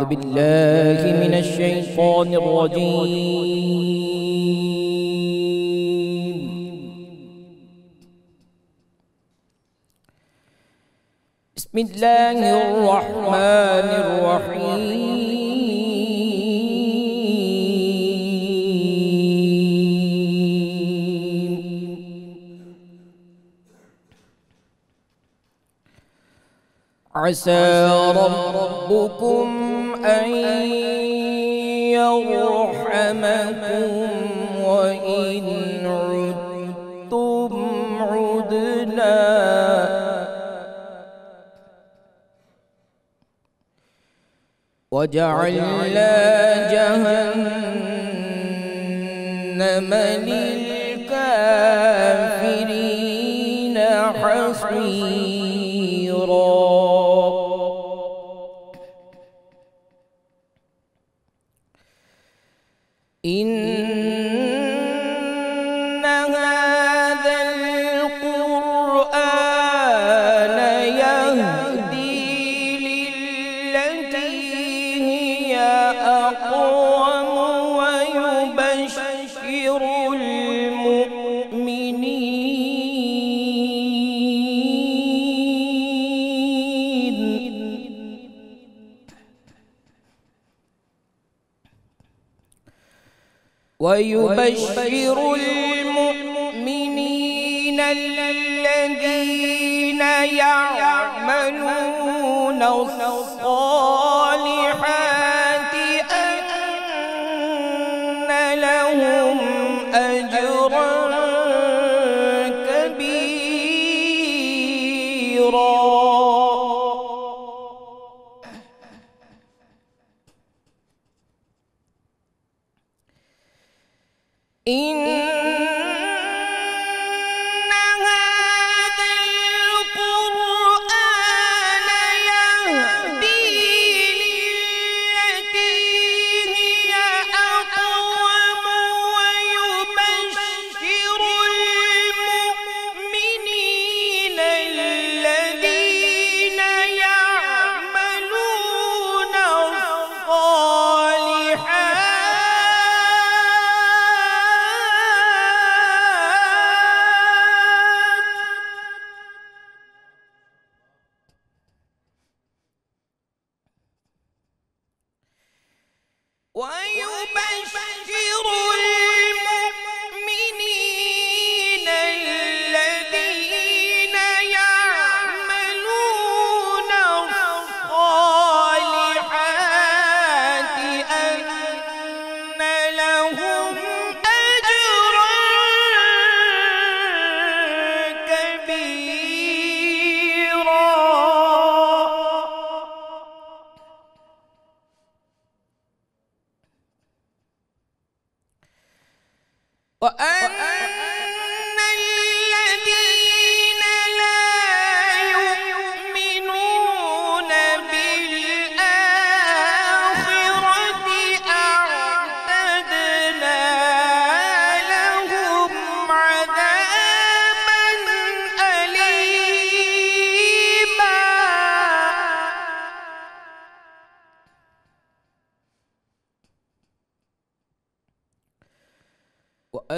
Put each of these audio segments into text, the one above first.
أعوذ بالله من الشيطان الرجيم بسم الله الرحمن الرحيم عسى ربكم أن يرحمكم وإن عدتم عدنا وجعلنا جهنم للكافرين حصيرا ويبشر المؤمنين الذين يعملون الصالحات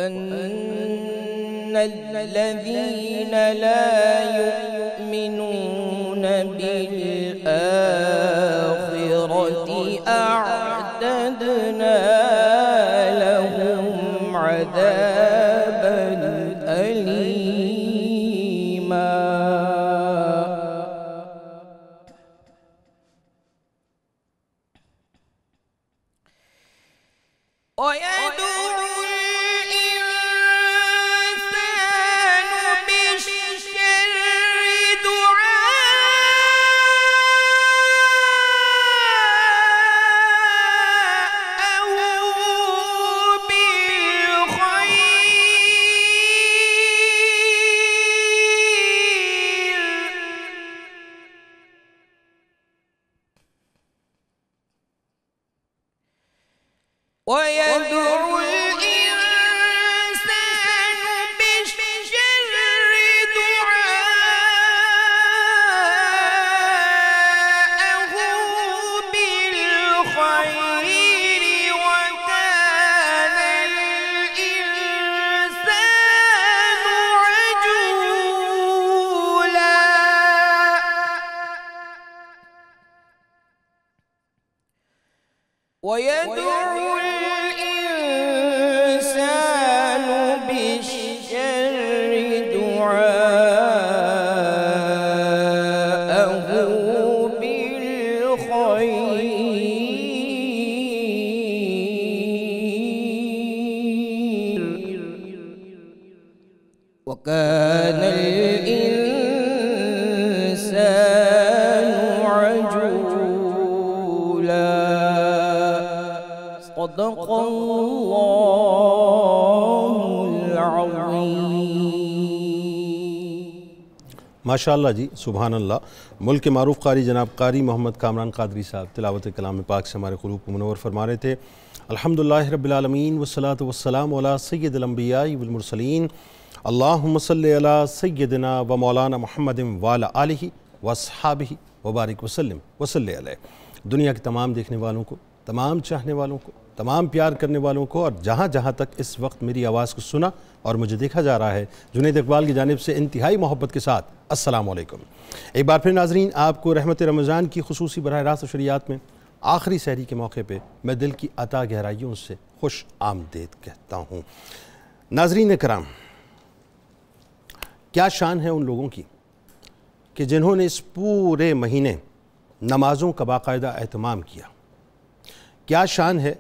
and माशा जी सुबहान मुल्क के मरूफ कारी जनाब कारी मोहम्मद कामरान कादरी साहब तिलावत कलाम पाक से हमारे खलूब को मनोवर फरमा रहे थे अलहमदिल्ला रबालमीन वसलात वसलाम सैदलम्बियामरसलिन अल्लामसल सैदना व मौलाना महमद वाल आलि ही वबारक वसलम वसल दुनिया के तमाम देखने वालों को तमाम चाहने वालों को तमाम प्यार करने वालों को और जहाँ जहाँ तक इस वक्त मेरी आवाज़ को सुना और मुझे देखा जा रहा है जुनेद इकबाल की जानब से इंतहाई मोहब्बत के साथ अस्सलाम वालेकुम एक बार फिर नाजरीन आपको रहमत रमज़ान की खसूस बरह रास्त शरियात में आखिरी सहरी के मौके पर मैं दिल की अता गहराइयों से खुश आमदेद कहता हूँ नाजरीन कराम क्या शान है उन लोगों की कि जिन्होंने इस पूरे महीने नमाज़ों का बाकायदा अहतमाम किया क्या शान है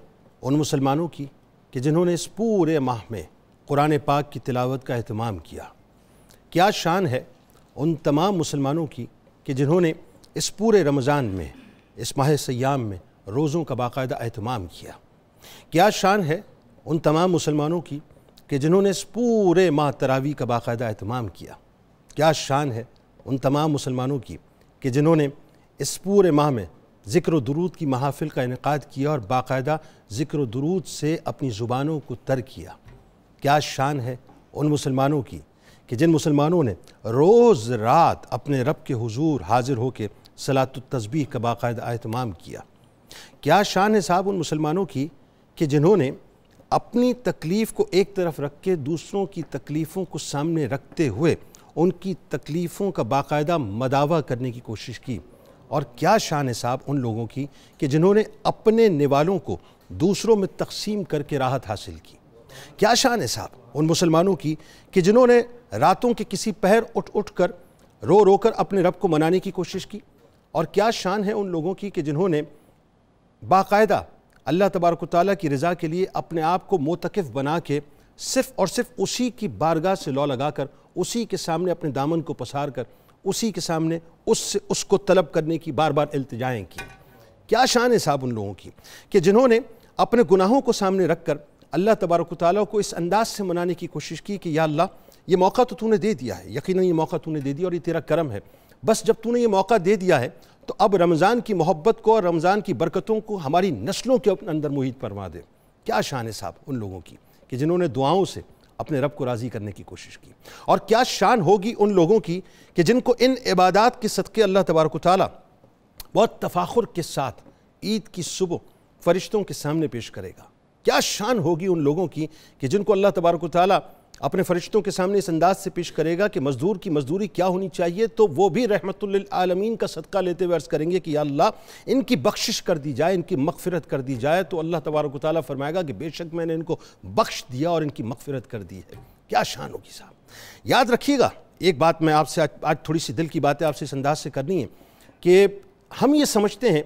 उन मुसलमानों की कि जिन्होंने इस पूरे माह में कुरान पाक की तिलावत का अहतमाम किया क्या शान है उन तमाम मुसलमानों की कि जिन्होंने इस पूरे रमज़ान में इस माह सयाम में रोज़ों का बाकायदा अहतमाम किया क्या शान है उन तमाम मुसलमानों की कि जिन्होंने इस पूरे माह तरावी का बाकायदा अहतमाम किया क्या शान है उन तमाम मुसलमानों की कि जिन्होंने इस पूरे माह में ज़िक्र दरूद की महाफिल का इनका किया और बाकायदा ज़िक्र दरूद से अपनी ज़ुबानों को तर किया क्या शान है उन मुसलमानों की कि जिन मुसलमानों ने रोज़ रात अपने रब के हुजूर हाजिर होकर सलात तस्बी का बाकायदा अहतमाम किया क्या शान है साहब उन मुसलमानों की कि जिन्होंने अपनी तकलीफ़ को एक तरफ रख के दूसरों की तकलीफ़ों को सामने रखते हुए उनकी तकलीफ़ों का बाकायदा मदावा करने की कोशिश की और क्या शान है साहब उन लोगों की कि जिन्होंने अपने निवालों को दूसरों में तकसीम करके राहत हासिल की क्या शान है साहब उन मुसलमानों की कि जिन्होंने रातों के किसी पहर उठ उठ कर रो रो कर अपने रब को मनाने की कोशिश की और क्या शान है उन लोगों की कि जिन्होंने बाकायदा अल्लाह तबारक ताली की रज़ा के लिए अपने आप को मोतकफ़ बना के सिर्फ़ और सिर्फ उसी की बारगाह से लौ लगा कर उसी के सामने अपने दामन को पसार कर उसी के सामने उससे उसको तलब करने की बार बार अल्तजाएँ की क्या शान है साहब उन लोगों की कि जिन्होंने अपने गुनाहों को सामने रख कर अल्लाह तबारक ताली को इस अंदाज से मनाने की कोशिश की कि या अल्लाह ये मौका तो तूने दे दिया है यकीन ये मौका तूने दे दिया और ये तेरा करम है बस जब तूने ये मौका दे दिया है तो अब रमज़ान की मोहब्बत को और रमज़ान की बरकतों को हमारी नस्लों के अंदर मुहित फरमा दे क्या शान है साहब उन लोगों की कि जिन्होंने दुआओं से अपने रब को राज़ी करने की कोशिश की और क्या शान होगी उन लोगों की कि जिनको इन इबादत के सदक़े अल्लाह तबारक ताली बहुत तफाखुर के साथ ईद की सुबह फरिश्तों के सामने पेश करेगा क्या शान होगी उन लोगों की कि जिनको अल्लाह तबारक ताली अपने फरिश्तों के सामने इस अंदाज से पेश करेगा कि मजदूर की मजदूरी क्या होनी चाहिए तो वो भी आलमीन का सदका लेते हुए अर्ज़ करेंगे कि अल्लाह इनकी बख्शिश कर दी जाए इनकी मगफरत कर दी जाए तो अल्लाह तबारक ताली फरमाएगा कि बेशक मैंने इनको बख्श दिया और इनकी मगफरत कर दी है क्या शान होगी साहब याद रखिएगा एक बात मैं आपसे आज, आज थोड़ी सी दिल की बातें आपसे इस अंदाज से करनी है कि हम ये समझते हैं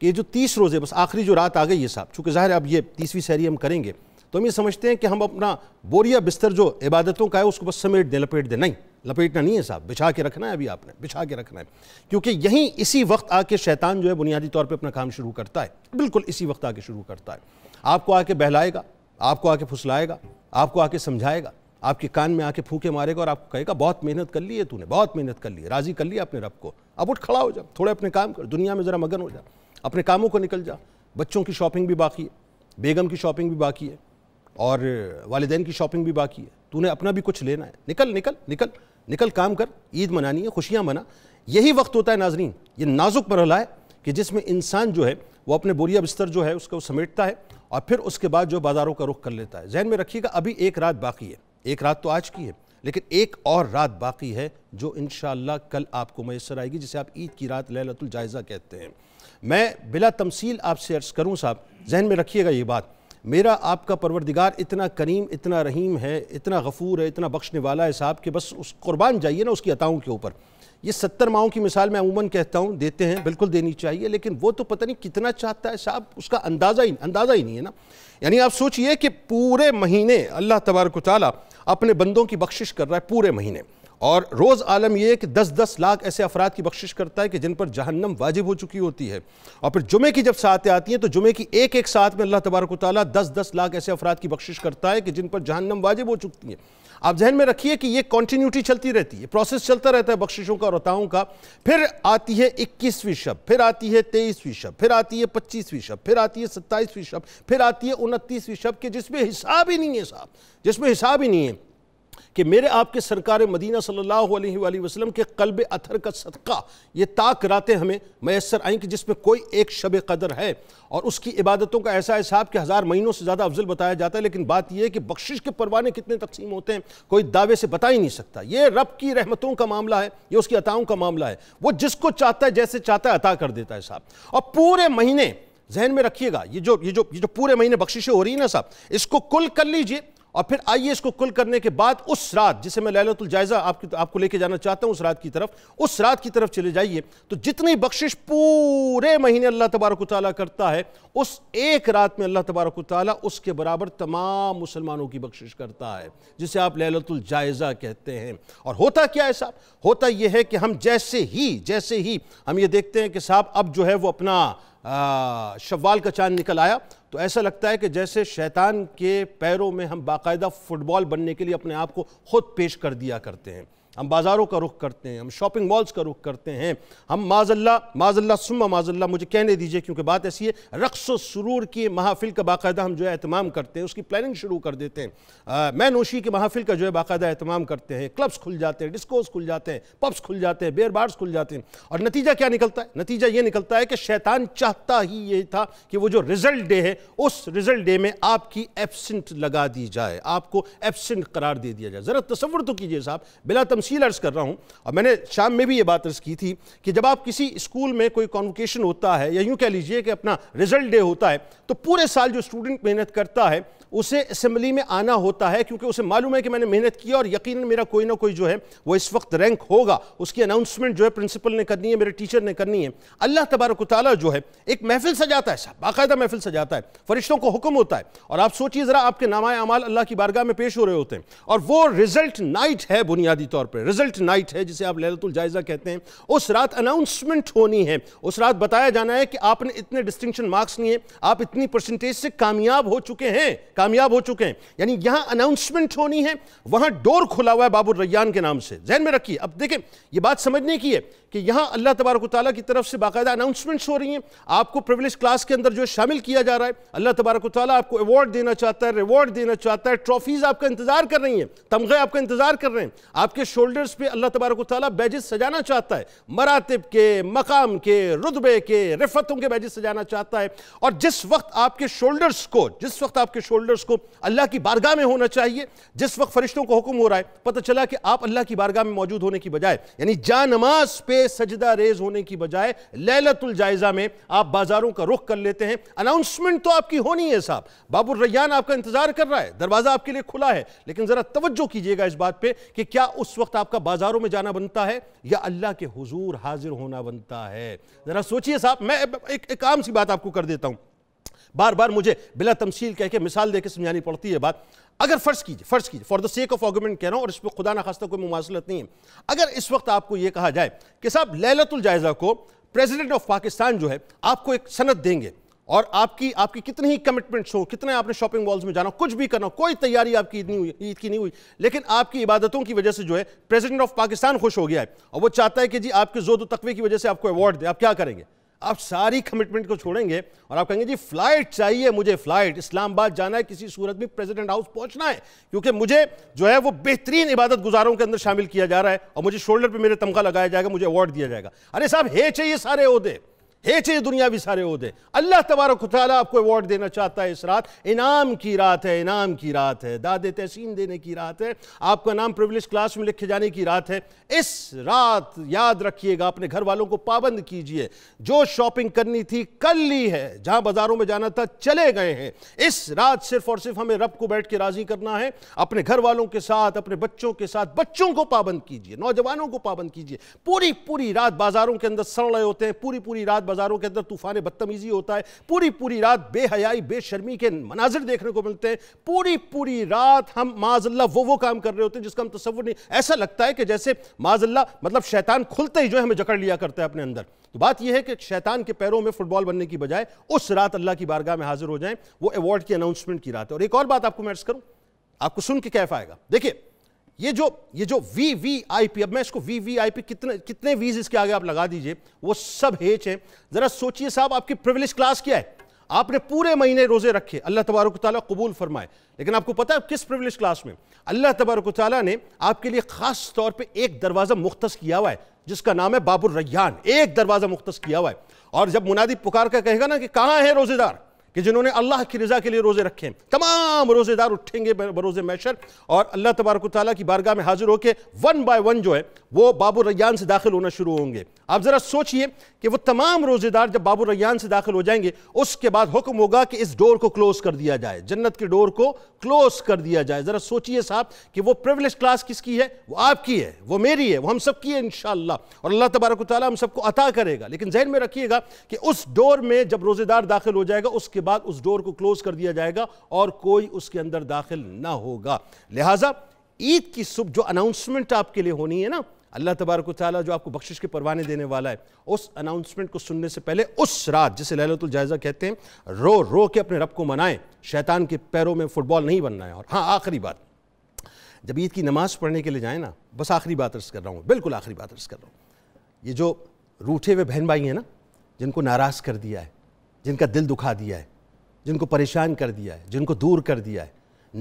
कि जो तीस रोज़े बस आखिरी जो रात आ गई है साहब चूँकि ज़ाहिर अब ये तीसवीं सहरी हम करेंगे तो हम ये समझते हैं कि हम अपना बोरिया बिस्तर जो इबादतों का है उसको बस समेट दें लपेट दें नहीं लपेटना नहीं है साहब बिछा के रखना है अभी आपने बिछा के रखना है क्योंकि यहीं इसी वक्त आके शैतान जो है बुनियादी तौर पर अपना काम शुरू करता है बिल्कुल इसी वक्त आके शुरू करता है आपको आके बहलाएगा आपको आके फुसलाएगा आपको आके समझाएगा आपके कान में आके फूके मारेगा और आपको कहेगा बहुत मेहनत कर ली है तूने बहुत मेहनत कर ली है राज़ी कर लिया अपने रब को अब उठ खड़ा हो जा थोड़े अपने काम कर दुनिया में ज़रा मगन हो जाए अपने कामों को निकल जा बच्चों की शॉपिंग भी बाकी है बेगम की शॉपिंग भी बाकी है और वालदेन की शॉपिंग भी बाकी है तूने अपना भी कुछ लेना है निकल निकल निकल निकल काम कर ईद मनानी है खुशियाँ मना यही वक्त होता है नाजरीन ये नाजुक मरला है कि जिसमें इंसान जो है वो अपने बोरिया बिस्तर जो है उसको समेटता है और फिर उसके बाद जो बाज़ारों का रुख कर लेता है जहन में रखिएगा अभी एक रात बाकी है एक रात तो आज की है लेकिन एक और रात बाकी है जो इन कल आपको मैसर आएगी जिसे आप ईद की रात लहलतुल जायज़ा कहते हैं मैं बिला तमसील आपसे अर्ज़ करूँ साहब जहन में रखिएगा ये बात मेरा आपका परवरदिगार इतना करीम इतना रहीम है इतना गफूर है इतना बख्शने वाला है साहब कि बस उस कुर्बान जाइए ना उसकी अताओं के ऊपर ये सत्तर माओं की मिसाल मैं अमूमन कहता हूँ देते हैं बिल्कुल देनी चाहिए लेकिन वो तो पता नहीं कितना चाहता है साहब उसका अंदाज़ा ही अंदाज़ा ही नहीं है ना यानी आप सोचिए कि पूरे महीने अल्लाह तबारक ताली अपने बंदों की बख्शिश कर रहा है पूरे महीने और रोज़ आलम यह कि दस दस लाख ऐसे अफराद की बख्शिश करता है कि जिन पर जहन्नम वाजिब हो चुकी होती है और फिर जुमे की जब सातें आती हैं तो जुमे की एक एक साथ में अल्लाह तबारक ताली दस दस लाख ऐसे अफराद की बख्शिश करता है कि जिन पर जहन्नम वाजिब हो चुकी हैं आप जहन में रखिए कि ये कॉन्टीन्यूटी चलती रहती है प्रोसेस चलता रहता है बख्शिशों का रताओं का फिर आती है इक्कीसवीं शब फिर आती है तेईसवीं शब फिर आती है पच्चीसवीं शब फिर आती है सत्ताईसवीं शब फिर आती है उनतीसवीं शब के जिसमें हिसाब ही नहीं है साहब जिसमें हिसाब ही नहीं है कि मेरे आपके सरकार मदीना सल्लल्लाहु अलैहि के कल्ब अथर का सदका ये ताक रातें हमें मैसर आई कि जिसमें कोई एक शब कदर है और उसकी इबादतों का ऐसा हिसाब कि हज़ार महीनों से ज़्यादा अफजल बताया जाता है लेकिन बात यह है कि बख्शिश के परवाने कितने तकसीम होते हैं कोई दावे से बता ही नहीं सकता ये रब की रहमतों का मामला है ये उसकी अताओं का मामला है वो जिसको चाहता है जैसे चाहता है अता कर देता है साहब और पूरे महीने जहन में रखिएगा ये जो ये जो ये जो पूरे महीने बख्शिशें हो रही है ना साहब इसको कुल कर लीजिए और फिर आइए इसको कुल करने के बाद उस रात जिसे मैं लैलतुल जायजा आपकी आपको लेके जाना चाहता हूँ उस रात की तरफ उस रात की तरफ चले जाइए तो जितनी बख्शिश पूरे महीने अल्लाह तबारक ताली करता है उस एक रात में अल्लाह तबारक ताली उसके बराबर तमाम मुसलमानों की बख्शिश करता है जिसे आप लैलतुल जायजा कहते हैं और होता क्या है साहब होता यह है कि हम जैसे ही जैसे ही हम ये देखते हैं कि साहब अब जो है वो अपना शवाल का चांद निकल आया तो ऐसा लगता है कि जैसे शैतान के पैरों में हम बाकायदा फुटबॉल बनने के लिए अपने आप को खुद पेश कर दिया करते हैं हम बाज़ारों का रुख करते हैं हम शॉपिंग मॉल्स का रुख करते हैं हम माजल्ला माजल्ला सुम्मा माजल्ला मुझे कहने दीजिए क्योंकि बात ऐसी है रक्स सुरूर की महाफिल का बाकायदा हम जो है अहतमाम करते हैं उसकी प्लानिंग शुरू कर देते हैं मैं नोशी की महाफिल का जो है बाकायदा अहतमाम करते हैं क्लब्स खुल जाते हैं डिस्कोस खुल जाते हैं पब्स खुल जाते हैं बेयर बार्स खुल जाते हैं और नतीजा क्या निकलता है नतीजा ये निकलता है कि शैतान चाहता ही ये था कि वो जो रिजल्ट डे है उस रिजल्ट डे में आपकी एबसेंट लगा दी जाए आपको एबसेंट करार दे दिया जाए ज़रा तस्वुर तो कीजिए साहब बिला तफसील अर्ज़ कर रहा हूँ और मैंने शाम में भी ये बात अर्ज़ की थी कि जब आप किसी स्कूल में कोई कॉन्वकेशन होता है या यूँ कह लीजिए कि अपना रिजल्ट डे होता है तो पूरे साल जो स्टूडेंट मेहनत करता है उसे असम्बली में आना होता है क्योंकि उसे मालूम है कि मैंने मेहनत की और यकीन मेरा कोई ना कोई जो है वो इस वक्त रैंक होगा उसकी अनाउंसमेंट जो है प्रिंसिपल ने करनी है मेरे टीचर ने करनी है अल्लाह तबारक ताली जो है एक महफिल सजाता है बाकायदा महफिल सजाता है फरिश्तों को हुक्म होता है और आप सोचिए ज़रा आपके नामा अमाल अल्लाह की बारगाह में पेश हो रहे होते हैं और वो रिजल्ट नाइट है बुनियादी तौर पर पे रिजल्ट नाइट है जिसे आप ललतुल जायज़ा कहते हैं उस रात अनाउंसमेंट होनी है उस रात बताया जाना है कि आपने इतने डिस्टिंक्शन मार्क्स लिए आप इतनी परसेंटेज से कामयाब हो चुके हैं कामयाब हो चुके हैं यानी यहां अनाउंसमेंट होनी है वहां डोर खुला हुआ है बाबू रैयान के नाम से जहन में रखिए अब देखें यह बात समझने की है कि यहाँ अल्लाह तबारक ताली की तरफ से बाकायदा अनाउंसमेंट्स हो रही हैं आपको प्रिवलेज क्लास के अंदर जो है शामिल किया जा रहा है अल्लाह तबारक ताली आपको अवार्ड देना चाहता है रिवॉर्ड देना चाहता है ट्रॉफीज़ आपका इंतज़ार कर रही हैं तमगे आपका इंतज़ार कर रहे हैं आपके शोल्डर्स पर अल्लाह तबारक ताली बैजेस सजाना चाहता है मरातब के मकाम के रुतबे के रिफतों के बैजेस सजाना चाहता है और जिस वक्त आपके शोल्डर्स को जिस वक्त आपके शोल्डर्स को अल्लाह की बारगाह में होना चाहिए जिस वक्त फरिश्तों को हुक्म हो रहा है पता चला कि आप अल्लाह की बारगाह में मौजूद होने की बजाय यानी जा नमाज पे में सजदा रेज होने की बजाय लैलतुल जायजा में आप बाजारों का रुख कर लेते हैं अनाउंसमेंट तो आपकी होनी है साहब बाबुल रैयान आपका इंतजार कर रहा है दरवाजा आपके लिए खुला है लेकिन जरा तवज्जो कीजिएगा इस बात पर कि क्या उस वक्त आपका बाजारों में जाना बनता है या अल्लाह के हुजूर हाजिर होना बनता है जरा सोचिए साहब मैं एक, एक आम सी बात आपको कर देता हूं बार बार मुझे बिला तमसील कह के मिसाल देकर समझानी पड़ती है बात अगर फर्ज कीजिए फर्ज कीजिए for the sake of argument कह रहा हूँ और पर खुदा ना खास्ता कोई मुमासलत नहीं है अगर इस वक्त आपको यह कहा जाए कि साहब लहलतुल जायजा को प्रेजिडेंट ऑफ पाकिस्तान जो है आपको एक सनत देंगे और आपकी आपकी कितनी ही कमिटमेंट्स हो कितने आपने शॉपिंग मॉल्स में जाना कुछ भी करना कोई तैयारी आपकी नहीं हुई ईद की नहीं हुई लेकिन आपकी इबादतों की वजह से जो है प्रेसिडेंट ऑफ पाकिस्तान खुश हो गया है और वो चाहता है कि जी आपके जोद तकवे की वजह से आपको अवार्ड दे आप क्या करेंगे आप सारी कमिटमेंट को छोड़ेंगे और आप कहेंगे जी फ्लाइट चाहिए मुझे फ्लाइट इस्लामाबाद जाना है किसी सूरत में प्रेसिडेंट हाउस पहुंचना है क्योंकि मुझे जो है वो बेहतरीन इबादत गुजारों के अंदर शामिल किया जा रहा है और मुझे शोल्डर पर मेरे तमखा लगाया जाएगा मुझे अवार्ड दिया जाएगा अरे साहब हे चाहिए सारे अहदे हेठे दुनिया भी सारे उदे अल्लाह तबारक ताली आपको अवार्ड देना चाहता है इस रात इनाम की रात है इनाम की रात है दाद तहसीन देने की रात है आपका नाम प्रिविलेज क्लास में लिखे जाने की रात है इस रात याद रखिएगा अपने घर वालों को पाबंद कीजिए जो शॉपिंग करनी थी कर ली है जहां बाजारों में जाना था चले गए हैं इस रात सिर्फ और सिर्फ हमें रब को बैठ के राजी करना है अपने घर वालों के साथ अपने बच्चों के साथ बच्चों को पाबंद कीजिए नौजवानों को पाबंद कीजिए पूरी पूरी रात बाजारों के अंदर सड़ रहे होते हैं पूरी पूरी रात बाजारों के अंदर तूफान बदतमीजी होता है पूरी पूरी रात बेहयाई बेशर्मी के मनाजिर देखने को मिलते हैं पूरी पूरी रात हम माजल्ला वो वो काम कर रहे होते हैं जिसका हम तस्वुर नहीं ऐसा लगता है कि जैसे माजल्ला मतलब शैतान खुलते ही जो है हमें जकड़ लिया करता है अपने अंदर तो बात यह है कि शैतान के पैरों में फुटबॉल बनने की बजाय उस रात अल्लाह की बारगाह में हाजिर हो जाए वो अवार्ड की अनाउंसमेंट की रात है और एक और बात आपको मैं करूँ आपको सुन के कैफ आएगा देखिए ये जो ये जो वी वी आई पी अब मैं इसको वी वी आई पी कितने कितने वीज इसके आगे आप लगा दीजिए वो सब हेच है जरा सोचिए साहब आपकी प्रिविलेज क्लास क्या है आपने पूरे महीने रोजे रखे अल्लाह तबारक ताली कबूल फरमाए लेकिन आपको पता है किस प्रिविलेज क्लास में अल्लाह तबारक ताली ने आपके लिए खास तौर पर एक दरवाज़ा मुख्त किया हुआ है जिसका नाम है बाबुर रैयान एक दरवाज़ा मुख्त किया हुआ है और जब मुनादी पुकार कर कहेगा ना कि कहाँ है रोजेदार कि जिन्होंने अल्लाह की रजा के लिए रोज़े रखे हैं तमाम रोज़ेदार उठेंगे बरोजे मैशर और अल्लाह तबारक ताली की बारगाह में हाजिर होकर वन बाय वन जो है वो बाबू रैयान से दाखिल होना शुरू होंगे आप ज़रा सोचिए कि वो तमाम रोज़ेदार जब बाबू रैयान से दाखिल हो जाएंगे उसके बाद हुक्म होगा कि इस डोर को क्लोज़ कर दिया जाए जन्नत की डोर को क्लोज़ कर दिया जाए ज़रा सोचिए साहब कि वो प्रिवलेज क्लास किसकी है वो आपकी है वो मेरी है वो हम सबकी है इन और अल्लाह तबारक ताली हम सबको अता करेगा लेकिन जहन में रखिएगा कि उस डोर में जब रोज़ेदार दाखिल हो जाएगा उसके बाद उस डोर को क्लोज कर दिया जाएगा और कोई उसके अंदर दाखिल ना होगा लिहाजा ईद की सुबह जो अनाउंसमेंट आपके लिए होनी है ना अल्लाह तबारक ताली जो आपको बख्शिश के परवाने देने वाला है उस अनाउंसमेंट को सुनने से पहले उस रात जिसे जायजा कहते हैं रो रो के अपने रब को मनाएं शैतान के पैरों में फुटबॉल नहीं बनना है और हाँ आखिरी बात जब ईद की नमाज पढ़ने के लिए जाए ना बस आखिरी बात अर्ज़ कर रहा हूँ बिल्कुल आखिरी बात अर्ज़ कर रहा हूँ ये जो रूठे हुए बहन भाई हैं ना जिनको नाराज़ कर दिया है जिनका दिल दुखा दिया है जिनको परेशान कर दिया है जिनको दूर कर दिया है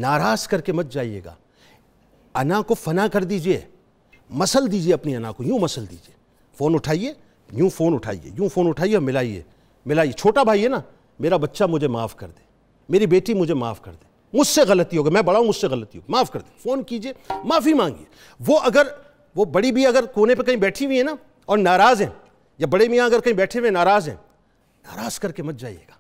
नाराज़ करके मत जाइएगा अना को फना कर दीजिए मसल दीजिए अपनी अना को यूँ मसल दीजिए फ़ोन उठाइए यूँ फ़ोन उठाइए यूँ फ़ोन उठाइए और मिलाइए मिलाइए छोटा भाई है ना मेरा बच्चा मुझे माफ़ कर दे मेरी बेटी मुझे माफ़ कर दे मुझसे गलती होगी मैं बड़ा हूँ मुझसे गलती हो माफ़ कर दे फ़ोन कीजिए माफ़ी मांगिए वो अगर वो बड़ी भी अगर कोने पर कहीं बैठी हुई है ना और नाराज़ हैं या बड़े मियाँ अगर कहीं बैठे हुए नाराज़ हैं नाराज़ करके मत जाइएगा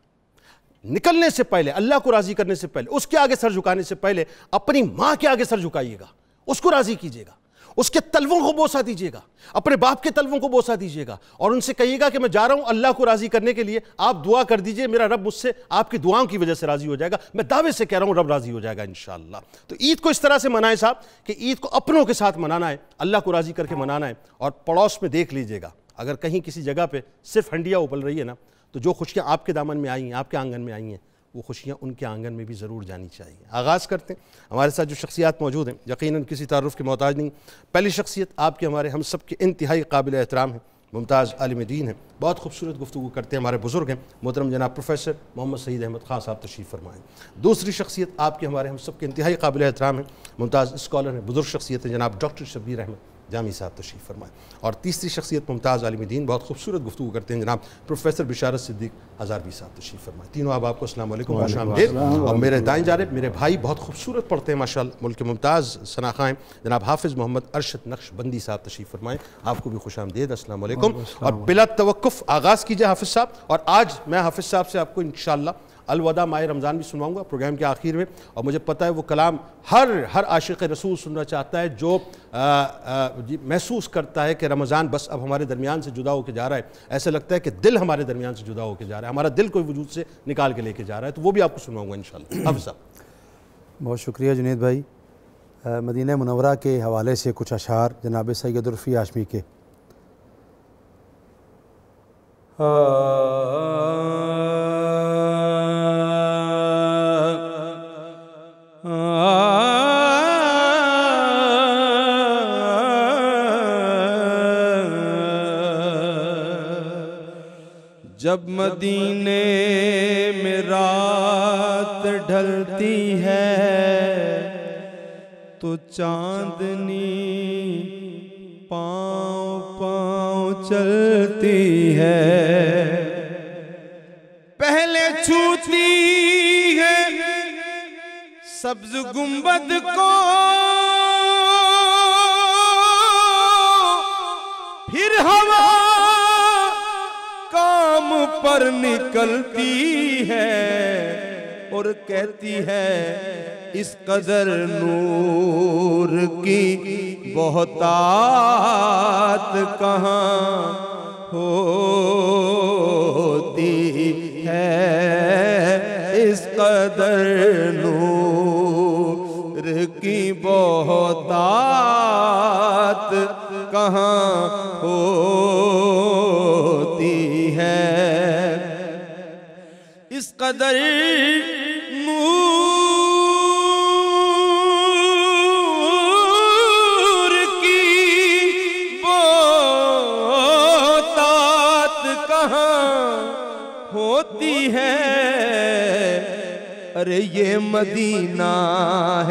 निकलने से पहले अल्लाह को राजी करने से पहले उसके आगे सर झुकाने से पहले अपनी माँ के आगे सर झुकाइएगा उसको राजी कीजिएगा उसके तलवों को बोसा दीजिएगा अपने बाप के तलवों को बोसा दीजिएगा और उनसे कहिएगा कि मैं जा रहा हूं अल्लाह को राजी करने के लिए आप दुआ कर दीजिए मेरा रब मुझसे आपकी दुआओं की वजह से राजी हो जाएगा मैं दावे से कह रहा हूं रब राजी हो जाएगा शाह तो ईद को इस तरह से मनाएं साहब कि ईद को अपनों के साथ मनाना है अल्लाह को राजी करके मनाना है और पड़ोस में देख लीजिएगा अगर कहीं किसी जगह पर सिर्फ हंडिया उबल रही है ना तो जो खुशियाँ आपके दामन में आई हैं आपके आंगन में आई हैं वो खुशियाँ उनके आंगन में भी ज़रूर जानी चाहिए आगाज़ करते हैं हमारे साथ जो शख्सियात मौजूद हैं यकीन किसी तारफ़ के मोहताज नहीं पहली शख्सियत आपके हमारे हम सब के इंतहाई काबिल एहतराम हैं मुमताज़ आलम दीन हैं बहुत खूबसूरत गुफ्तु करते हैं हमारे बुज़ुर्ग हैं मोहतरम जनाब प्रोफेसर मोहम्मद सईद अहमद खान साहब तशीफ़ फरमाएँ दूसरी शख्सियत आपके हमारे हम सब के इंतहाई काबिल एहतराम हैं मुमताज़ स्कॉलर हैं बुज़ुर्ग शख्सियत हैं जनाब डॉक्टर शबीर अहमद जामी साहब तशरीफ़ फरमाए और तीसरी शख्सियत मुमताज़ आलम दीन बहुत खूबसूरत गुफ्तु करते हैं जनाब प्रोफेसर बिशारत सिद्दीक हज़ारवी साहब तशरीफ़ फरमाए तीनों आप आपको अस्सलाम और मेरे दाएँ जानब मेरे भाई बहुत खूबसूरत पढ़ते हैं माशा मुल्क मुमताज़ शनाखाएँ जनाब हाफिज़ मोहम्मद अरशद नक्शबंदी साहब तशरीफ़ फरमाएँ आपको भी खुश आमदेद असलम और बिला तवक़ आगाज़ कीजिए हाफिज़ साहब और आज मैं हाफिज़ साहब से आपको इन अलवदा माह रमज़ान भी सुनवाऊँगा प्रोग्राम के आखिर में और मुझे पता है वो कलाम हर हर आशिक रसूल सुनना चाहता है जो महसूस करता है कि रमज़ान बस अब हमारे दरमियान से जुदा होकर जा रहा है ऐसा लगता है कि दिल हमारे दरमियान से जुदा होकर जा रहा है हमारा दिल कोई वजूद से निकाल के लेके जा रहा है तो वो भी आपको सुनवाऊँगा इन अब बहुत शुक्रिया जुनेद भाई मदीना मनवरा के हवाले से कुछ अशार जनाब सैदुल्फ़ी आशमी के आ... हाँ। जब मदीने में रात ढलती है तो चांदनी पाँव पाँव चलती है पहले छूती है सब्ज गुंबद को फिर हवा पर निकलती है और कहती है इस कदर नूर की बहुतात कहाँ होती है इस कदर नूर की बहुतात कहाँ हो कदर मूर की बोतात कहाँ होती है अरे ये मदीना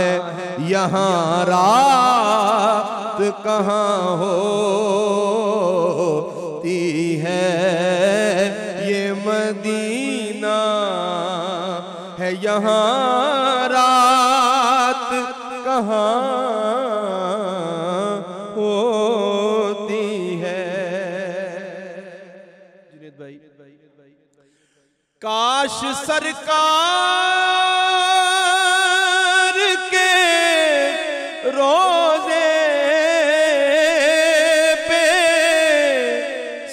है यहाँ रात कहाँ होती है ये मदीना यहाँ रात कहाँ होती है जुनेद भाई काश सरकार के रोजे पे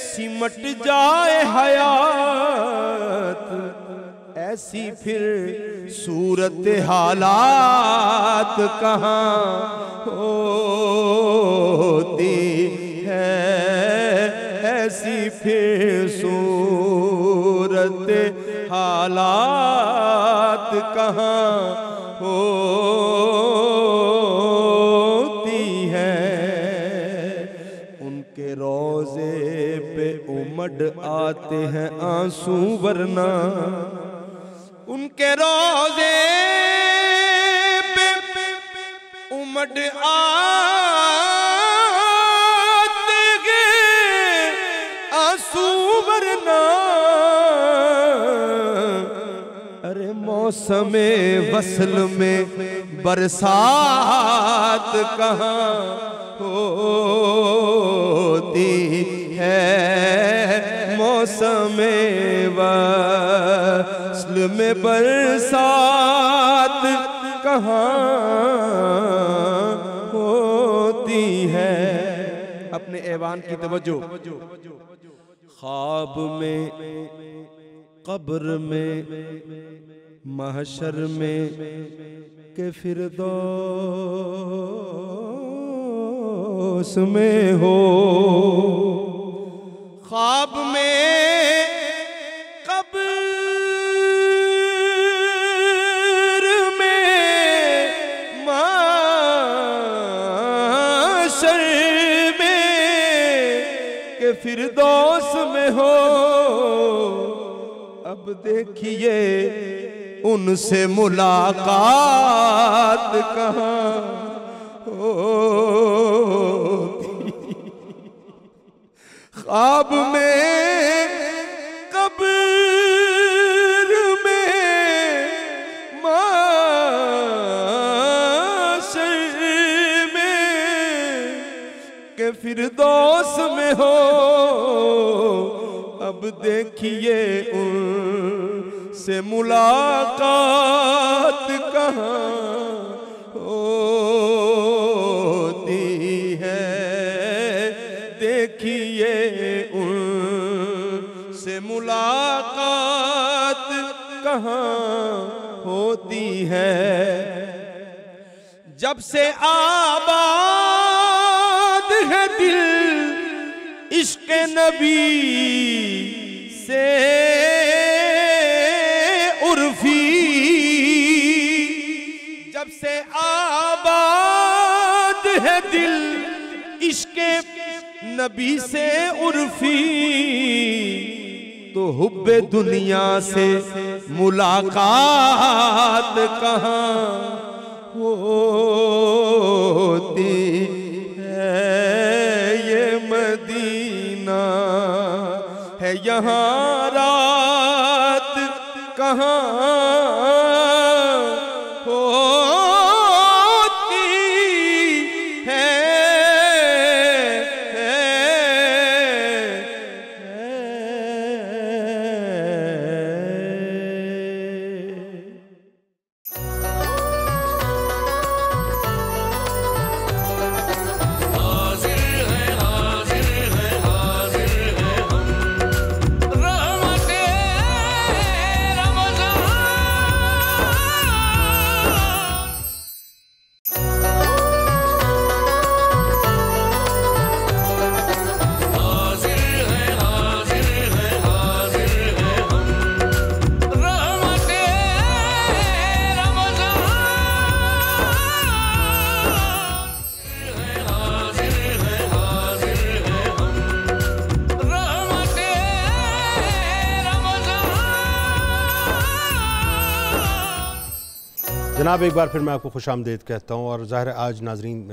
सिमट जाए हया ऐसी फिर सूरत हालात कहाँ होती है ऐसी फिर सूरत हालात कहाँ होती है उनके रोज़े पे उमड़ आते हैं आंसू वरना उनके रोजे पे उमड़ आते गए आंसू वरना अरे मौसम वसल में बरसात कहाँ होती है मौसम व में बरसात कहाँ होती है अपने ऐवान की तवज्जो ख्वाब में कब्र में महशर में के फिर दो उसमें हो ख्वाब में देखिए उनसे मुलाकात कहाँ ख्वाब में कब्र में फिर दोस्त में हो अब देखिए उन से मुलाकात कहाँ होती है देखिए उन से मुलाकात कहाँ होती है जब से आबाद है दिल इश्क नबी से दिल इश्के नबी से उर्फी तो हुब्बे दुनिया से मुलाकात कहाँ होती है ये मदीना है यहाँ रात कहाँ जनाब एक बार फिर मैं आपको खुश आमदेद कहता हूँ और ज़ाहिर आज नाजरीन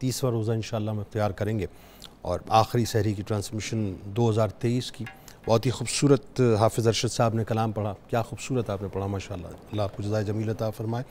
तीसवा रोज़ा इन हम अख्तियार करेंगे और आखिरी शहरी की ट्रांसमिशन 2023 की बहुत ही खूबसूरत हाफिज़ अरशद साहब ने कलाम पढ़ा क्या खूबसूरत आपने पढ़ा माशा अल्लाह आपको जदाय जमील अता फरमाए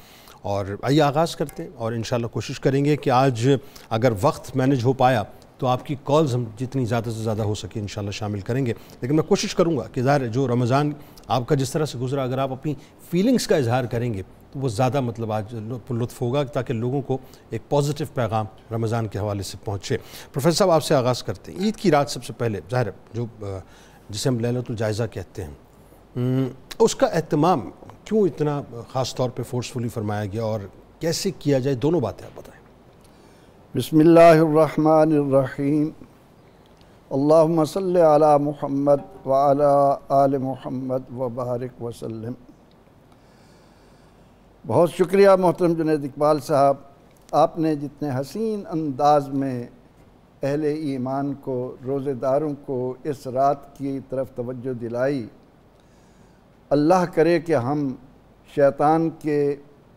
और आइए आगाज़ करते हैं और इन कोशिश करेंगे कि आज अगर वक्त मैनेज हो पाया तो आपकी कॉल्स हम जितनी ज़्यादा से ज़्यादा हो सके इन शामिल करेंगे लेकिन मैं कोशिश करूँगा कि ज़ाहिर जो रमज़ान आपका जिस तरह से गुजरा अगर आप अपनी फीलिंग्स का इजहार करेंगे तो वो ज़्यादा मतलब आज लुत्फ होगा ताकि लोगों को एक पॉजिटिव पैगाम रमज़ान के हवाले से पहुँचे प्रोफेसर साहब आपसे आगाज़ करते हैं ईद की रात सबसे पहले ज़ाहिर जो जिसे हम लहलतुलजायजा कहते हैं उसका अहतमाम क्यों इतना ख़ास तौर पर फोर्सफुली फरमाया गया और कैसे किया जाए दोनों बातें आप बताएँ बसमीम अल्लाम सल महमद वाल आल महमद वबारक वसलम बहुत शुक्रिया मोहतरम जुनेद इकबाल साहब आपने जितने हसीन अंदाज में अहले ईमान को रोज़ेदारों को इस रात की तरफ तवज्जो दिलाई अल्लाह करे कि हम शैतान के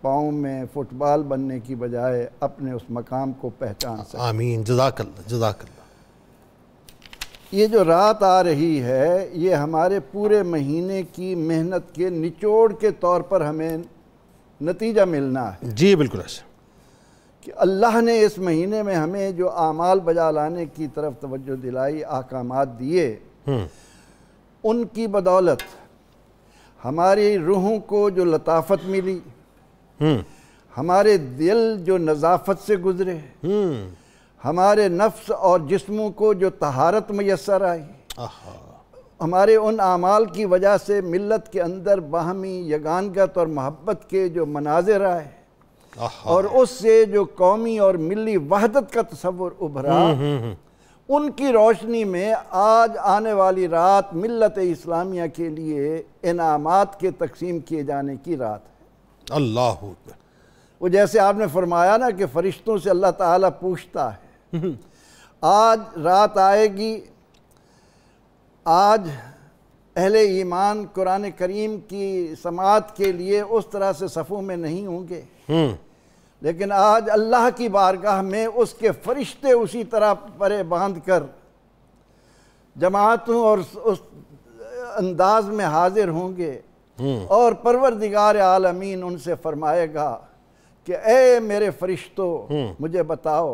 पाँव में फ़ुटबॉल बनने की बजाय अपने उस मकाम को पहचान सकें आमीन जजाकल्ला जजाकल्ला ये जो रात आ रही है ये हमारे पूरे महीने की मेहनत के निचोड़ के तौर पर हमें नतीजा मिलना है जी बिल्कुल ऐसा कि अल्लाह ने इस महीने में हमें जो आमाल बजा लाने की तरफ तवज्जो दिलाई अहकाम दिए हम्म। उनकी बदौलत हमारी रूहों को जो लताफत मिली हम्म। हमारे दिल जो नज़ाफत से गुजरे हम्म। हमारे नफ्स और जिस्मों को जो तहारत मैसर आई हमारे उन अमाल की वजह से मिलत के अंदर बाहमी यगानगत और महब्बत के जो मनाजिर आए और उससे जो कौमी और मिली वहदत का तस्वुर उभरा हम्म, हम्म, हम्म। उनकी रोशनी में आज आने वाली रात मिलत इस्लामिया के लिए इनामात के तकसीम किए जाने की रात है अल्लाह वो जैसे आपने फरमाया ना कि फरिश्तों से अल्लाह ताला पूछता है आज रात आएगी आज अहले ईमान कुरान करीम की समात के लिए उस तरह से सफ़ों में नहीं होंगे हम्म। लेकिन आज अल्लाह की बारगाह में उसके फरिश्ते उसी तरह परे बांध कर जमातों और उस अंदाज में हाजिर होंगे हम्म। और परवरदिगार आलमीन उनसे फरमाएगा कि ए मेरे फरिश्तों हम्म। मुझे बताओ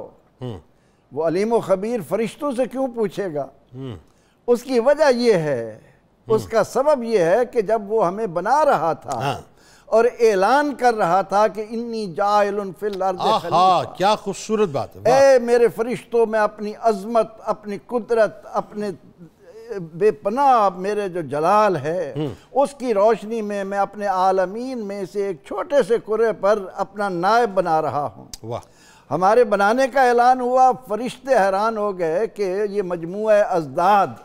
वो अलीम खबीर फरिश्तों से क्यों पूछेगा उसकी वजह यह है हम्म। उसका सबब यह है कि जब वो हमें बना रहा था हाँ। और ऐलान कर रहा था कि इन्नी जायल फिल क्या खूबसूरत बात है ए मेरे फरिश्तों में अपनी अजमत अपनी कुदरत अपने बेपनाह मेरे जो जलाल है हम्म। उसकी रोशनी में मैं अपने आलमीन में से एक छोटे से कुरे पर अपना नायब बना रहा हूँ हमारे बनाने का ऐलान हुआ फरिश्ते हैरान हो गए कि ये मजमू अजदाद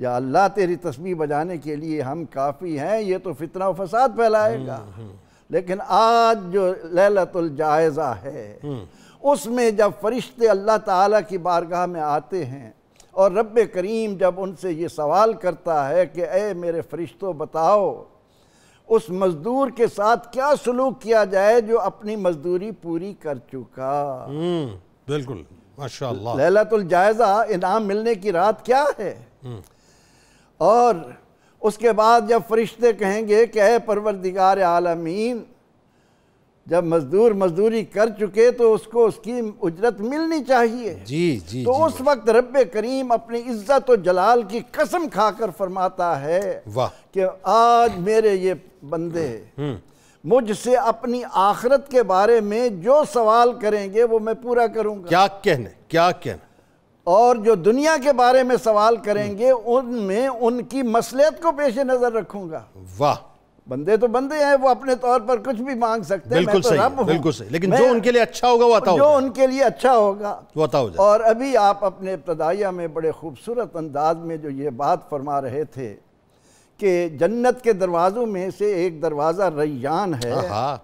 या अल्लाह तेरी तस्वीर बजाने के लिए हम काफ़ी हैं ये तो फितना फसाद फैलाएगा हम्म, हम्म। लेकिन आज जो ललतुलजायज़ा है हम्म। उसमें जब फरिश्ते अल्लाह ताला की बारगाह में आते हैं और रब करीम जब उनसे ये सवाल करता है कि ए मेरे फरिश्तों बताओ उस मज़दूर के साथ क्या सलूक किया जाए जो अपनी मजदूरी पूरी कर चुका बिल्कुल माशा लैलतुल जायज़ा इनाम मिलने की रात क्या है और उसके बाद जब फरिश्ते कहेंगे कि परवर परवरदिगार आलमीन जब मजदूर मजदूरी कर चुके तो उसको उसकी उजरत मिलनी चाहिए जी जी तो जी, उस वक्त रब करीम अपनी इज्जत और जलाल की कसम खाकर फरमाता है कि आज मेरे ये बंदे हम्म। मुझसे अपनी आखरत के बारे में जो सवाल करेंगे वो मैं पूरा करूंगा क्या कहने क्या कहने और जो दुनिया के बारे में सवाल करेंगे उनमें उनकी मसलियत को पेश नज़र रखूंगा वाह बंदे तो बंदे हैं वो अपने तौर पर कुछ भी मांग सकते हैं बिल्कुल तो सही बिल्कुल सही लेकिन जो उनके लिए अच्छा होगा वो अता जो उनके लिए अच्छा होगा वो अता हो और अभी आप अपने इब्तदाइया में बड़े खूबसूरत अंदाज में जो ये बात फरमा रहे थे कि जन्नत के दरवाज़ों में से एक दरवाज़ा रैयान है हाँ, हाँ।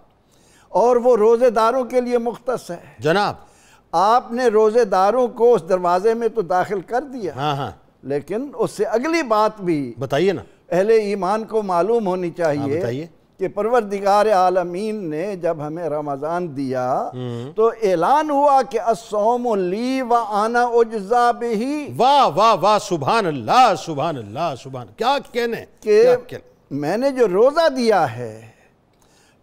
और वो रोज़ेदारों के लिए मुख्त है जनाब आपने रोजेदारों को उस दरवाजे में तो दाखिल कर दिया हाँ हाँ लेकिन उससे अगली बात भी बताइए ना अहले ईमान को मालूम होनी चाहिए हाँ, कि दिगार आलमीन ने जब हमें रमज़ान दिया हम्म। तो ऐलान हुआ कि असोम ली व आना उजा बेही वाह वाह वाह सुबह अल्लाह सुबह अल्लाह सुबह क्या कहने के मैंने जो रोज़ा दिया है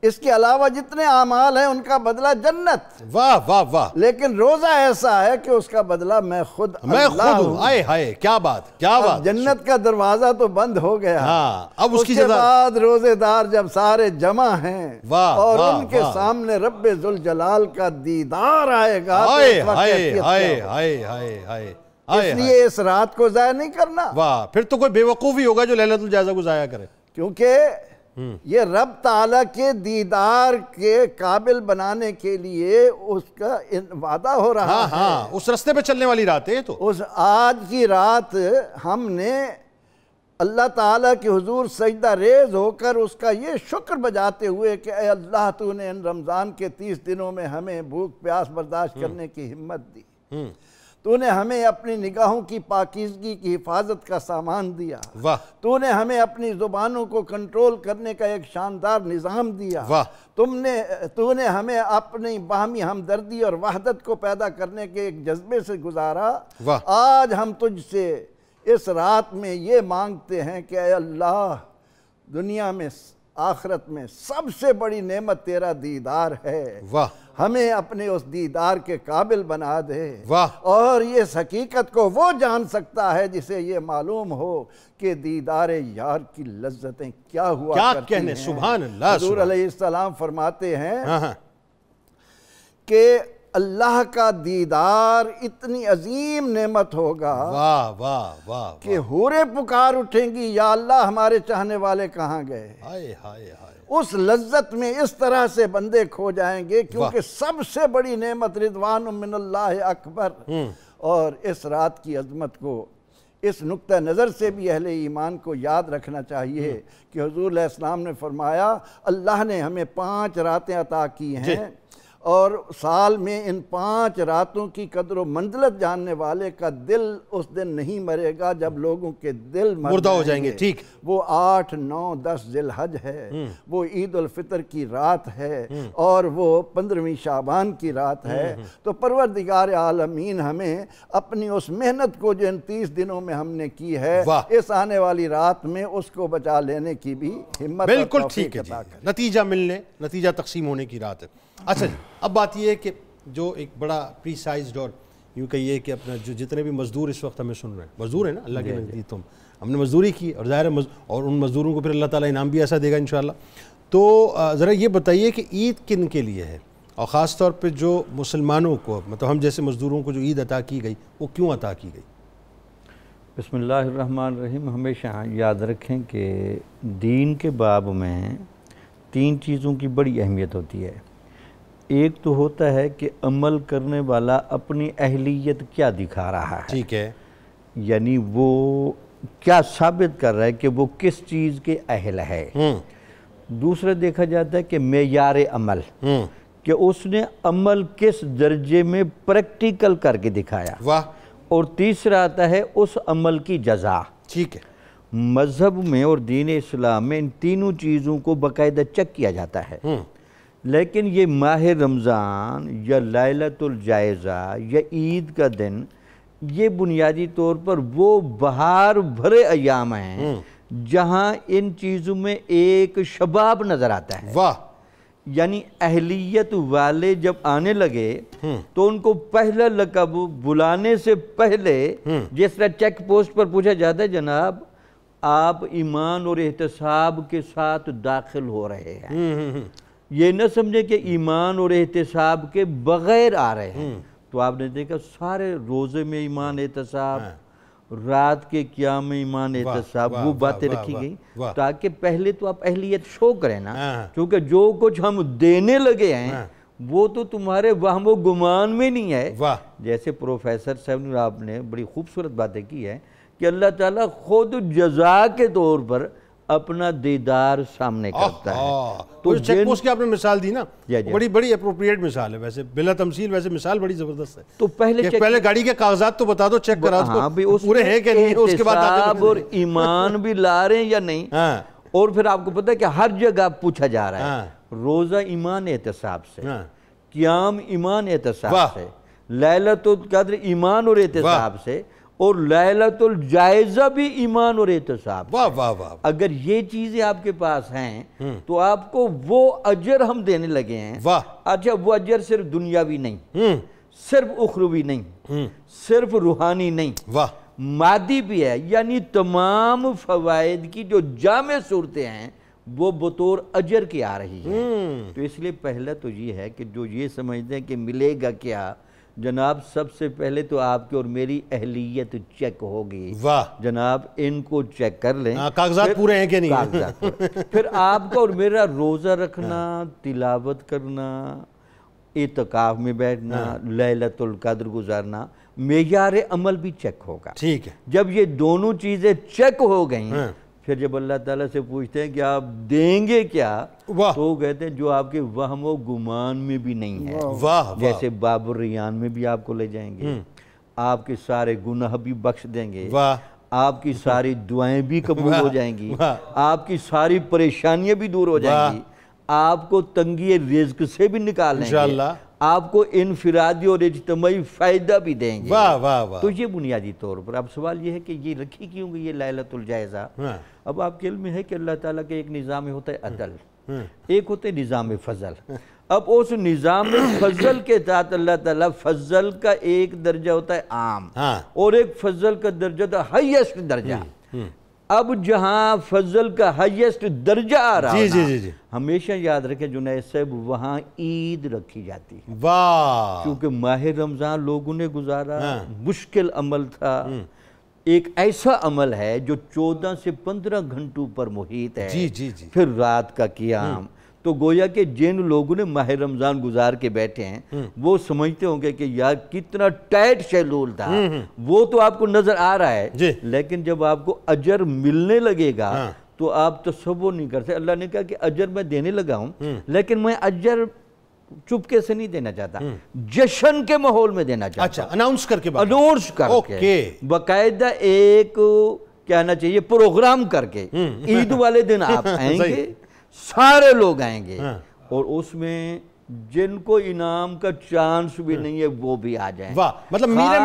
इसके अलावा जितने आमाल हैं उनका बदला जन्नत वाह वाह वाह लेकिन रोजा ऐसा है कि उसका बदला मैं खुद मैं खुद हाय हाय क्या बात क्या बात जन्नत का दरवाजा तो बंद हो गया हाँ, अब उसकी उसके बाद रोजेदार जब सारे जमा हैं वाह और वा, उनके वा, सामने रब जलाल का दीदार आएगा तो इसलिए इस रात को जाया नहीं करना वाह फिर तो कोई बेवकूफ़ ही होगा जो लहलतुल जायजा को जाया करे क्योंकि ये रब ताला के दीदार के काबिल बनाने के लिए उसका वादा हो रहा हाँ, हाँ है हाँ, उस रास्ते पे चलने वाली रात है तो उस आज की रात हमने अल्लाह ताला के हुजूर सजदा रेज होकर उसका ये शुक्र बजाते हुए कि अल्लाह तूने इन रमज़ान के तीस दिनों में हमें भूख प्यास बर्दाश्त हम्म। करने की हिम्मत दी हम्म। तूने हमें अपनी निगाहों की पाकिजगी की हिफाजत का सामान दिया वाह तूने हमें अपनी ज़ुबानों को कंट्रोल करने का एक शानदार निज़ाम दिया वाह तुमने तूने हमें अपनी बाहमी हमदर्दी और वहदत को पैदा करने के एक जज्बे से गुजारा वाह आज हम तुझसे इस रात में ये मांगते हैं कि अल्लाह दुनिया में आखरत में सबसे बड़ी नेमत तेरा दीदार है वाह हमें अपने उस दीदार के काबिल बना दे वाह और ये हकीकत को वो जान सकता है जिसे ये मालूम हो कि दीदार यार की लज्जतें क्या हुआ क्या करती कहने सुबह सलाम फरमाते हैं हाँ, हाँ। कि अल्लाह का दीदार इतनी अजीम नेमत होगा वाह वाह वाह कि हुरे पुकार उठेंगी या अल्लाह हमारे चाहने वाले कहाँ गए हाय हाय उस लज्जत में इस तरह से बंदे खो जाएंगे क्योंकि सबसे बड़ी नेमत रिदवान मिनल्ला अकबर हम्म। और इस रात की अजमत को इस नुक़ नज़र से भी अहले ईमान को याद रखना चाहिए हम्म। कि हजूर इस्लाम ने फरमाया अल्लाह ने हमें पाँच रातें अता की हैं और साल में इन पांच रातों की कदर मंजिलत जानने वाले का दिल उस दिन नहीं मरेगा जब लोगों के दिल मुर्दा हो जाएंगे ठीक वो आठ नौ दस हज है हम्म। वो ईद उल फितर की रात है हम्म। और वो पंद्रहवीं शाबान की रात है हम्म, तो परवर दिगार आलमीन हमें अपनी उस मेहनत को जो इन तीस दिनों में हमने की है इस आने वाली रात में उसको बचा लेने की भी हिम्मत बिल्कुल ठीक है नतीजा मिलने नतीजा तकसीम होने की रात है अच्छा अब बात यह है कि जो एक बड़ा प्रीसाइज और यूँ कहिए कि अपना जो जितने भी मजदूर इस वक्त हमें सुन रहे हैं मजदूर है ना अल्लाह के नज़दीक तुम तो हमने मजदूरी की और ज़ाहिर और उन मजदूरों को फिर अल्लाह ताला इनाम भी ऐसा देगा इन तो ज़रा ये बताइए कि ईद किन के लिए है और ख़ास तौर पर जो मुसलमानों को मतलब हम जैसे मज़दूरों को जो ईद अता की गई वो क्यों अता की गई बसमीम हमेशा याद रखें कि दीन के बाब में तीन चीज़ों की बड़ी अहमियत होती है एक तो होता है कि अमल करने वाला अपनी अहलियत क्या दिखा रहा है ठीक है यानी वो क्या साबित कर रहा है कि वो किस चीज़ के अहल है हम्म। दूसरा देखा जाता है कि मैार अमल हम्म। कि उसने अमल किस दर्जे में प्रैक्टिकल करके दिखाया वाह और तीसरा आता है उस अमल की जजा ठीक है मज़हब में और दीन इस्लाम में इन तीनों चीज़ों को बाकायदा चेक किया जाता है हम्म। लेकिन ये माह रमज़ान या लालतुलजायज़ा या ईद का दिन ये बुनियादी तौर पर वो बहार भरे अयाम हैं हम्म। जहाँ इन चीज़ों में एक शबाब नज़र आता है वाह यानी अहलियत वाले जब आने लगे हम्म। तो उनको पहला लकब बुलाने से पहले हम्म। जिस तरह चेक पोस्ट पर पूछा जाता है जनाब आप ईमान और एहतसाब के साथ दाखिल हो रहे हैं ये न समझे कि ईमान और एहतसाब के बग़ैर आ रहे हैं हम्म। तो आपने देखा सारे रोज़े में ईमान एहतसाब हाँ। रात के क्या में ईमान एहतसाब वो बातें रखी गई ताकि पहले तो आप अहलियत शो करें ना हाँ, हाँ। क्योंकि जो कुछ हम देने लगे हैं वो तो तुम्हारे वह वो गुमान में नहीं है जैसे प्रोफेसर सैम आपने बड़ी खूबसूरत बातें की है कि अल्लाह ताला खुद जजा के तौर पर अपना दीदार सामने करता है तो चेक की आपने मिसाल दी ना जा जा। बड़ी बड़ी अप्रोप्रिएट मिसाल है वैसे बिला तमसील वैसे मिसाल बड़ी जबरदस्त है तो पहले चेक... पहले गाड़ी के कागजात तो बता दो चेक करा हाँ, दो पूरे है कि नहीं उसके बाद और ईमान भी ला रहे हैं या नहीं हाँ। और फिर आपको पता है कि हर जगह पूछा जा रहा है हाँ। रोजा ईमान एहतसाब से हाँ। क्याम ईमान एहतसाब से लैलत कद्र ईमान और एहतसाब से और लैलतुल जायजा भी ईमान और एहतसाब वाह वाह वाह अगर ये चीज़ें आपके पास हैं हम्म। तो आपको वो अजर हम देने लगे हैं वाह अच्छा वो अजर सिर्फ दुनियावी नहीं हम्म। सिर्फ उखरवी नहीं हम्म। सिर्फ रूहानी नहीं वाह मादी भी है यानी तमाम फवायद की जो जाम सूरतें हैं वो बतौर अजर की आ रही है तो इसलिए पहला तो ये है कि जो ये समझते हैं कि मिलेगा क्या जनाब सबसे पहले तो आपकी और मेरी अहलियत चेक होगी वाह जनाब इनको चेक कर लें हाँ, कागजात पूरे हैं कि नहीं कागजात फिर आपका और मेरा रोज़ा रखना हाँ। तिलावत करना एतकाफ में बैठना हाँ। लैलतुल कद्र गुजारना मेयार अमल भी चेक होगा ठीक है जब ये दोनों चीज़ें चेक हो गई फिर जब अल्लाह ताला से पूछते हैं कि आप देंगे क्या तो कहते हैं जो आपके वहम व गुमान में भी नहीं है वाह जैसे बाबर रियान में भी आपको ले जाएंगे हम्म। आपके सारे गुनाह भी बख्श देंगे आपकी सारी दुआएं भी कबूल हो जाएंगी आपकी सारी परेशानियां भी दूर हो जाएंगी आपको तंगी रिज्क से भी निकाल आपको इनफरादी और इजतमी फ़ायदा भी देंगे वाह वाह वाह तो ये बुनियादी तौर पर अब सवाल ये है कि ये रखी क्यों गई ये लालतुलजायज़ा हाँ। अब आपके इल्म है कि अल्लाह ताला के एक निज़ाम होता है अदल हाँ। हाँ। एक होता है निज़ाम फ़जल अब उस निज़ाम फजल के तहत अल्लाह ताला फजल का एक दर्जा होता है आम हाँ। और एक फजल का दर्जा होता है हाइस्ट दर्जा हम्म, हम्म। अब जहाँ फजल का हाइएस्ट दर्जा आ रहा है जी, जी जी जी हमेशा याद रखे जुनेद साहब वहाँ ईद रखी जाती है वाह क्योंकि माह रमज़ान लोगों ने गुजारा हाँ। मुश्किल अमल था हम्म। एक ऐसा अमल है जो चौदह से पंद्रह घंटों पर मुहित है जी जी जी फिर रात का कियाम हम्म। तो गोया के जिन लोगों ने माह रमज़ान गुजार के बैठे हैं हम्म। वो समझते होंगे कि यार कितना टाइट शेड्यूल था हम्म, हम्म। वो तो आपको नज़र आ रहा है लेकिन जब आपको अजर मिलने लगेगा हाँ। तो आप तो सब वो नहीं करते अल्लाह ने कहा कि अजर मैं देने लगा हूं लेकिन मैं अजर चुपके से नहीं देना चाहता जश्न के माहौल में देना चाहता अच्छा अनाउंस करके अनाउंस करके बाकायदा एक कहना चाहिए प्रोग्राम करके ईद वाले दिन आप आएंगे सारे लोग आएंगे हाँ। और उसमें जिनको इनाम का चांस भी हाँ। नहीं है वो भी आ जाए वाह मतलब मीरे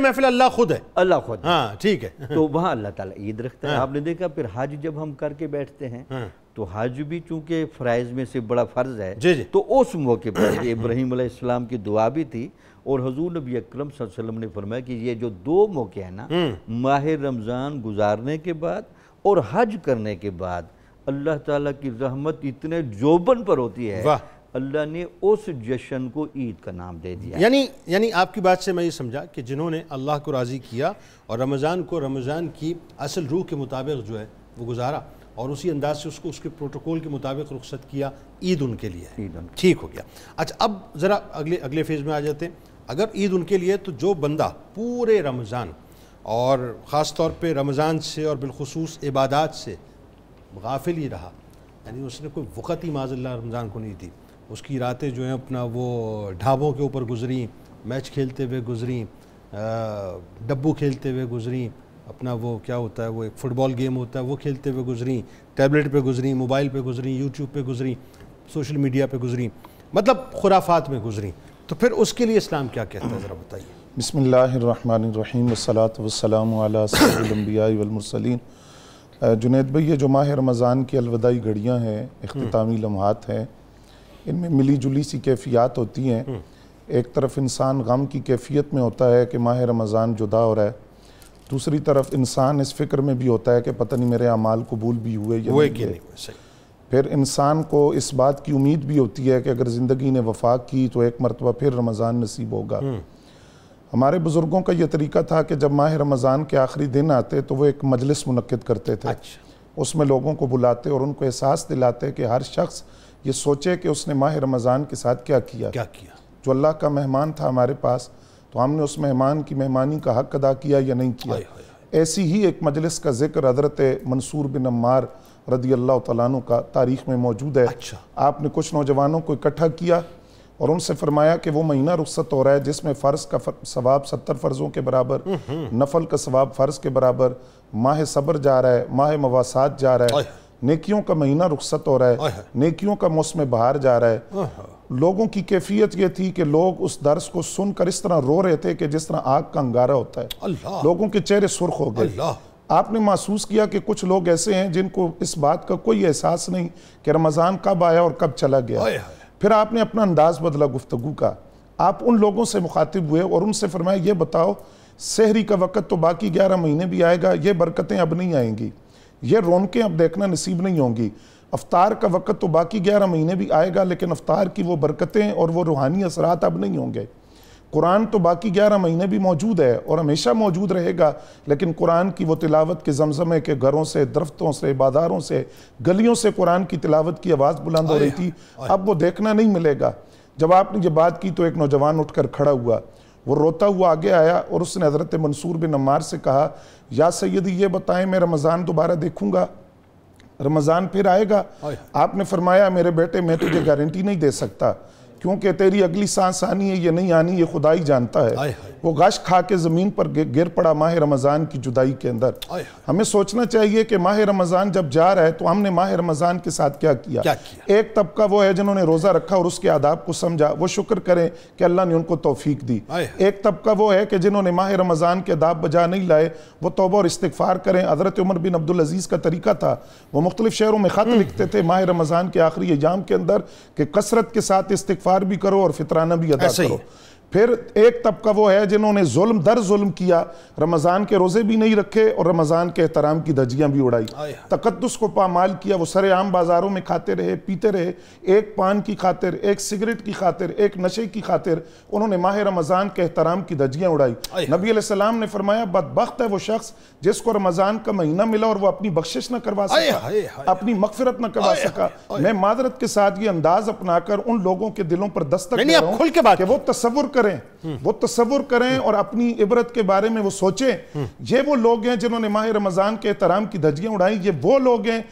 महफिल मीरे अल्लाह खुद है अल्लाह खुद हाँ ठीक है तो वहाँ अल्लाह ताला ईद रखता है हाँ। आपने देखा फिर हज जब हम करके बैठते हैं हाँ। तो हज भी चूंकि फ़राइज में से बड़ा फ़र्ज है जी जी। तो उस मौके पर इब्राहिम इस्लाम की दुआ भी थी और हजूर नबी अक्रम वसल्लम ने फरमाया कि ये जो दो मौके हैं ना हम्म। माह रमज़ान गुजारने के बाद और हज करने के बाद अल्लाह ताला की रहमत इतने जोबन पर होती है अल्लाह ने उस जश्न को ईद का नाम दे दिया यानी यानी आपकी बात से मैं ये समझा कि जिन्होंने अल्लाह को राज़ी किया और रमज़ान को रमज़ान की असल रूह के मुताबिक जो है वो गुजारा और उसी अंदाज से उसको उसके प्रोटोकॉल के मुताबिक रुख्सत किया ईद उनके लिए ईद ठीक हो गया अच्छा अब ज़रा अगले अगले फेज़ में आ जाते हैं अगर ईद उनके लिए तो जो बंदा पूरे रमज़ान और ख़ास तौर पर रमज़ान से और बिलखसूस इबादत से गाफिल ही रहा यानी उसने कोई वक़्त ही माजल्ला रमज़ान को नहीं दी उसकी रातें जो हैं अपना वो ढाबों के ऊपर गुजरी मैच खेलते हुए गुजरी डब्बू खेलते हुए गुजरी अपना वो क्या होता है वो एक फ़ुटबॉल गेम होता है वो खेलते हुए गुजरी टैबलेट पे गुजरी मोबाइल पे गुजरी यूट्यूब पे गुजरी सोशल मीडिया पे गुजरी मतलब खुराफात में गुजरी तो फिर उसके लिए इस्लाम क्या कहता है ज़रा बताइए बसमीम वसलात वसलाम वलमबियामरसलिन जुनेद भाई ये जो माह रमज़ान की अलविदाई घड़ियाँ हैं अख्तामी लम्हात हैं इनमें मिली जुली सी कैफियात होती हैं हम्म। एक तरफ इंसान गम की कैफियत में होता है कि माह रमज़ान जुदा हो रहा है दूसरी तरफ इंसान इस फिक्र में भी होता है कि पता नहीं मेरे अमाल कबूल भी हुए या नहीं, नहीं फिर इंसान को इस बात की उम्मीद भी होती है कि अगर ज़िंदगी ने वफा की तो एक मरतबा फिर रमज़ान नसीब होगा हम्म। हमारे बुज़ुर्गों का यह तरीका था कि जब माह रमज़ान के आखिरी दिन आते तो वो एक मजलिस मनद करते थे अच्छा। उसमें लोगों को बुलाते और उनको एहसास दिलाते कि हर शख्स ये सोचे कि उसने माह रमज़ान के साथ क्या किया क्या किया जो अल्लाह का मेहमान था हमारे पास तो हमने उस मेहमान की मेहमानी का हक अदा किया या नहीं किया ऐसी ही एक मजलिस का जिक्र हजरत मंसूर बिन अम्मार रदी अल्लाह तु का तारीख में मौजूद है अच्छा। आपने कुछ नौजवानों को इकट्ठा किया और उनसे फरमाया कि वो महीना रुख्सत हो रहा है जिसमें फ़र्ज़ का सवाब सत्तर फ़र्ज़ों के बराबर नफल का सवाब फ़र्ज़ के बराबर माह सब्र जा रहा है माह मवासात जा रहा है नेकियों का महीना रुख्सत हो रहा है नेकियों का मौसम बाहर जा रहा है लोगों की कैफियत ये थी कि लोग उस दर्स को सुनकर इस तरह रो रहे थे कि जिस तरह आग का अंगारा होता है लोगों के चेहरे सुर्ख हो गए आपने महसूस किया कि कुछ लोग ऐसे हैं जिनको इस बात का कोई एहसास नहीं कि रमज़ान कब आया और कब चला गया फिर आपने अपना अंदाज़ बदला गुफ्तु का आप उन लोगों से मुखातिब हुए और उनसे फरमाए ये बताओ शहरी का वक़्त तो बाकी ग्यारह महीने भी आएगा ये बरकतें अब नहीं आएंगी ये रौनकें अब देखना नसीब नहीं होंगी अवतार का वक़्त तो बाकी ग्यारह महीने भी आएगा लेकिन अवतार की वो बरकतें और वो रूहानी असरात अब नहीं होंगे कुरान तो बाकी ग्यारह महीने भी मौजूद है और हमेशा मौजूद रहेगा लेकिन कुरान की वो तिलावत के जमजमे के घरों से दरख्तों से बाजारों से गलियों से कुरान की तिलावत की आवाज़ बुलंद हो रही थी अब वो देखना नहीं मिलेगा जब आपने ये बात की तो एक नौजवान उठकर खड़ा हुआ वो रोता हुआ आगे आया और उसने हज़रत मंसूर बिन अम्मार से कहा या सैद ये बताएं मैं रमज़ान दोबारा देखूँगा रमज़ान फिर आएगा आपने फरमाया मेरे बेटे मैं तुझे गारंटी नहीं दे सकता क्योंकि तेरी अगली सांस आनी है ये नहीं आनी ये खुदा ही जानता है वो गश खा के ज़मीन पर गिर पड़ा माह रमज़ान की जुदाई के अंदर हमें सोचना चाहिए कि माह रमज़ान जब जा रहा है तो हमने माह रमज़ान के साथ क्या किया, क्या किया? एक तबका वो है जिन्होंने रोज़ा रखा और उसके आदाब को समझा वो शुक्र करें कि अल्लाह ने उनको तोफ़ीक दी एक तबका वो है कि जिन्होंने माह रमज़ान के आदाब बजा नहीं लाए वो तोबा और इस्तफ़ार करें हज़रत उमर बिन अब्दुल अज़ीज़ का तरीका था वो मुख्तलिफ़ शहरों में ख़त हम्म। लिखते थे माह रमज़ान के आखिरी एजाम के अंदर कि कसरत के साथ इस्तफ़ार इफ्तार भी करो और फितराना भी अदा करो फिर एक तबका वो है जिन्होंने जुल्म दर जुल्म किया रमज़ान के रोज़े भी नहीं रखे और रमज़ान के एहतराम की धज्जियाँ भी उड़ाई तकदस को पामाल किया वो सरे आम बाज़ारों में खाते रहे पीते रहे एक पान की खातिर एक सिगरेट की खातिर एक नशे की खातिर उन्होंने माह रमज़ान के एहतराम की धज्जियाँ उड़ाई नबी सलाम ने फरमाया बदबख्त है वो शख्स जिसको रमज़ान का महीना मिला और वो अपनी बख्शिश ना करवा सका अपनी मगफरत न करवा सका मैं मादरत के साथ ये अंदाज़ अपना कर उन लोगों के दिलों पर दस्तक वो तस्वुर कर करें वो तस्वुर करें और अपनी इबरत के बारे में वो सोचें ये वो लोग हैं जिन्होंने माह रमज़ान के एहतराम की धज्जियाँ उड़ाई ये वो लोग हैं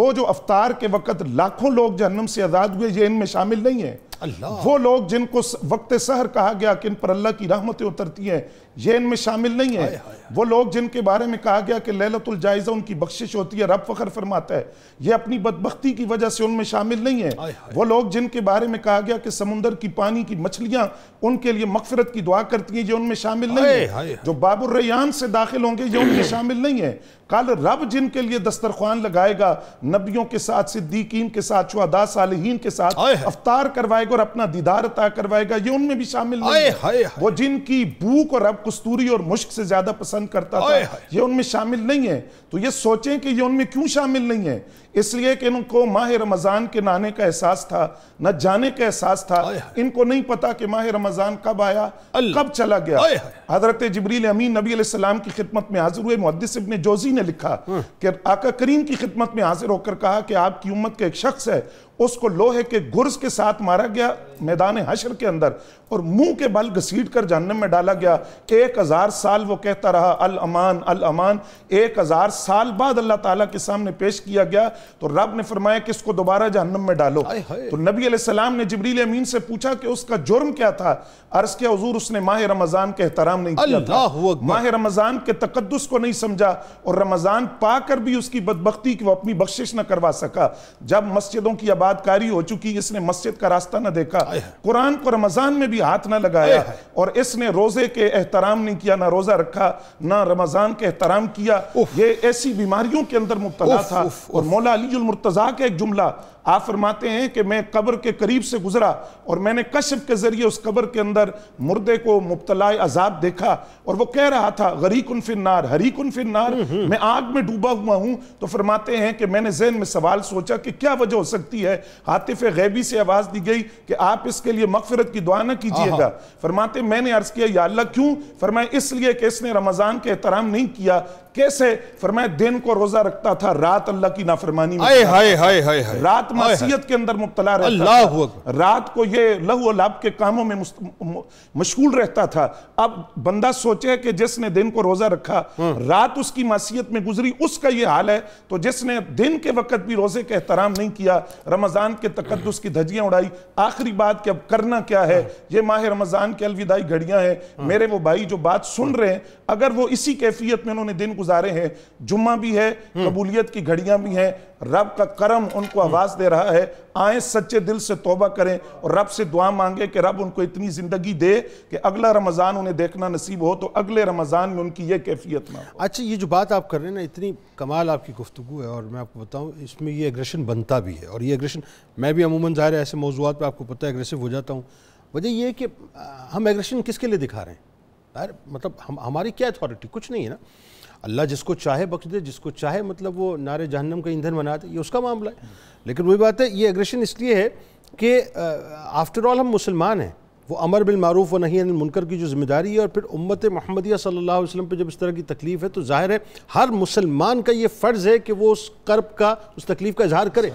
वो जो अफ्तार के वक़्त लाखों लोग जहन्नम से आज़ाद हुए ये इनमें शामिल नहीं है वो लोग जिनको वक्त सहर कहा गया कि इन पर अल्लाह की रहमतें उतरती हैं ये इनमें शामिल नहीं है आए, आए, आए। वो लोग जिनके बारे में कहा गया कि ललतुल जायजा उनकी बख्शिश होती है रब फखर फरमाता है ये अपनी बदबख्ती की वजह से उनमें शामिल नहीं है वो लोग जिनके बारे में कहा गया कि समुंदर की पानी की मछलियां उनके लिए मकफरत की दुआ करती हैं ये उनमें शामिल नहीं है जो बाबुर रैयान से दाखिल होंगे ये उनमें शामिल नहीं है कल रब जिनके लिए दस्तरखान लगाएगा नबियों के साथ सिद्दीकीन के साथ शुदा सालहीन के साथ अवतार करवाएगा और अपना दीदार अता करवाएगा ये उनमें भी शामिल नहीं है वो जिनकी भूख और रब कस्तूरी और मुश्क से ज्यादा पसंद करता था ये उनमें शामिल नहीं है तो ये सोचें कि ये उनमें क्यों शामिल नहीं है इसलिए कि इनको माह रमज़ान के नाने का एहसास था न जाने का एहसास था इनको नहीं पता कि माह रमज़ान कब आया कब चला गया हजरत जबरील अमीन नबी सलाम की खिदमत में हाजिर हुए मुहदस इबन जोजी ने लिखा हाँ। कि आका करीम की खिदमत में हाजिर होकर कहा कि आपकी उम्मत का एक शख्स है उसको लोहे के गुर्ज के साथ मारा गया मैदान हशर के अंदर और मुंह के बल घसीट कर जहनम में डाला गया एक हज़ार साल वो कहता रहा अल अमान अल अमान एक हज़ार साल बाद अल्लाह ताला के सामने पेश किया गया तो रब ने फरमाया कि इसको दोबारा जहनम में डालो तो नबी सलाम ने जबरील अमीन से पूछा कि उसका जुर्म क्या था अर्ज के हजूर उसने माह रमज़ान के एहतराम नहीं किया माह रमज़ान के तकदस को नहीं समझा और रमज़ान पाकर भी उसकी बदबख्ती की वो अपनी बख्शिश न करवा सका जब मस्जिदों की आबाद बर्बादकारी हो चुकी इसने मस्जिद का रास्ता ना देखा कुरान को रमजान में भी हाथ ना लगाया और इसने रोजे के एहतराम नहीं किया ना रोजा रखा ना रमजान के एहतराम किया ये ऐसी बीमारियों के अंदर मुबतला था और मौला अली मुर्तजा का एक जुमला आप फरमाते हैं कि मैं कब्र के करीब से गुजरा और मैंने कश्यप के ज़रिए उस कब्र के अंदर मुर्दे को मुबतला अजाब देखा और वो कह रहा था गरीक फिन्नार हरीक नार हम्म, हम्म। मैं आग में डूबा हुआ हूं तो फरमाते हैं कि मैंने जहन में सवाल सोचा कि क्या वजह हो सकती है हातिफ गैबी से आवाज़ दी गई कि आप इसके लिए मकफरत की दुआ न कीजिएगा फरमाते मैंने अर्ज़ किया या क्यों फरमाए इसलिए कि इसने रमज़ान के एहतराम नहीं किया कैसे फरमाया दिन को रोजा रखता था रात अल्लाह की नाफरमानी में हाय हाय हाय हाय रात मासीत के अंदर मुबतला रहता था रात को ये लहू लाभ के कामों में मशगूल रहता था अब बंदा सोचे कि जिसने दिन को रोजा रखा हाँ। रात उसकी मासीत में गुजरी उसका ये हाल है तो जिसने दिन के वक्त भी रोजे का एहतराम नहीं किया रमजान के तकदस की धजियां उड़ाई आखिरी बात कि अब करना क्या है हाँ। ये माह रमजान की अलविदाई घड़ियां हैं हाँ। मेरे वो भाई जो बात सुन रहे हैं अगर वो इसी कैफियत में उन्होंने दिन गुजर गुजारे हैं जुम्मा भी है हम्म। कबूलियत की घड़ियां भी हैं रब का करम उनको आवाज दे रहा है आए सच्चे दिल से तोबा करें और रब से दुआ मांगे कि रब उनको इतनी जिंदगी दे कि अगला रमजान उन्हें देखना नसीब हो तो अगले रमजान में उनकी यह कैफियत ना हो अच्छा ये जो बात आप कर रहे हैं ना इतनी कमाल आपकी गुफ्तु है और मैं आपको बताऊँ इसमें यह एग्रेशन बनता भी है और ये एग्रेशन मैं भी अमूमन ज़ाहिर है ऐसे मौजूद पर आपको पता है एग्रेसिव हो जाता हूँ वजह यह है कि हम एग्रेशन किसके लिए दिखा रहे हैं यार मतलब हम हमारी क्या अथॉरिटी कुछ नहीं है ना अल्लाह जिसको चाहे बख्श दे जिसको चाहे मतलब वो नारे जहन्नम का ईंधन बना दे ये उसका मामला है लेकिन वही बात है ये एग्रेशन इसलिए है कि आफ्टर ऑल हम मुसलमान हैं वो अमर मारूफ व नहीं मुनकर की जो जिम्मेदारी है और फिर उम्मत महमदिया सल्ला वसलम पर जब इस तरह की तकलीफ़ है तो जाहिर है हर मुसलमान का ये फ़र्ज़ है कि वो उस कर्ब का उस तकलीफ़ का इजहार करे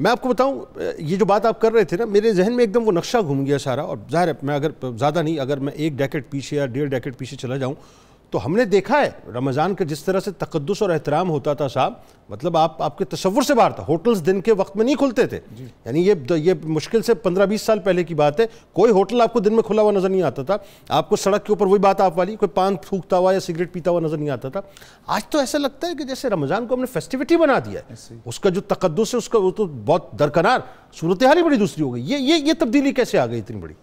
मैं आपको बताऊं ये जो बात आप कर रहे थे ना मेरे जहन में एकदम वो नक्शा घूम गया सारा और जाहिर है मैं अगर ज़्यादा नहीं अगर मैं एक डैकेट पीछे या डेढ़ डैकेट पीछे चला जाऊँ तो हमने देखा है रमज़ान का जिस तरह से तकदस और एहतराम होता था साहब मतलब आप आपके तस्वुर से बाहर था होटल्स दिन के वक्त में नहीं खुलते थे यानी ये ये मुश्किल से पंद्रह बीस साल पहले की बात है कोई होटल आपको दिन में खुला हुआ नज़र नहीं आता था आपको सड़क के ऊपर वही बात आप वाली कोई पान फूकता हुआ या सिगरेट पीता हुआ नज़र नहीं आता था आज तो ऐसा लगता है कि जैसे रमज़ान को हमने फेस्टिविटी बना दिया है उसका जो तकदस है उसका वो तो बहुत दरकनार सूरत हाल ही बड़ी दूसरी हो गई ये ये ये तब्दीली कैसे आ गई इतनी बड़ी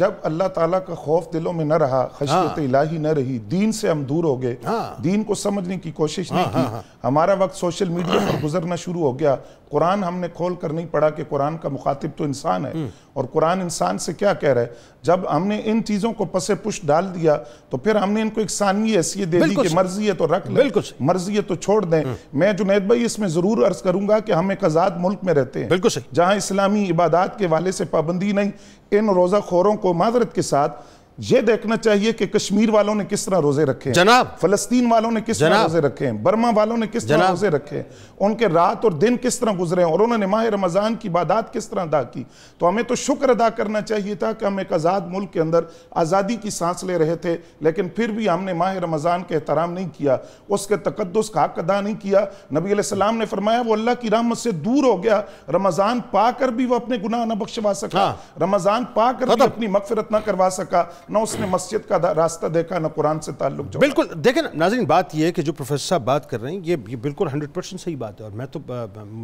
जब अल्लाह ताला का खौफ दिलों में न रहा खशियत हाँ। इलाही न रही दीन से हम दूर हो गए हाँ। दीन को समझने की कोशिश हाँ, नहीं की हाँ, हाँ। हमारा वक्त सोशल मीडिया पर गुजरना शुरू हो गया कुरान हमने खोल कर नहीं पढ़ा कि कुरान का मुखातिब तो इंसान है हम्म। और कुरान इंसान से क्या कह रहा है जब हमने इन चीज़ों को पसे पुश डाल दिया तो फिर हमने इनको एक सानवी हैसियत दे दी कि मर्जी है तो रख लें मर्जी है तो छोड़ दें हम्म। मैं जुनेद भाई इसमें ज़रूर अर्ज़ करूंगा कि हम एक आज़ाद मुल्क में रहते हैं बिल्कुल जहाँ इस्लामी इबादत के वाले से पाबंदी नहीं इन रोज़ा खोरों को माजरत के साथ ये देखना चाहिए कि कश्मीर वालों ने किस तरह रोजे रखे जनाब फलस्तीन वालों ने किस तरह रोजे रखे हैं बर्मा वालों ने किस तरह रोजे रखे हैं उनके रात और दिन किस तरह गुजरे हैं और उन्होंने माह रमजान की बादात किस तरह अदा की तो हमें तो शुक्र अदा करना चाहिए था कि हम एक आज़ाद मुल्क के अंदर आज़ादी की सांस ले रहे थे लेकिन फिर भी हमने माह रमजान का एहतराम नहीं किया उसके तकदस का हक अदा नहीं किया नबी ने फरमाया वो अल्लाह की रामत से दूर हो गया रमजान पा कर भी वो अपने गुनाह न बख्शवा सका हाँ। रमजान पा कर भी अपनी मकफरत ना करवा सका ना उसने मस्जिद का रास्ता देखा ना कुरान से ताल्लुक बिल्कुल देखें नाजरीन बात यह है कि जो प्रोफेसर साहब बात कर रहे हैं ये ये बिल्कुल हंड्रेड परसेंट सही बात है और मैं तो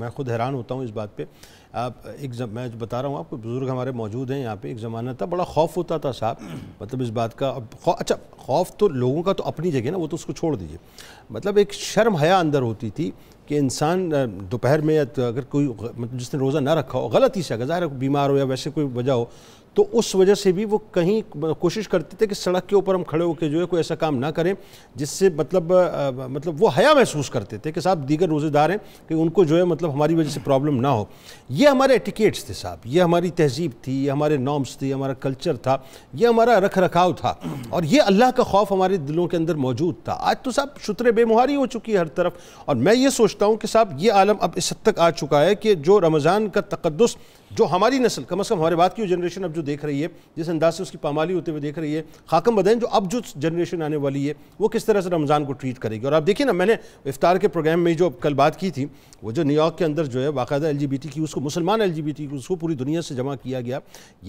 मैं खुद हैरान होता हूँ इस बात पर आप एक मैं जो बता रहा हूँ आपको बुज़ुर्ग हमारे मौजूद हैं यहाँ पे एक ज़माना था बड़ा खौफ होता था साहब मतलब इस बात का खौ, अच्छा खौफ तो लोगों का तो अपनी जगह ना वो तो उसको छोड़ दीजिए मतलब एक शर्म हया अंदर होती थी कि इंसान दोपहर में तो अगर कोई मतलब जिसने रोज़ा ना रखा हो गलती से अगर ज़ाहिर बीमार हो या वैसे कोई वजह हो तो उस वजह से भी वो कहीं कोशिश करते थे कि सड़क के ऊपर हम खड़े होकर जो है कोई ऐसा काम ना करें जिससे मतलब मतलब वो हया महसूस करते थे कि साहब दीगर रोज़ेदार हैं कि उनको जो है मतलब हमारी वजह से प्रॉब्लम ना हो ये हमारे एटिकेट्स थे साहब ये हमारी तहजीब थी ये हमारे नॉर्म्स थे हमारा कल्चर था ये हमारा रख रखाव था और ये अल्लाह का खौफ हमारे दिलों के अंदर मौजूद था आज तो साहब शुतरे बेमुहारी हो चुकी है हर तरफ और मैं ये सोचता हूँ कि साहब ये आलम अब इस हद तक आ चुका है कि जो रमज़ान का तकदस जो हमारी नस्ल कम अज़ कम हमारे बाद की जनरेशन अब जो देख रही है जिस अंदाज से उसकी पामाली होते हुए देख रही है खाकम बदैन जो अब जो जनरेशन आने वाली है वो किस तरह से रमज़ान को ट्रीट करेगी और आप देखिए ना मैंने इफ्तार के प्रोग्राम में जो कल बात की थी वो जो न्यूयॉर्क के अंदर जो है बाकायदा एल जी बी टी की उसको मुसलमान एल जी बी टी की उसको पूरी दुनिया से जमा किया गया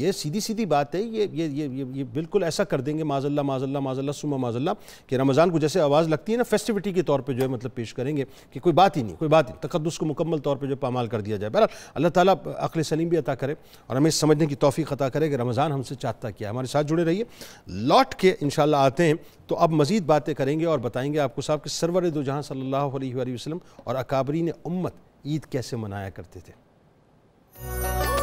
ये सीधी सीधी बात है ये ये ये ये, ये बिल्कुल ऐसा कर देंगे माजल्ला माजल्ला माजल्ला सुमा माजल्ला कि रमज़ान को जैसे आवाज़ लगती है ना फेस्टिविटी के तौर पर जो है मतलब पेश करेंगे कि कोई बात ही नहीं कोई बात नहीं तकदस को मुकम्मल तौर पर जो पामाल कर दिया जाए बहर अल्लाह ताली अखिल सलीम भी अता करे और हमें समझने की तोफ़ी अता करे कि रमज़ान हमसे चाहता क्या हमारे साथ जुड़े रहिए लौट के इन आते हैं तो अब मज़ीद बातें करेंगे और बताएंगे आपको साहब कि सरवर दो जहाँ सल्ला वसलम और अकाबरीन उम्मत ईद कैसे मनाया करते थे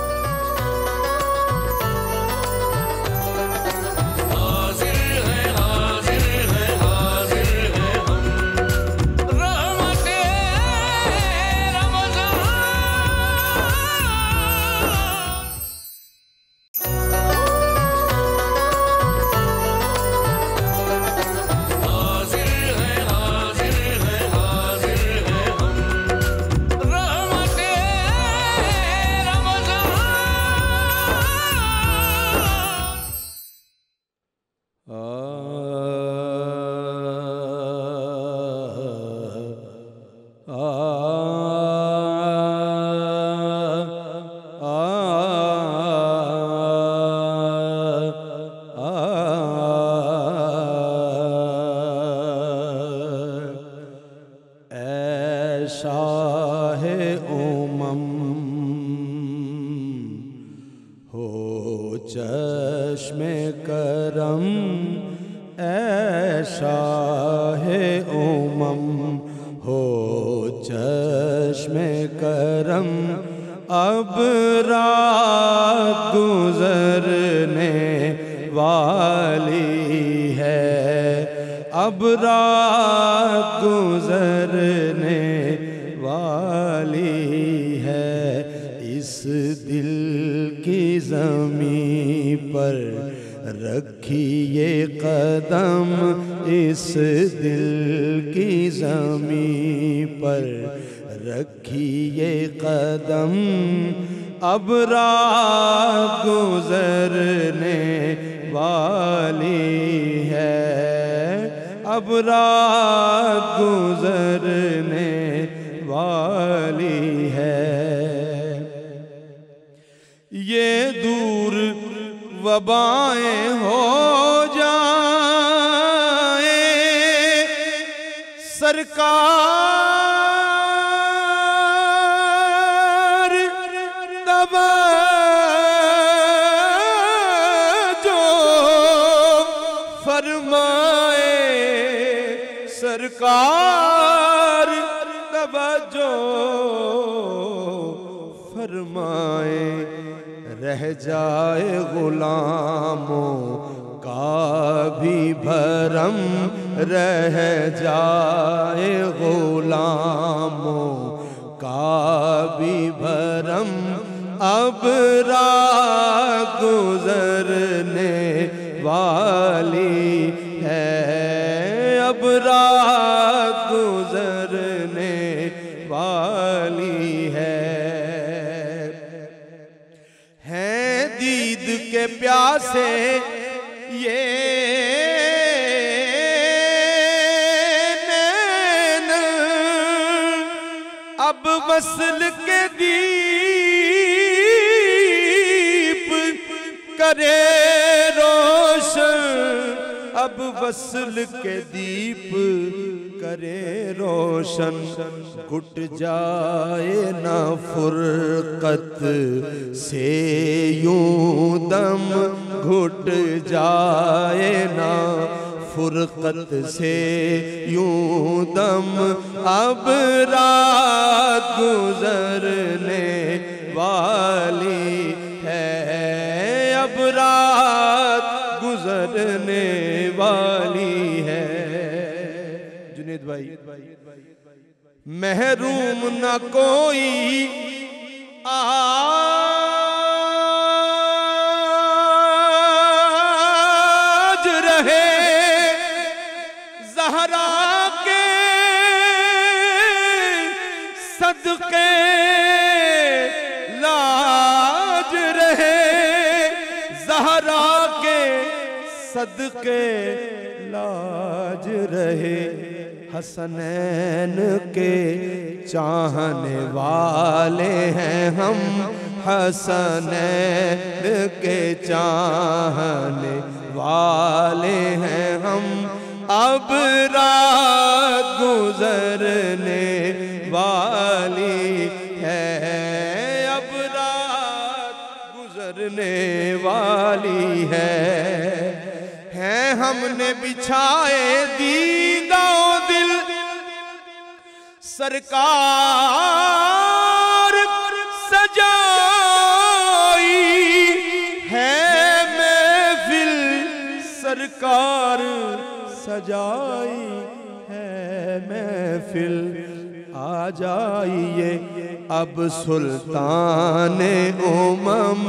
महरूम न कोई आ के लाज रहे के सदके लाज रहे हसनैन के चाहने वाले हैं हम हसनैन के चाहने वाले हैं हम अब रात गुजरने वाली है अब रात गुजरने वाली है हैं हमने बिछाए दी सरकार सजाई है महफिल सरकार सजाई है महफिल आ जाइए अब सुल्तान उमम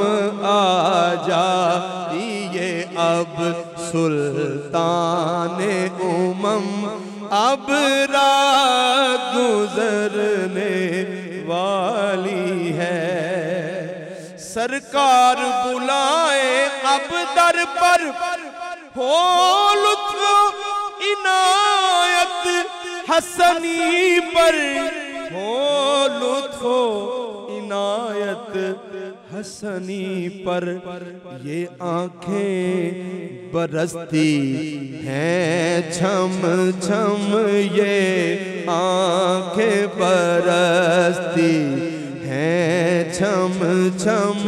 आ जाइए अब सुल्तान उमम अब रात गुजरने वाली है सरकार बुलाए अब दर पर हो लुत्फ इनायत हसनी पर हो लुत्फ नायत हसनी पर ये आंखें बरसती हैं छम छम ये आंखें बरसती हैं छम छम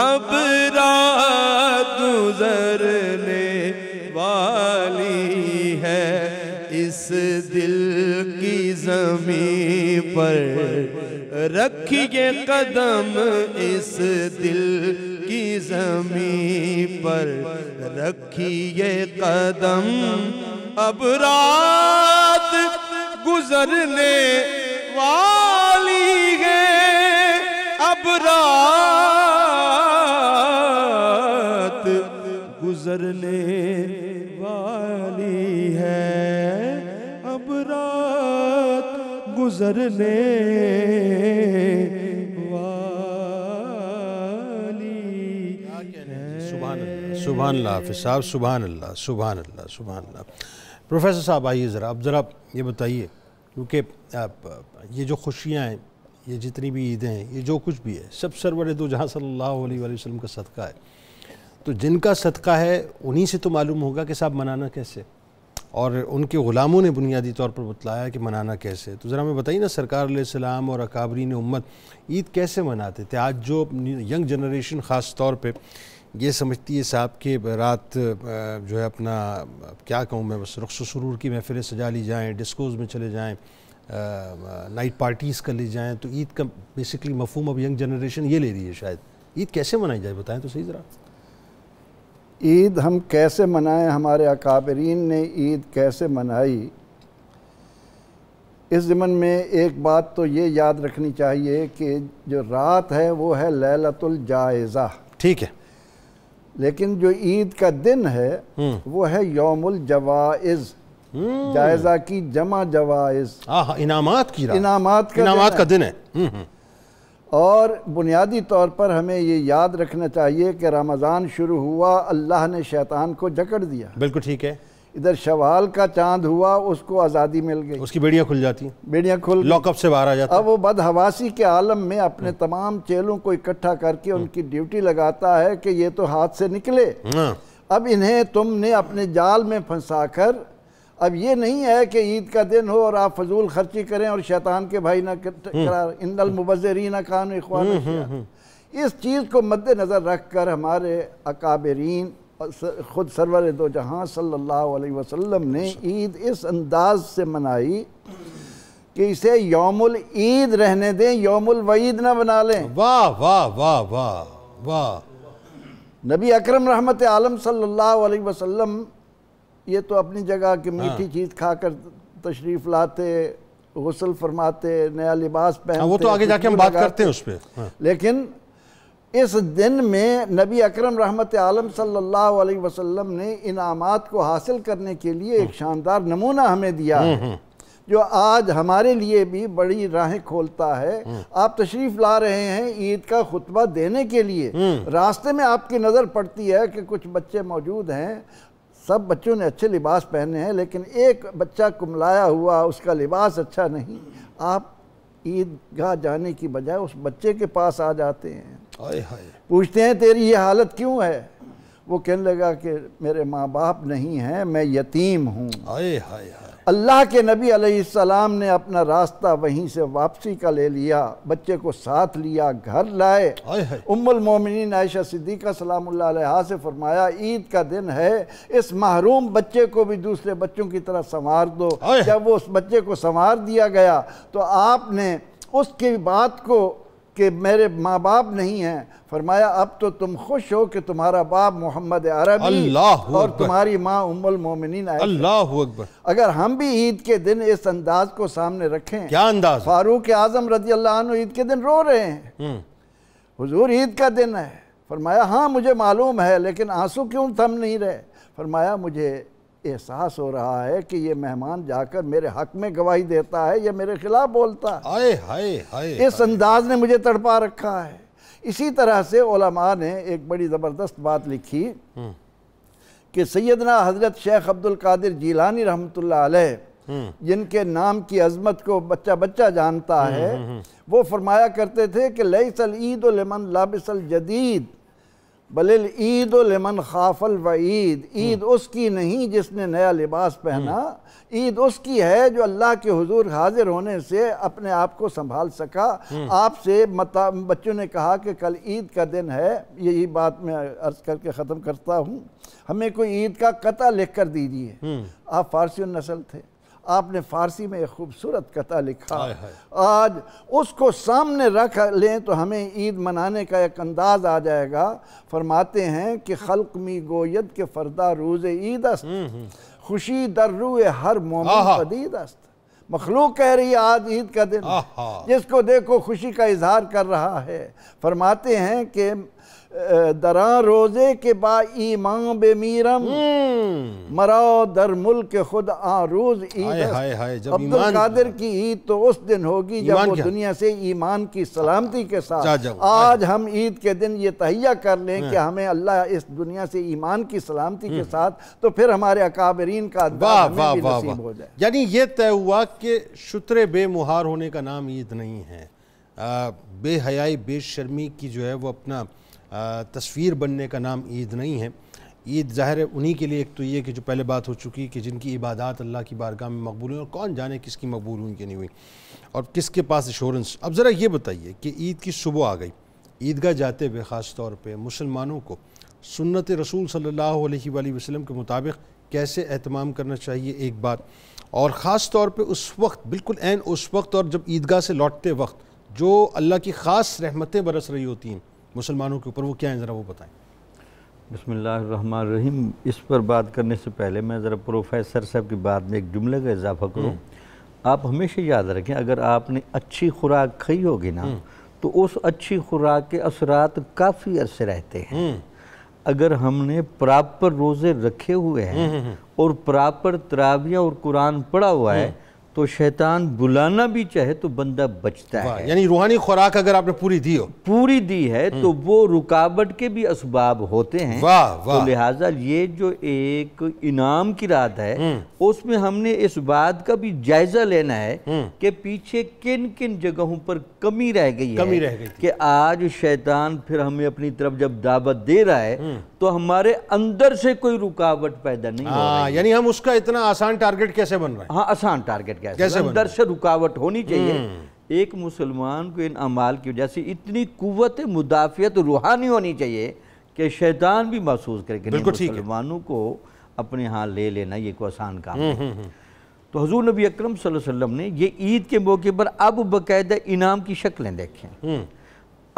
अब रात गुजरने वाली है इस दिल की जमीन पर रखिए कदम इस दिल की जमी पर रखिए कदम अब रात गुजरने वाली है अब रात गुजरने वाली है गुजरने सुबहान अल्लाह साहब सुबहान अल्लाह सुबहान अल्लाह सुबहान अल्लाह प्रोफेसर साहब आइए ज़रा अब ज़रा ये बताइए क्योंकि आप ये जो खुशियाँ हैं ये जितनी भी ईदें हैं ये जो कुछ भी है सब सरवर दो जहाँ सल्ला वसलम का सदका है तो जिनका सदका है उन्हीं से तो मालूम होगा कि साहब मनाना कैसे और उनके ग़ुलामों ने बुनियादी तौर पर बतलाया कि मनाना कैसे तो ज़रा हमें बताइए ना सरकार सलाम और अकाबरीन उम्मत ईद कैसे मनाते थे आज जो यंग जनरेशन ख़ास तौर पर ये समझती है साहब के रात जो है अपना क्या कहूँ मैं बस रक्स सुरूर की महफिलें सजा ली जाएँ डिस्कोज में चले जाएँ नाइट पार्टीज़ कर ली जाएँ तो ईद का बेसिकली मफहम अब यंग जनरेशन ये ले रही है शायद ईद कैसे मनाई जाए बताएं तो सही ज़रा ईद हम कैसे मनाएं हमारे अकाबरीन ने ईद कैसे मनाई इस ज़मन में एक बात तो ये याद रखनी चाहिए कि जो रात है वो है लैलतुल जायज़ा ठीक है लेकिन जो ईद का दिन है हम्म। वो है योमुल जवाइज़ हम्म। जायज़ा की जमा जवाइज़ इनामात की इनामात का इनामात का दिन है हम्म, और बुनियादी तौर पर हमें ये याद रखना चाहिए कि रमज़ान शुरू हुआ अल्लाह ने शैतान को जकड़ दिया बिल्कुल ठीक है इधर शवाल का चांद हुआ उसको आज़ादी मिल गई उसकी बेड़ियाँ खुल जाती बेड़ियाँ खुल लॉकअप से बाहर आ जाता अब वो बदहवासी के आलम में अपने हम्म। तमाम चेलों को इकट्ठा करके हम्म। उनकी ड्यूटी लगाता है कि ये तो हाथ से निकले हाँ। अब इन्हें तुमने अपने जाल में फंसा कर अब ये नहीं है कि ईद का दिन हो और आप फजूल खर्ची करें और शैतान के भाई ना हम्म। करार इनल ना कान इखवान इस चीज़ को मद्देनजर रख कर हमारे अकाबरीन ख़ुद सरवर दो जहाँ सल्ला वसम ने अच्छा। ईद इस अंदाज से मनाई कि इसे योमुल ईद रहने दें योमुल वईद ना बना लें वाह वाह वाह वाह वाह नबी अकरम रहमत आलम सल्लल्लाहु अलैहि वसल्लम ये तो अपनी जगह की मीठी हाँ। चीज़ खाकर तशरीफ़ लाते गसल फरमाते नया लिबास पहनते हाँ, वो तो आगे जाके हम बात करते हैं उस पर हाँ। लेकिन इस दिन में नबी अकरम रहमत आलम सल्लल्लाहु अलैहि वसल्लम ने इनामात को हासिल करने के लिए एक शानदार नमूना हमें दिया हम्म, है हम्म। जो आज हमारे लिए भी बड़ी राहें खोलता है आप तशरीफ़ ला रहे हैं ईद का खुतबा देने के लिए रास्ते में आपकी नज़र पड़ती है कि कुछ बच्चे मौजूद हैं सब बच्चों ने अच्छे लिबास पहने हैं लेकिन एक बच्चा कुमलाया हुआ उसका लिबास अच्छा नहीं आप ईदगाह जाने की बजाय उस बच्चे के पास आ जाते हैं हाय हाय पूछते हैं तेरी ये हालत क्यों है वो कहने लगा कि मेरे माँ बाप नहीं हैं मैं यतीम हूँ हाय हाय हाय अल्लाह के नबी अलैहिस्सलाम ने अपना रास्ता वहीं से वापसी का ले लिया बच्चे को साथ लिया घर लाए उम्मुल मोमिनीन आयशा सिद्दीका सलाम से फरमाया ईद का दिन है इस महरूम बच्चे को भी दूसरे बच्चों की तरह संवार दो जब वो उस बच्चे को संवार दिया गया तो आपने उसकी बात को कि मेरे माँ बाप नहीं हैं फरमाया अब तो तुम खुश हो कि तुम्हारा बाप मोहम्मद अरबी और तुम्हारी माँ उम्मुल मोमिन अल्लाह अगर हम भी ईद के दिन इस अंदाज को सामने रखें क्या अंदाज फारूक आजम रजी अल्लाह ईद के दिन रो रहे हैं हजूर हम्म। ईद का दिन है फरमाया हाँ मुझे मालूम है लेकिन आंसू क्यों थम नहीं रहे फरमाया मुझे एहसास हो रहा है कि ये मेहमान जाकर मेरे हक में गवाही देता है या मेरे खिलाफ बोलता है आए, हाय हाय इस अंदाज ने मुझे तड़पा रखा है इसी तरह से ओलमा ने एक बड़ी ज़बरदस्त बात लिखी हम्म। कि सैदना हज़रत शेख अब्दुल कादिर जीलानी रहमत हम्म। जिनके नाम की अजमत को बच्चा बच्चा जानता हम्म, है वो फरमाया करते थे कि लई सल ईद लमन लाबिसल जदीद बलिल ईद लेमन खाफल व ईद हम्म। ईद उसकी नहीं जिसने नया लिबास पहना हम्म। ईद उसकी है जो अल्लाह के हुजूर हाजिर होने से अपने आप को संभाल सका हम्म। आपसे बच्चों ने कहा कि कल ईद का दिन है यही बात मैं अर्ज करके ख़त्म करता हूँ हमें कोई ईद का कता लिख कर दीजिए आप फारसी नस्ल थे आपने फारसी में एक खूबसूरत कथा लिखा आए, आज उसको सामने रख लें तो हमें ईद मनाने का एक अंदाज आ जाएगा फरमाते हैं कि खल्क मी गोयद के फरदा रोज़ ईद अस्त हम्म, हम्म। खुशी रू हर मोमिन अस्त मखलूक कह रही है आज ईद का दिन जिसको देखो खुशी का इजहार कर रहा है फरमाते हैं कि दरा रोजे के बा ईमाम बे मीरम हम्म। मरा दर मुल्क खुद आरूज अब्दुल कादिर की ईद तो उस दिन होगी जब वो दुनिया से ईमान की सलामती के साथ आज हम ईद के दिन ये तहिया कर लें कि हाँ। हमें अल्लाह इस दुनिया से ईमान की सलामती के हम्म। साथ तो फिर हमारे अकाबरीन का यानी ये तय हुआ कि शुतरे बेमुहार होने का नाम ईद नहीं है बेहयाई बेशर्मी की जो है वो अपना तस्वीर बनने का नाम ईद नहीं है ईद ज़ाहिर उन्हीं के लिए एक तो ये कि जो पहले बात हो चुकी कि जिनकी इबादत अल्लाह की बारगाह में मकबूल हुई और कौन जाने किसकी मकबूल हुई कि नहीं हुई और किसके पास इंश्योरेंस अब ज़रा ये बताइए कि ईद की सुबह आ गई ईदगाह जाते हुए ख़ास तौर पर मुसलमानों को सुन्नत रसूल सल्लल्लाहु अलैहि वसल्लम के मुताबिक कैसे अहतमाम करना चाहिए एक बात और ख़ास तौर पर उस वक्त बिल्कुल एन उस वक्त और जब ईदगाह से लौटते वक्त जो अल्लाह की ख़ास रहमतें बरस रही होती हैं मुसलमानों के ऊपर वो क्या है ज़रा वो बताएं बसमीम इस पर बात करने से पहले मैं ज़रा प्रोफेसर साहब की बात में एक जुमले का इजाफा हम्म। करूँ आप हमेशा याद रखें अगर आपने अच्छी खुराक खाई होगी ना हम्म। तो उस अच्छी खुराक के असरात काफ़ी अरसे रहते हैं हम्म। अगर हमने प्रॉपर रोज़े रखे हुए हैं और प्रॉपर तराविया और कुरान पढ़ा हुआ है तो शैतान बुलाना भी चाहे तो बंदा बचता है यानी रूहानी खुराक अगर आपने पूरी दी हो पूरी दी है हम्म। तो वो रुकावट के भी असबाब होते हैं वाह वाह तो लिहाजा ये जो एक इनाम की रात है हम्म। उसमें हमने इस बात का भी जायजा लेना है हम्म। कि पीछे किन किन जगहों पर कमी रह गई है कमी रह गई कि आज शैतान फिर हमें अपनी तरफ जब दावत दे रहा है तो हमारे अंदर से कोई रुकावट पैदा नहीं हाँ, यानी हम उसका इतना आसान टारगेट कैसे बन रहे हैं हाँ आसान टारगेट कैसे अंदर से रुकावट होनी चाहिए हम्म। एक मुसलमान को इन अमाल की वजह से इतनी कुत मुदाफ़ियत रूहानी होनी चाहिए कि शैतान भी महसूस करे कि मुसलमानों को अपने यहाँ ले लेना ये कोई आसान काम है हम्म, हम्म, तो हजूर नबी अक्रम वसल्लम ने ये ईद के मौके पर अब बाकायदा इनाम की शक्लें देखें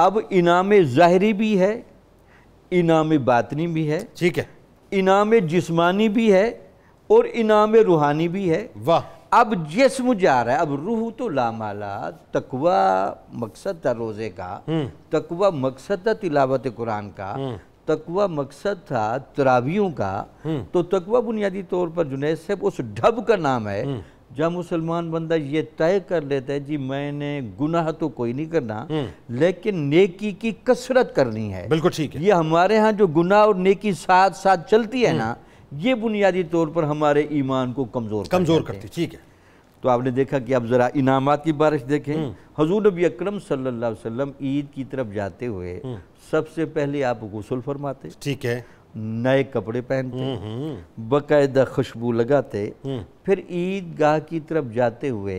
अब इनाम ज़ाहरी भी है इनाम बातनी भी है ठीक है इनाम जिस्मानी भी है और इनाम रूहानी भी है वाह अब जिसम जा रहा है अब रूह तो लामाला तकवा मकसद था रोज़े का हम्म। तकवा मकसद था तिलावत कुरान का हम्म। तकवा मकसद था तरावियों का हम्म। तो तकवा बुनियादी तौर पर जुनेद से उस ढब का नाम है जब मुसलमान बंदा ये तय कर लेता है जी मैंने गुनाह तो कोई नहीं करना लेकिन नेकी की कसरत करनी है बिल्कुल ठीक है ये हमारे यहाँ जो गुनाह और नेकी साथ साथ चलती है ना ये बुनियादी तौर पर हमारे ईमान को कमज़ोर कमज़ोर करती ठीक है तो आपने देखा कि आप ज़रा इनामत की बारिश देखें हम्म। हजूर नबी अक्रम सल्लाम ईद की तरफ जाते हुए हम्म। सबसे पहले आप गसल फरमाते ठीक है नए कपड़े पहनते हम्म, बायदा खुशबू लगाते फिर ईद गाह की तरफ जाते हुए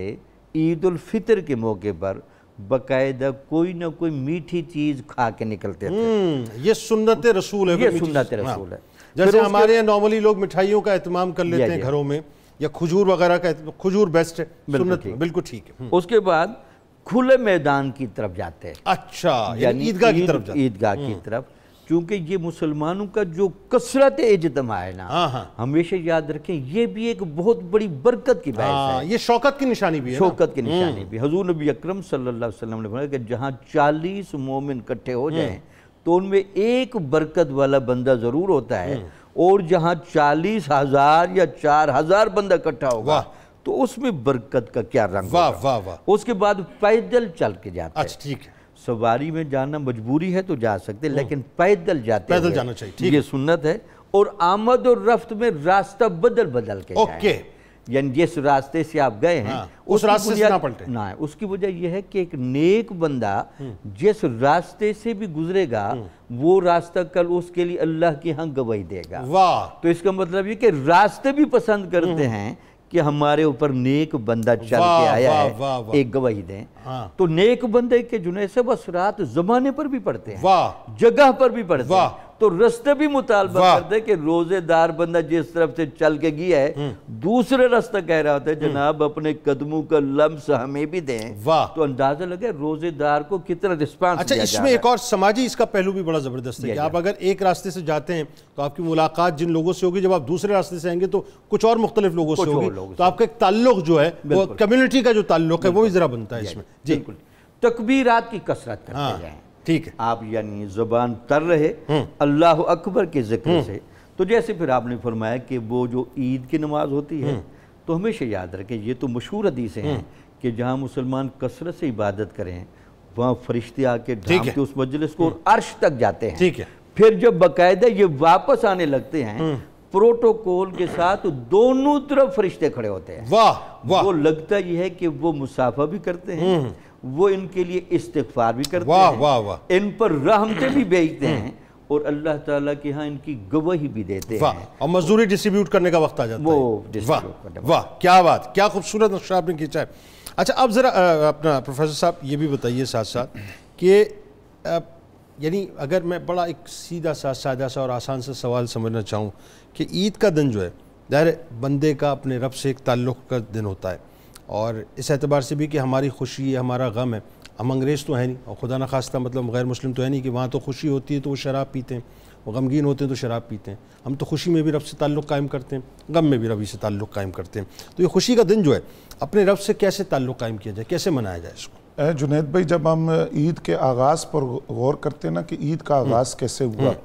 ईद उल फितर के मौके पर बाकायदा कोई ना कोई मीठी चीज़ खा के निकलते थे ये सुन्नत रसूल है ये सुन्नत रसूल हाँ। है जैसे हमारे यहाँ नॉर्मली लोग मिठाइयों का एहतमाम कर लेते हैं घरों में या खजूर वगैरह का खजूर बेस्ट है बिल्कुल ठीक है हम्म। उसके बाद खुले मैदान की तरफ जाते हैं अच्छा ईदगाह की तरफ ईदगाह की हम्म। तरफ क्योंकि ये मुसलमानों का जो कसरत इजतमा है ना हाँ, हाँ। हमेशा याद रखें ये भी एक बहुत बड़ी बरकत की बात हाँ, है ये शौकत की निशानी भी है शौकत की निशानी हम्म। भी हजूर नबी अक्रम सल्लल्लाहु अलैहि वसल्लम ने बोला कि जहाँ चालीस मोमिन इकट्ठे हो जाएं तो उनमें एक बरकत वाला बंदा ज़रूर होता है हम्म। और जहां चालीस हज़ार या चार हज़ार बंदा इकट्ठा होगा तो उसमें बरकत का क्या रंग वाह वा, वा। उसके बाद पैदल चल के जाते अच्छा ठीक है सवारी में जाना मजबूरी है तो जा सकते हम्म। लेकिन पैदल जाते पैदल जाना चाहिए ये सुन्नत है और आमद और रफ्त में रास्ता बदल बदल के ओके यानी जिस रास्ते से आप गए हैं हाँ, उस रास्ते से ना पलटे ना उसकी वजह यह है कि एक नेक बंदा हम्म। जिस रास्ते से भी गुजरेगा हम्म। वो रास्ता कल उसके लिए अल्लाह के यहाँ गवाही देगा वाह तो इसका मतलब ये कि रास्ते भी पसंद करते हम्म। हैं कि हमारे ऊपर नेक बंदा चल के आया वाह, है वाह, वाह। एक गवाही दें हाँ। तो नेक बंदे के जुने से बस रात जमाने पर भी पढ़ते हैं जगह पर भी पढ़ते हैं तो रस्ते भी मुतालबा करते कि रोजेदार बंदा जिस तरफ से चल के गया है हम्म। दूसरे रास्ता कह रहा था हम्म। जनाब अपने कदमों का लम्स हमें भी दें वाह तो अंदाजा लगे रोजेदार को कितना रिस्पॉन्स अच्छा इसमें एक और समाजी इसका पहलू भी बड़ा जबरदस्त है आप अगर एक रास्ते से जाते हैं तो आपकी मुलाकात जिन लोगों से होगी जब आप दूसरे रास्ते से आएंगे तो कुछ और मुख्तलिफ लोगों से होगी तो आपका एक ताल्लुक जो है वो कम्युनिटी का जो ताल्लुक है वो भी जरा बनता है इसमें जी बिल्कुल तकबीरात की कसरत करते हाँ। जाए ठीक है आप यानी जुबान तर रहे हम्म। अल्लाह अकबर के जिक्र हम्म। से तो जैसे फिर आपने फरमाया कि वो जो ईद की नमाज होती है हम्म। तो हमेशा याद रखें ये तो मशहूर हदीसें हैं कि जहाँ मुसलमान कसरत से इबादत करें वहाँ फरिश्ते आके ढाम उस मजलिस को अर्श तक जाते हैं ठीक है फिर जब बाकायदा ये वापस आने लगते हैं प्रोटोकॉल के साथ दोनों तरफ फरिश्ते खड़े होते हैं वाह वाह वो लगता ही है कि वो मुसाफा भी करते हैं वो इनके लिए इस्तफार भी करते वाह, हैं वाह, वाह। इन पर रहमते भी भेजते हम्म। हैं और अल्लाह ताला के यहाँ इनकी गवाही भी देते हैं और मजदूरी डिस्ट्रीब्यूट करने का वक्त आ जाता वो है वाह वाह क्या बात क्या खूबसूरत नक्शा आपने खींचा है अच्छा अब ज़रा अपना प्रोफेसर साहब ये भी बताइए साथ साथ कि यानी अगर मैं बड़ा एक सीधा सा सादा सा और आसान सा सवाल समझना चाहूँ कि ईद का दिन जो है ज़ाहिर बंदे का अपने रब से एक ताल्लुक़ का दिन होता है और इस एतबार से भी कि हमारी खुशी है हमारा गम है हम अंग्रेज़ तो है नहीं और खुदा न खास्ता मतलब गैर मुस्लिम तो है नहीं कि वहाँ तो खुशी होती है तो वो शराब पीते हैं वो गमगीन होते हैं तो शराब पीते हैं हम तो खुशी में भी रब से ताल्लुक़ कायम करते हैं गम में भी रबी से ताल्लुक़ कायम करते हैं तो ये खुशी का दिन जो है अपने रब से कैसे ताल्लुक़ कायम किया जाए कैसे मनाया जाए इसको जुनेद भाई जब हम ईद के आगाज़ पर गौर करते हैं ना कि ईद का आगाज़ हम्म। कैसे हुआ हम्म।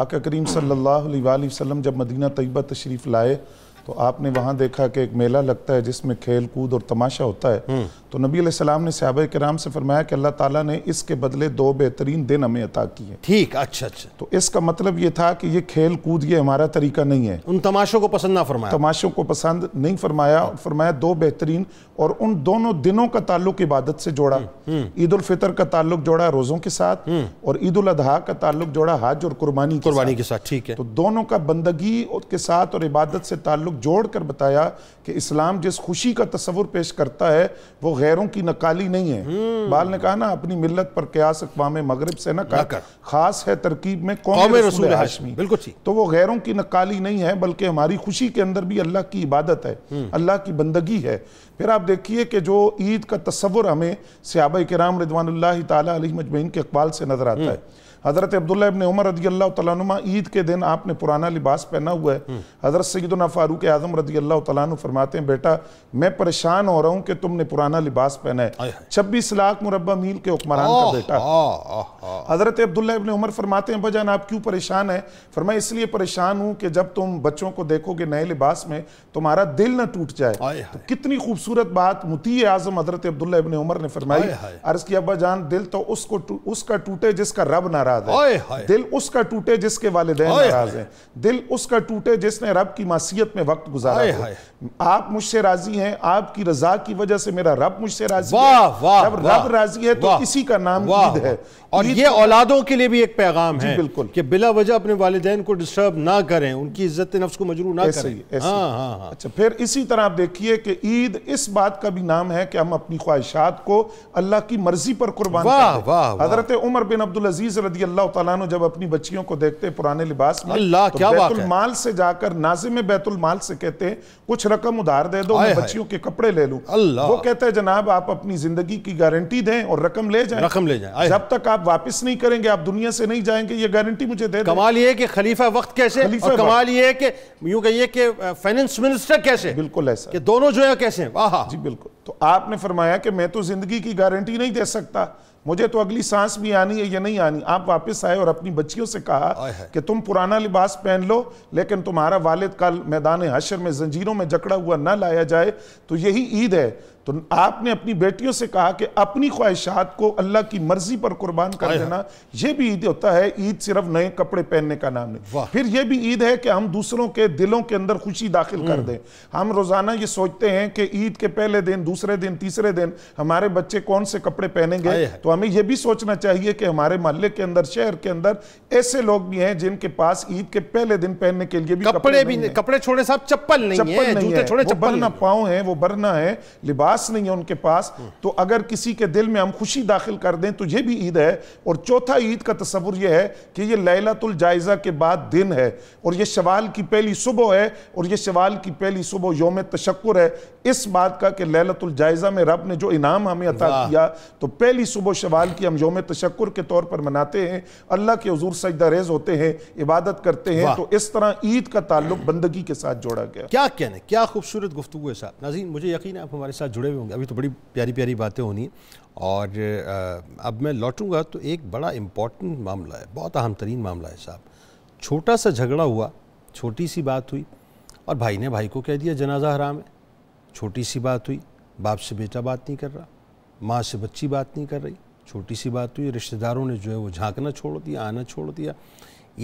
आका करीम सल्लल्लाहु अलैहि वसल्लम जब मदीना तयबा तशरीफ़ लाए तो आपने वहाँ देखा कि एक मेला लगता है जिसमें खेल कूद और तमाशा होता है हम्म। तो नबी सलाम ने सहाब कराम से फरमाया कि अल्लाह ताला ने इसके बदले दो बेहतरीन दिन हमें अता किए ठीक अच्छा अच्छा तो इसका मतलब ये था कि ये खेल कूद ये हमारा तरीका नहीं है उन तमाशों को पसंद ना फरमाया तमाशों को पसंद नहीं फरमाया और फरमाया दो बेहतरीन और उन दोनों दिनों का ताल्लुक इबादत से जोड़ा हम्म, हम्म। ईद उल फितर का ताल्लुक जोड़ा रोज़ों के साथ और ईद उल अजहा का ताल्लुक जोड़ा हज और कुर्बानी के साथ ठीक है तो दोनों का बंदगी के साथ और इबादत से ताल्लुक ताल्लुक जोड़ कर बताया कि इस्लाम जिस खुशी का तस्वुर पेश करता है वो गैरों की नकाली नहीं है हम्म। बाल ने कहा ना अपनी मिलत पर क्यास अकवा मगरब से ना कहा खास है तरकीब में कौम बिल्कुल तो वो गैरों की नकाली नहीं है बल्कि हमारी खुशी के अंदर भी अल्लाह की इबादत है हम्म। अल्लाह की बंदगी है फिर आप देखिए कि जो ईद का तस्वुर हमें सियाब कराम रिजवान तजमैन के अकबाल से नज़र आता हम्म। है हज़रत अब्दुल्ला इबन उमर रदी अल्लाह तुमा ईद के दिन आपने पुराना लिबास पहना हुआ है हम्म। हज़रत सैदना फ़ारूक आज़म रजी अल्लाह तुम फरमाते हैं बेटा मैं परेशान हो रहा हूँ कि तुमने पुराना लिबास पहना है छब्बीस लाख मुरबा मील के हुक्मरान का बेटा हज़रत अब्दुल्ला इबन उमर फरमाते हैं बजान आप क्यों परेशान है फरमा इसलिए परेशान हूँ कि जब तुम बच्चों को देखोगे नए लिबास में तुम्हारा दिल ना टूट जाए तो कितनी खूबसूरत बात मुती आज़म हज़रत अब्दुल्ला इबन उमर ने फरमाई अर्ज़ किया अब्बा जान दिल तो उसको उसका टूटे जिसका रब नाराज नाराज है दिल उसका टूटे जिसके वालदे नाराज हैं दिल उसका टूटे जिसने रब की मासीत में वक्त गुजारा है आप मुझसे राजी हैं आपकी रजा की वजह से मेरा रब मुझसे राजी वाह वाह जब रब राजी है तो किसी का नाम ईद है और ये औलादों के लिए भी एक पैगाम है बिल्कुल कि बिला वजह अपने वालदेन को डिस्टर्ब ना करें उनकी इज्जत नफ्स को मजरू ना करें हाँ, हाँ हाँ अच्छा फिर इसी तरह आप देखिए कि ईद इस बात का भी नाम है कि हम अपनी ख्वाहिशात को अल्लाह की मर्जी पर कुर्बान हजरत उमर बिन अब्दुल अजीज रदी अल्लाह तला जब अपनी बच्चियों को देखते पुराने लिबास में अल्लाह तो क्या बैतुल माल से जाकर नाजिम बैतुल माल से कहते हैं कुछ रकम उधार दे दो मैं बच्चियों के कपड़े ले लूँ वो कहते हैं जनाब आप अपनी जिंदगी की गारंटी दें और रकम ले जाए रकम ले जाए जब तक आप वापस नहीं करेंगे आप दुनिया से नहीं जाएंगे ये गारंटी मुझे दे कमाल ये कि खलीफा वक्त कैसे कमाल ये कि यूँ कहिए कि फाइनेंस मिनिस्टर कैसे बिल्कुल ऐसा कि दोनों जो है कैसे वाह जी बिल्कुल तो आपने फरमाया कि मैं तो जिंदगी की गारंटी नहीं दे सकता मुझे तो अगली सांस भी आनी है या नहीं आनी आप वापस आए और अपनी बच्चियों से कहा कि तुम पुराना लिबास पहन लो लेकिन तुम्हारा वालिद कल मैदान हशर में जंजीरों में जकड़ा हुआ न लाया जाए तो यही ईद है तो आपने अपनी बेटियों से कहा कि अपनी ख्वाहिशात को अल्लाह की मर्जी पर कुर्बान कर देना यह भी ईद होता है ईद सिर्फ नए कपड़े पहनने का नाम नहीं फिर यह भी ईद है कि हम दूसरों के दिलों के अंदर खुशी दाखिल कर हम्म। दें हम रोजाना ये सोचते हैं कि ईद के पहले दिन दूसरे दिन तीसरे दिन हमारे बच्चे कौन से कपड़े पहनेंगे तो हमें यह भी सोचना चाहिए कि हमारे मोहल्ले के अंदर शहर के अंदर ऐसे लोग भी हैं जिनके पास ईद के पहले दिन पहनने के लिए भी कपड़े भी कपड़े छोड़े साहब चप्पल नहीं है छोड़े चप्पल ना है वो बरना है लिबास लिबास नहीं है उनके पास तो अगर किसी के दिल में हम खुशी दाखिल कर दें तो ये भी ईद है और चौथा ईद का तस्वुर यह है कि यह लैलातुलजायजा जायज़ा के बाद दिन है और यह शवाल की पहली सुबह है और यह शवाल की पहली सुबह योम तशक्र है इस बात का कि ललतुल जायज़ा में रब ने जो इनाम हमें अता किया तो पहली सुबह शवाल की हम योम तशक्र के तौर पर मनाते हैं अल्लाह के हजूर सजदा रेज होते हैं इबादत करते हैं तो इस तरह ईद का ताल्लुक बंदगी के साथ जोड़ा गया क्या कहने क्या खूबसूरत गुफ्तु है साहब नाजीन मुझे यकीन है आप हमारे साथ जुड़े हुए होंगे अभी तो बड़ी प्यारी प्यारी बातें होनी और अब मैं लौटूंगा तो एक बड़ा इम्पॉर्टेंट मामला है बहुत अहम तरीन मामला है साहब छोटा सा झगड़ा हुआ छोटी सी बात हुई और भाई ने भाई को कह दिया जनाजा हराम है छोटी सी बात हुई बाप से बेटा बात नहीं कर रहा माँ से बच्ची बात नहीं कर रही छोटी सी बात हुई रिश्तेदारों ने जो है वो झांकना छोड़ दिया आना छोड़ दिया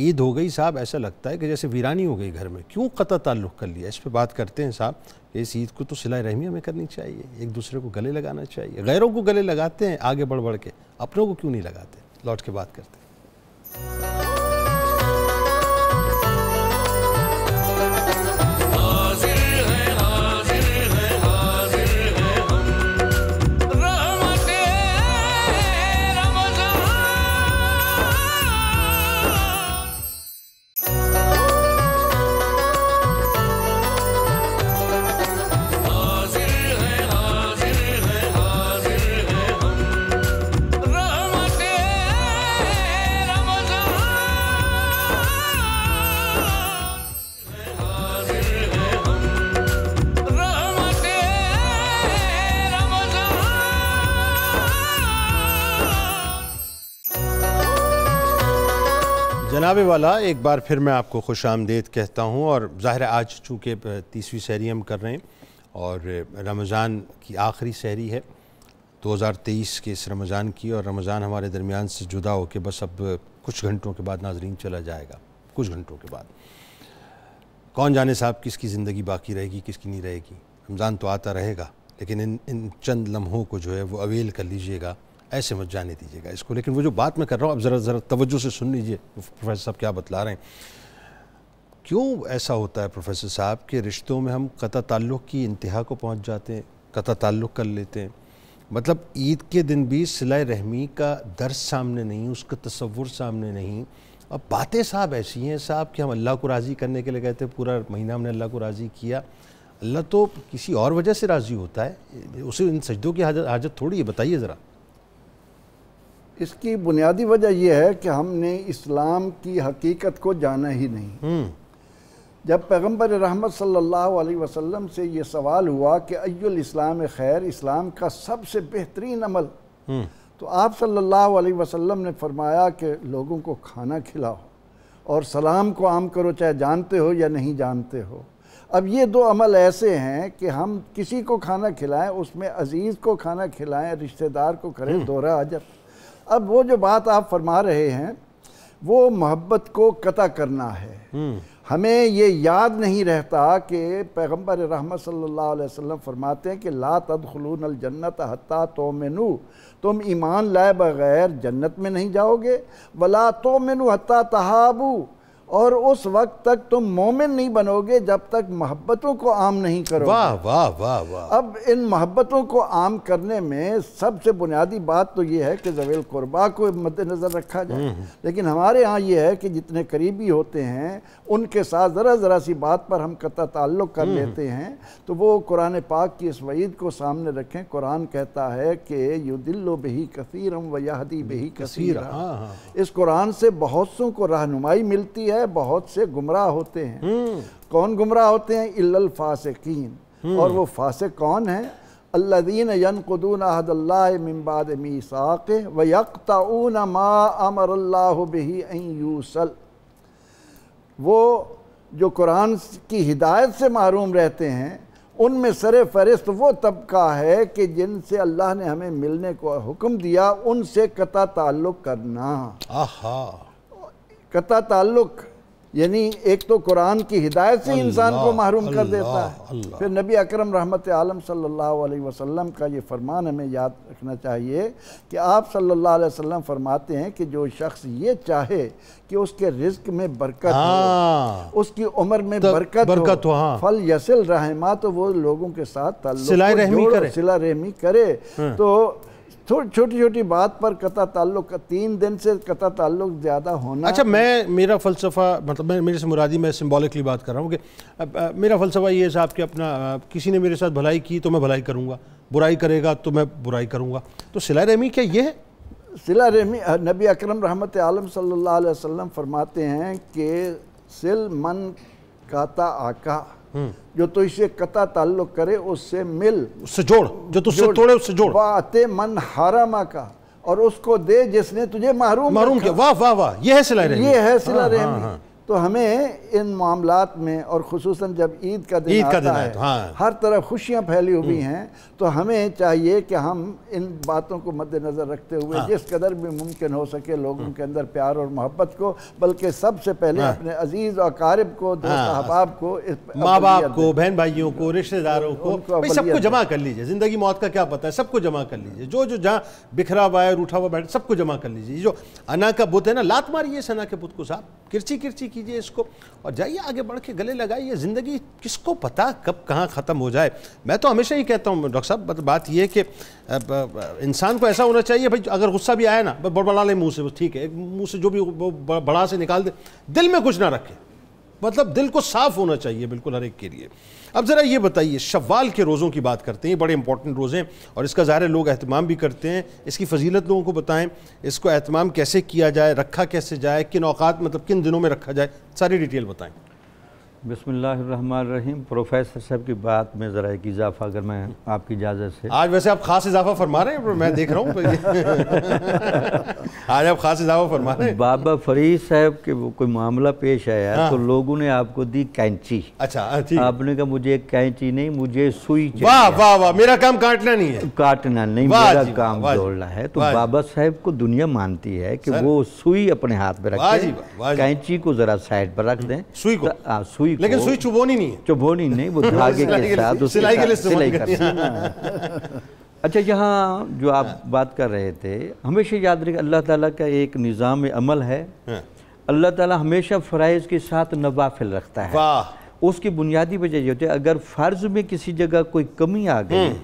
ईद हो गई साहब ऐसा लगता है कि जैसे वीरानी हो गई घर में क्यों कता ताल्लुक़ कर लिया इस पर बात करते हैं साहब इस ईद को तो सिलाई रहमी हमें करनी चाहिए एक दूसरे को गले लगाना चाहिए गैरों को गले लगाते हैं आगे बढ़ बढ़ के अपनों को क्यों नहीं लगाते लौट के बात करते हैं जनाब वाला एक बार फिर मैं आपको खुश आमदेद कहता हूँ और ज़ाहिर आज चूँकि तीसवीं सहरी हम कर रहे हैं और रमज़ान की आखिरी सहरी है 2023 के इस रमज़ान की और रमज़ान हमारे दरमियान से जुदा हो के बस अब कुछ घंटों के बाद नाजरीन चला जाएगा कुछ घंटों के बाद कौन जाने साहब किसकी ज़िंदगी बाकी रहेगी किसकी नहीं रहेगी रमज़ान तो आता रहेगा लेकिन इन इन चंद लम्हों को जो है वो अवेल कर लीजिएगा ऐसे मत जाने दीजिएगा इसको लेकिन वो जो बात मैं कर रहा हूँ अब ज़रा ज़रा तवज्जो से सुन लीजिए प्रोफेसर साहब क्या बतला रहे हैं क्यों ऐसा होता है प्रोफेसर साहब कि रिश्तों में हम कता ताल्लुक़ की इंतहा को पहुँच जाते हैं कता ताल्लुक़ कर लेते हैं मतलब ईद के दिन भी सिलाई रहमी का दर्स सामने नहीं उसका तस्वुर सामने नहीं अब बातें साहब ऐसी हैं साहब कि हम अल्लाह को राज़ी करने के लिए कहते हैं पूरा महीना हमने अल्लाह को राज़ी किया अल्लाह तो किसी और वजह से राज़ी होता है उसे इन सजदों की हाजत हाजत थोड़ी है बताइए ज़रा इसकी बुनियादी वजह यह है कि हमने इस्लाम की हकीकत को जाना ही नहीं हम्म। जब पैगम्बर रहमत सल्लल्लाहु अलैहि वसल्लम से ये सवाल हुआ कि अयुल इस्लाम खैर इस्लाम का सबसे बेहतरीन अमल हम्म। तो आप सल्लल्लाहु अलैहि वसल्लम ने फरमाया कि लोगों को खाना खिलाओ और सलाम को आम करो चाहे जानते हो या नहीं जानते हो अब ये दो अमल ऐसे हैं कि हम किसी को खाना खिलाएं उसमें अजीज़ को खाना खिलाएं रिश्तेदार को करें हम्म। दोहरा अजर अब वो जो बात आप फरमा रहे हैं वो मोहब्बत को कता करना है हम्म। हमें ये याद नहीं रहता कि पैगम्बर रहमत सल्लल्लाहु अलैहि वसल्लम फरमाते हैं कि ला तदखलून जन्नत हत्ता तो मेनू तुम ईमान लाए बगैर जन्नत में नहीं जाओगे वला तो मेनू हत्ता तहाबू और उस वक्त तक तुम मोमिन नहीं बनोगे जब तक मोहब्बतों को आम नहीं करोगे वाह वाह वाह वाह अब इन मोहब्बतों को आम करने में सबसे बुनियादी बात तो ये है कि जवेल कुर्बा को मद्दनज़र रखा जाए हम्म, हम्म। लेकिन हमारे यहाँ ये है कि जितने करीबी होते हैं उनके साथ ज़रा ज़रा सी बात पर हम कत ताल्लुक़ कर हम्म, लेते हैं तो वो कुरान पाक की इस वईद को सामने रखें कुरान कहता है कि यु दिल्लो बही कसीरम यादी बही कसीर हाँ, हाँ, हाँ। इस कुरान से बहुत सों को रहनुमाई मिलती है है बहुत से गुमराह होते हैं हम्म। कौन गुमराह होते हैं इल्ल फासकिन हम्म। और वो फासक कौन है अल्लादीन यनकुदून अहदल्लाबाद मीसाक व यकताऊन मा अमर यूसल वो जो कुरान की हिदायत से महरूम रहते हैं उनमें सर फहरिस्त वो तबका है कि जिनसे अल्लाह ने हमें मिलने को हुक्म दिया उनसे कता ताल्लुक़ करना आहा कता ताल्लुक़ यानी एक तो कुरान की हिदायत से इंसान को महरूम कर देता है फिर नबी अकरम रहमत आलम सल्लल्लाहु अलैहि वसल्लम का ये फरमान हमें याद रखना चाहिए कि आप सल्लल्लाहु अलैहि वसल्लम फरमाते हैं कि जो शख्स ये चाहे कि उसके रिस्क में बरकत हो हाँ। उसकी उम्र में बरकत बरकत हो, हो हाँ। फल यसिल रहमा तो वो लोगों के साथ सिला रहमी करे हाँ। तो थोड़ी छोटी छोटी बात पर कता ताल्लुक तीन दिन से कता ताल्लुक ज़्यादा होना अच्छा मैं मेरा फ़लसफ़ा मतलब मैं मेरे से मुरादी मैं सिम्बॉलिकली बात कर रहा हूँ कि मेरा फ़लसफ़ा ये है साहब कि अपना किसी ने मेरे साथ भलाई की तो मैं भलाई करूँगा बुराई करेगा तो मैं बुराई करूँगा तो सिला रहमी क्या ये है सिला रहमी नबी अक्रम रहमत आलम सल्ला वसम फरमाते हैं कि सिल मन काता आका हम्म। जो तो इसे कता ताल्लुक करे उससे मिल उससे जोड़ जो तुझसे तो तोड़े उससे जोड़ वाते मन हारामा का और उसको दे जिसने तुझे महरूम महरूम किया वाह वाह वाह ये है सिला रहमी ये है सिला हाँ, हाँ, रहमी हाँ। तो हमें इन मामला में और खसूस जब ईद का दिन आता का दिन है, हाँ। हर तरफ खुशियाँ फैली हुई हम्म। हैं तो हमें चाहिए कि हम इन बातों को मद्दनज़र रखते हुए हाँ। जिस कदर भी मुमकिन हो सके लोगों हम्म। के अंदर प्यार और मोहब्बत को बल्कि सबसे पहले हाँ। अपने अजीज़ और कारब को दोस्त हाँ। अहबाब को माँ बाप को बहन भाइयों को रिश्तेदारों को सबको जमा कर लीजिए ज़िंदगी मौत का क्या पता है सबको जमा कर लीजिए जो जो जहाँ बिखरा हुआ है रूठा हुआ बैठा सबको जमा कर लीजिए जो अना का बुत है ना लात मारिए सना के बुत को साहब किरची किरची की कीजिए इसको और जाइए आगे बढ़ के गले लगाइए ज़िंदगी किसको पता कब कहाँ ख़त्म हो जाए मैं तो हमेशा ही कहता हूँ डॉक्टर साहब मतलब बात यह कि इंसान को ऐसा होना चाहिए भाई अगर गुस्सा भी आया ना बड़बड़ा ले मुँह से ठीक है मुँह से जो भी बड़ा से निकाल दे दिल में कुछ ना रखे मतलब दिल को साफ होना चाहिए बिल्कुल हर एक के लिए अब ज़रा ये बताइए शवाल के रोज़ों की बात करते हैं बड़े इंपॉर्टेंट रोज़े हैं और इसका ज़ाहिर लोग अहतमाम भी करते हैं इसकी फजीलत लोगों को बताएं इसको अहतमाम कैसे किया जाए रखा कैसे जाए किन अवत मतलब किन दिनों में रखा जाए सारी डिटेल बताएं बिसमीम प्रोफेसर साहब की बात में ज़रा एक इजाफा अगर मैं आपकी इजाज़त से आज वैसे आप खास इजाफा फरमा रहे हैं पर मैं देख रहा हूँ तो आज आप खास इजाफा फरमा रहे हैं बाबा फरीद साहब के वो कोई मामला पेश आया हाँ। तो लोगों ने आपको दी कैंची अच्छा हाँ, आपने कहा मुझे कैंची नहीं मुझे सुई वाह वाह वाह मेरा काम काटना नहीं है काटना नहीं मेरा काम जोड़ना है तो बाबा साहब को दुनिया मानती है कि वो सुई अपने हाथ में रखें कैंची को ज़रा साइड पर रख हम्म, दें सुई को हाँ, सुई सुई लेकिन सुई चुभोनी नहीं है चुभोनी नहीं वो धागे के साथ सिलाई के लिए सिलाई कर अच्छा यहाँ जो आप हाँ। बात कर रहे थे हमेशा याद रखें अल्लाह ताला का एक निज़ाम अमल है हाँ। अल्लाह ताला हमेशा फ़राइज के साथ नवाफिल रखता है उसकी बुनियादी वजह ये होती है अगर फ़र्ज में किसी जगह कोई कमी आ गई हम्म।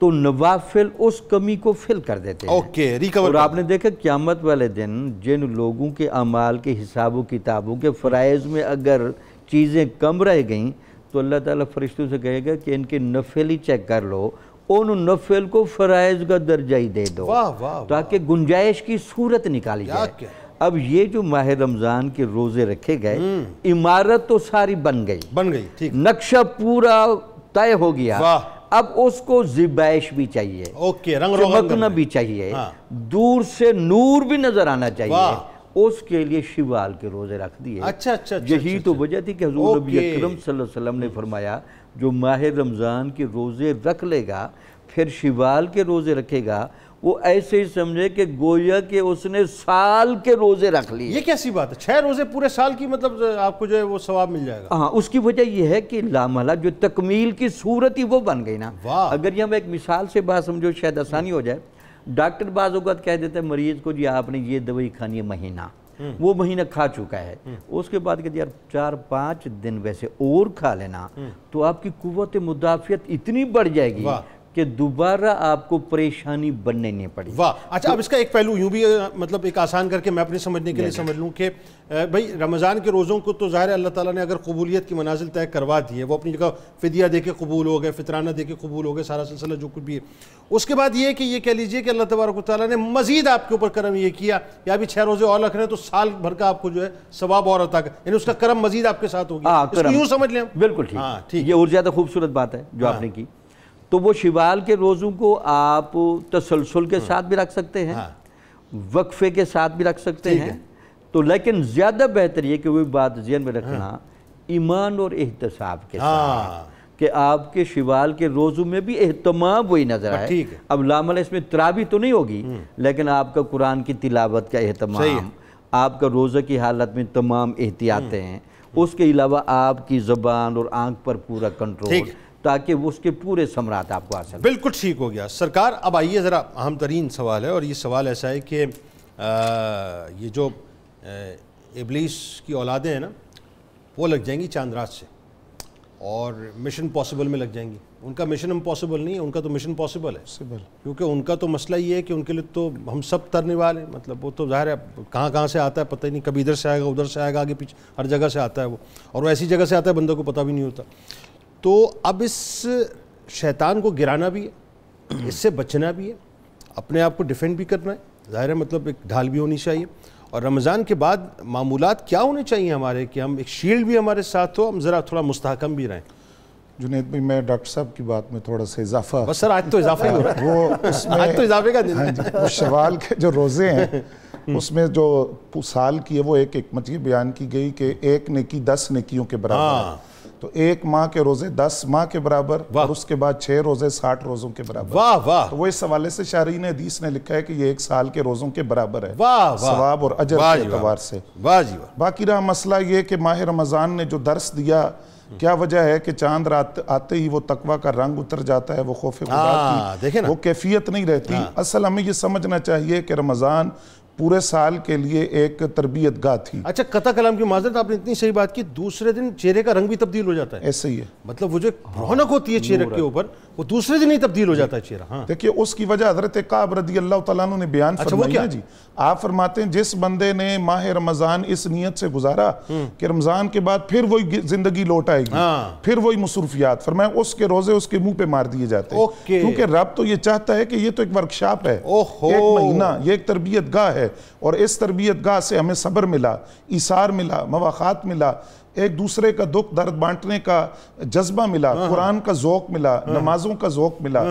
तो नवाफिल उस कमी को फिल कर देते हैं ओके रिकवर और आपने देखा क्यामत वाले दिन जिन लोगों के अमाल के हिसाबों किताबों के फ़राइज़ में अगर चीज़ें कम रह गई तो अल्लाह ताला फरिश्तों से कहेगा कि इनके नफेल ही चेक कर लो उन नफेल को फ़राइज का दर्जा ही दे दो ताकि गुंजाइश की सूरत निकाली जाए अब ये जो माह रमज़ान के रोज़े रखे गए हम्म। इमारत तो सारी बन गई बन गई ठीक नक्शा पूरा तय हो गया अब उसको जिबाइश भी चाहिए ओके रंग चमकना भी चाहिए हाँ। दूर से नूर भी नजर आना चाहिए उसके लिए शिवाल के रोज़े रख दिए अच्छा अच्छा, अच्छा यही अच्छा, तो अच्छा। वजह थी कि हजूर नबी अक्रम वसल्लम ने फरमाया जो माह रमज़ान के रोज़े रख लेगा फिर शिवाल के रोज़े रखेगा वो ऐसे ही समझे कि गोया के उसने साल के रोज़े रख लिए ये कैसी बात है छह रोज़े पूरे साल की मतलब आपको जो है वो सवाब मिल जाएगा हाँ उसकी वजह यह है कि लामला जो तकमील की सूरत ही वो बन गई ना अगर ये हम एक मिसाल से बात समझो शायद आसानी हो जाए डॉक्टर बाज़ात कह देते हैं मरीज़ को जी आपने ये दवाई खानी है महीना हम्म। वो महीना खा चुका है हम्म। उसके बाद कहते यार चार पाँच दिन वैसे और खा लेना हम्म। तो आपकी कुत मुदाफियत इतनी बढ़ जाएगी कि दोबारा आपको परेशानी बनने नहीं पड़ी वाह अच्छा तो, अब इसका एक पहलू यूं भी मतलब एक आसान करके मैं अपने समझने के लिए समझ लूँ कि भाई रमज़ान के रोज़ों को तो ज़ाहिर अल्लाह ताला ने अगर कबूलियत की मनाजिल तय करवा दी है वो अपनी जगह फ़दिया दे के कबूल हो गए फितराना दे के कबूल हो गए सारा सिलसिला जो कुछ भी है उसके बाद ये कि ये कह लीजिए कि अल्लाह तबारक ताली ने मज़ीद आपके ऊपर करम ये किया या अभी छः रोज़े और रख रहे हैं तो साल भर का आपको जो है सवाब और अता यानी उसका करम मज़ीद आपके साथ होगा हाँ, यूँ समझ लें बिल्कुल ठीक हाँ ठीक ये और ज़्यादा खूबसूरत बात है जो हाँ। आपने की तो वो शिवाल के रोज़ों को आप तसलसल के साथ भी रख सकते हैं हाँ। वक्फे के साथ भी रख सकते हैं है। तो लेकिन ज़्यादा बेहतर ये कि वो बात जहन में रखना हाँ। ईमान और एहतसाब के हाँ। कि आपके शिवाल के रोज़ों में भी एहतमाम वही नज़र हाँ, आए अब लामला इसमें तराबी तो नहीं होगी हम्म। लेकिन आपका कुरान की तिलावत का अहतमाम आपका रोज़ा की हालत में तमाम एहतियातें हम्म। हैं उसके अलावा आपकी ज़बान और आँख पर पूरा कंट्रोल ताकि वो उसके पूरे सम्राट आपको हासिल बिल्कुल ठीक हो गया सरकार अब आइए ज़रा अहम तरीन सवाल है और ये सवाल ऐसा है कि ये जो इबलीस की औलादें हैं ना वो लग जाएंगी चांदराज से और मिशन पॉसिबल में लग जाएंगी उनका मिशन इम्पॉसिबल नहीं है उनका तो मिशन पॉसिबल है सिबल क्योंकि उनका तो मसला ये है कि उनके लिए तो हम सब तरने वाले हैं मतलब वो तो जाहिर है कहाँ कहाँ से आता है पता ही नहीं कभी इधर से आएगा उधर से आएगा आगे पीछे हर जगह से आता है वो और वो ऐसी जगह से आता है बंदों को पता भी नहीं होता तो अब इस शैतान को गिराना भी है इससे बचना भी है अपने आप को डिफेंड भी करना है ज़ाहिर है मतलब एक ढाल भी होनी चाहिए और रमज़ान के बाद मामूलत क्या होने चाहिए हमारे कि हम एक शील्ड भी हमारे साथ हो हम ज़रा थोड़ा मुस्तकम भी रहें जुनेद भाई मैं डॉक्टर साहब की बात में थोड़ा सा इजाफा बस सर आज तो इजाफा ही हो रहा है वो आज तो इजाफे का दिन हाँ शवाल के जो रोज़े हैं उसमें जो साल की है वो एक एक मछली बयान की गई कि एक नेकी दस नेकियों के बराबर हाँ। तो एक माह के रोजे दस माह के बराबर और उसके बाद छह रोजे साठ रोजों के बराबर वाह वाह तो वो इस हवाले से शारीन हदीस ने लिखा है कि ये एक साल के रोजों के बराबर है वाह सवाब और अजर के एतवार से वाह जी वाह बाकी रहा मसला ये कि माह रमज़ान ने जो दर्स दिया क्या वजह है कि चांद रात आते ही वो तकवा का रंग उतर जाता है वो खौफ हाँ, वो कैफियत नहीं रहती हाँ। असल हमें ये समझना चाहिए कि रमज़ान पूरे साल के लिए एक तरबियत गाह थी अच्छा कथा कलाम की माजरत आपने इतनी सही बात की दूसरे दिन चेहरे का रंग भी तब्दील हो जाता है ऐसे ही है मतलब वो जो रौनक होती है चेहरे के ऊपर वो दूसरे दिन ही तब्दील हो जाता है चेहरा हाँ। देखिए उसकी वजह हजरत काब रदी अल्लाह तला ने बयान अच्छा, फरमाया जी आप फरमाते हैं जिस बंदे ने माह रमज़ान इस नीयत से गुजारा हम्म। कि रमज़ान के बाद फिर वही जिंदगी लौट आएगी हाँ। फिर वही मसरूफियात फरमाए उसके रोजे उसके मुंह पे मार दिए जाते हैं क्योंकि रब तो ये चाहता है कि ये तो एक वर्कशॉप है एक महीना ये एक तरबियत गाह है और इस तरबियत गाह से हमें सब्र मिला इसार मिला मवाखात मिला एक दूसरे का दुख दर्द बांटने का जज्बा मिला हाँ, हाँ। कुरान का जोक मिला हाँ। नमाजों का जोक मिला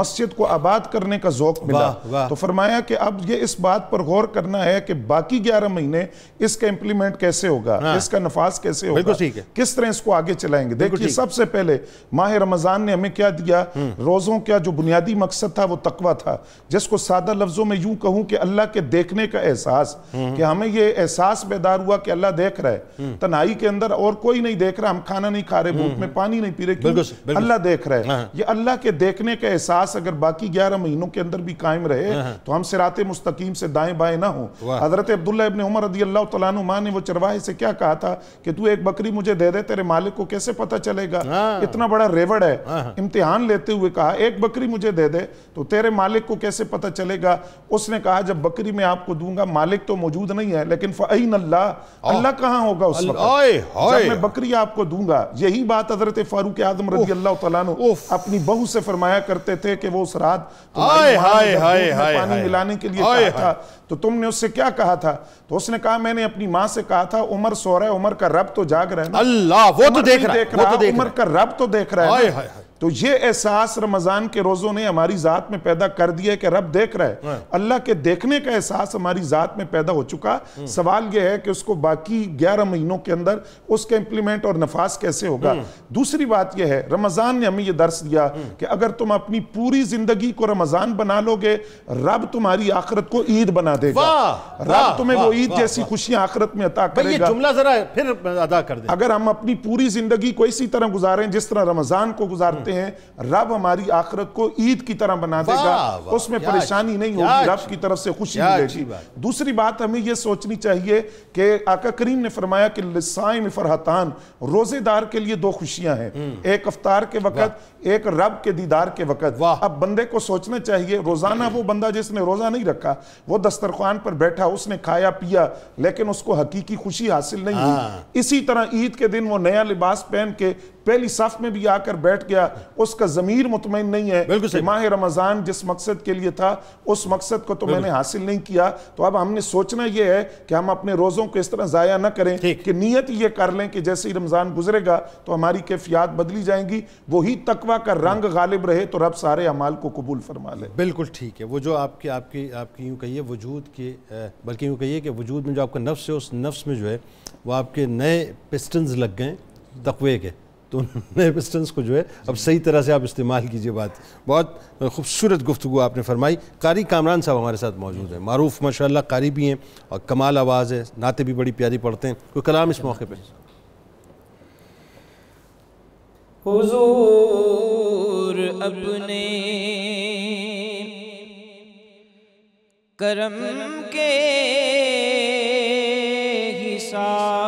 मस्जिद को आबाद करने का जोक मिला वा, वा। तो फरमाया कि अब ये इस बात पर गौर करना है कि बाकी ग्यारह महीने इसका इंप्लीमेंट कैसे होगा इसका नफाज कैसे होगा किस तरह इसको आगे चलाएंगे देखिए सबसे पहले माह रमजान ने हमें क्या दिया हम्म। रोजों का जो बुनियादी मकसद था वो तकवा था जिसको सादा लफ्जों में यूं कहूं कि अल्लाह के देखने का एहसास हम्म। कि हमें ये एहसास बेदार हुआ कि अल्लाह देख रहा है हम्म। तनाई के अंदर रहा और कोई नहीं देख रहा हम खाना नहीं खा रहे भूख हम्म, में हम्म। पानी नहीं पी रहे अल्लाह देख रहे हाँ। ये अल्लाह के देखने का एहसास अगर बाकी ग्यारह महीनों के अंदर भी कायम रहे हाँ, हाँ। तो हम सिरात मुस्तकीम से दाएं बाएं ना हो हजरत अब्दुल्ला इबन उमर रदी अल्लाह तुमा ने वो चरवाहे से क्या कहा था कि तू एक बकरी मुझे दे दे तेरे मालिक को कैसे पता चलेगा इतना बड़ा रेवड़ है इम्तिहान लेते हुए कहा एक बकरी मुझे दे दे तो तेरे मालिक को कैसे पता चलेगा उसने कहा जब बकरी मैं आपको दूंगा मालिक तो मौजूद नहीं है लेकिन फ़ैन अल्लाह अल्लाह कहाँ होगा उस वक्त जब मैं बकरी आपको दूंगा यही बात हजरत फारूक आजम रजी अल्लाह तला अपनी बहू से फरमाया करते थे कि वो उस रात पानी मिलाने के लिए था तो तुमने उससे क्या कहा था तो उसने कहा मैंने अपनी माँ से कहा था उमर सो रहा है उमर का रब तो जाग रहा है अल्लाह वो तो देख रहा है तो उमर का रब तो देख रहा है तो ये एहसास रमज़ान के रोज़ों ने हमारी ज़ात में पैदा कर दिया कि रब देख रहा है हाँ। अल्लाह के देखने का एहसास हमारी ज़ात में पैदा हो चुका हम्म। सवाल यह है कि उसको बाकी ग्यारह महीनों के अंदर उसका इंप्लीमेंट और नफाज कैसे होगा हम्म। दूसरी बात यह है रमज़ान ने हमें यह दर्श दिया हम्म। कि अगर तुम अपनी पूरी ज़िंदगी को रमज़ान बना लोगे रब तुम्हारी आखरत को ईद बना देगा रब तुम्हें वो ईद जैसी खुशियां आखरत में अता करेगा जरा फिर अदा कर अगर हम अपनी पूरी ज़िंदगी को इसी तरह गुजारें जिस तरह रमज़ान को गुजारते कहते हैं रब हमारी आखरत को ईद की तरह बना देगा उसमें परेशानी नहीं होगी रब की तरफ से खुशी मिलेगी दूसरी बात हमें यह सोचनी चाहिए कि आका करीम ने फरमाया कि लिसाइम फरहतान रोजेदार के लिए दो खुशियां हैं हम्म। एक अफ्तार के वक्त एक रब के दीदार के वक्त अब बंदे को सोचना चाहिए रोजाना वो बंदा जिसने रोजा नहीं रखा वो दस्तरखान पर बैठा उसने खाया पिया लेकिन उसको हकीकी खुशी हासिल नहीं हुई हाँ। इसी तरह ईद के दिन वो नया लिबास पहन के पहली सफ में भी आकर बैठ गया उसका ज़मीर मुतमिन नहीं है माह रमज़ान जिस मकसद के लिए था उस मकसद को तो मैंने हासिल नहीं किया तो अब हमने सोचना यह है कि हम अपने रोज़ों को इस तरह ज़ाया ना करें कि नीयत ये कर लें कि जैसे ही रमज़ान गुजरेगा तो हमारी कैफियात बदली जाएंगी वही तकवा का रंग गालिब रहे तो रब सारे अमाल को कबूल फरमा ले बिल्कुल ठीक है वो जो आपके आपकी आपकी यूँ कहिए वजूद के बल्कि यूँ कहिए कि वजूद में जो आपका नफ्स है उस नफ्स में जो है वो आपके नए पिस्टन लग गए तकवे के तो नए पिस्टन्स को जो है अब सही तरह से आप इस्तेमाल कीजिए बात बहुत खूबसूरत गुफ्तु आपने फरमाई कारी कामरान साहब हमारे साथ मौजूद हैं मरूफ माशा कारी भी हैं और कमाल आवाज़ है नाते भी बड़ी प्यारी पढ़ते हैं कोई कलाम इस मौके पर हुजूर अपने करम के हिसाब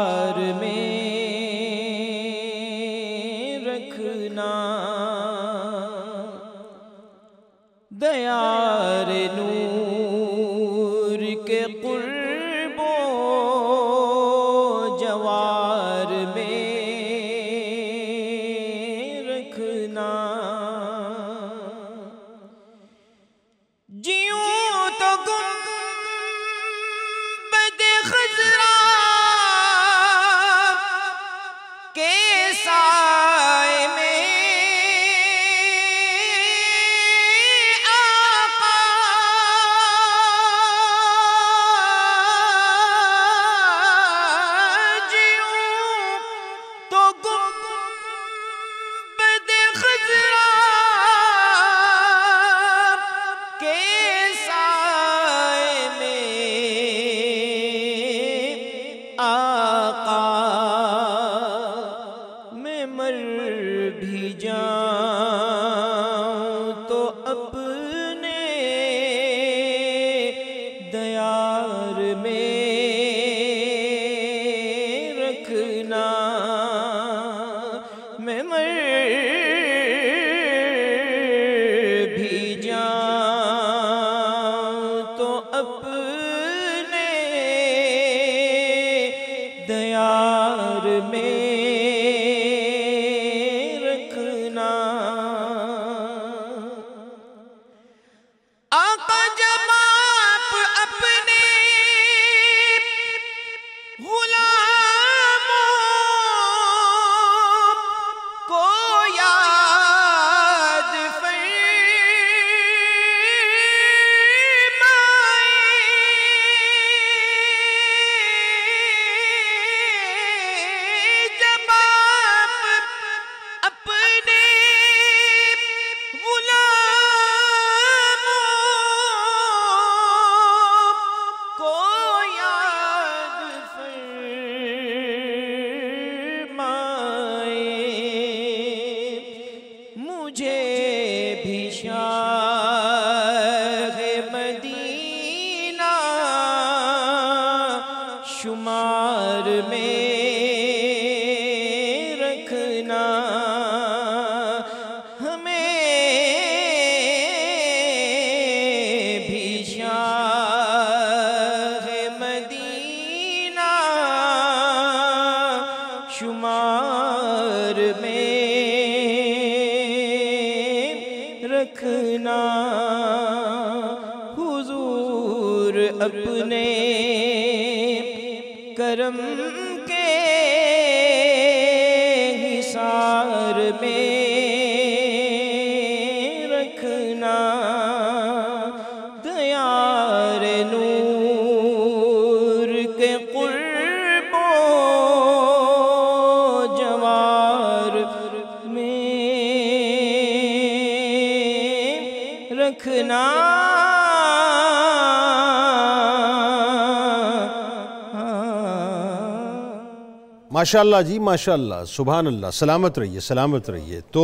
माशाल्लाह जी माशाल्लाह सुबह अल्लाह सलामत रहिए सलामत रहिए तो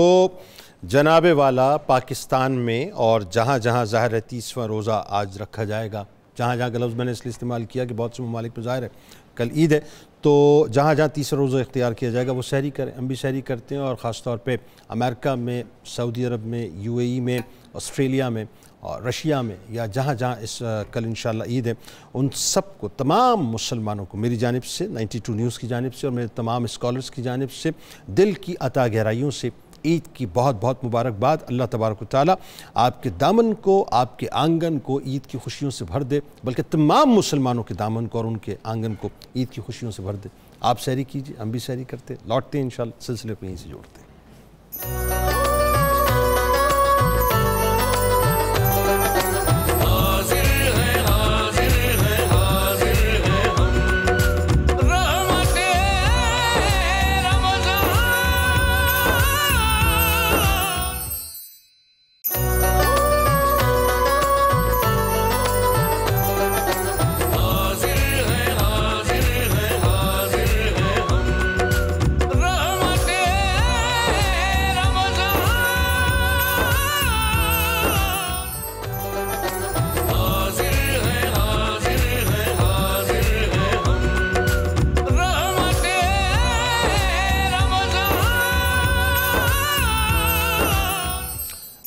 जनाब वाला पाकिस्तान में और जहाँ जहाँ ज़ाहिर है तीसवा रोज़ा आज रखा जाएगा जहाँ जहाँ का लफ्ज़ मैंने इसलिए इस्तेमाल किया कि बहुत से ममालिक में ज़ाहिर है कल ईद है तो जहाँ जहाँ तीसरा रोज़ा इख्तियार किया जाएगा वो शहरी करें हम भी शहरी करते हैं और ख़ास तौर पर अमेरिका में सऊदी अरब में यू ए में ऑस्ट्रेलिया में और रशिया में या जहाँ जहाँ इस कल इन ईद है उन सब को तमाम मुसलमानों को मेरी जानब से 92 न्यूज़ की जानब से और मेरे तमाम स्कॉलर्स की जानब से दिल की अता गहराइयों से ईद की बहुत बहुत मुबारकबाद अल्लाह तबारक ताली आपके दामन को आपके आंगन को ईद की खुशियों से भर दे बल्कि तमाम मुसलमानों के दामन को और उनके आंगन को ईद की खुशियों से भर दे आप सैरी कीजिए हम भी सैरी करते लौटते हैं इन सिलसिले को यहीं से जोड़ते हैं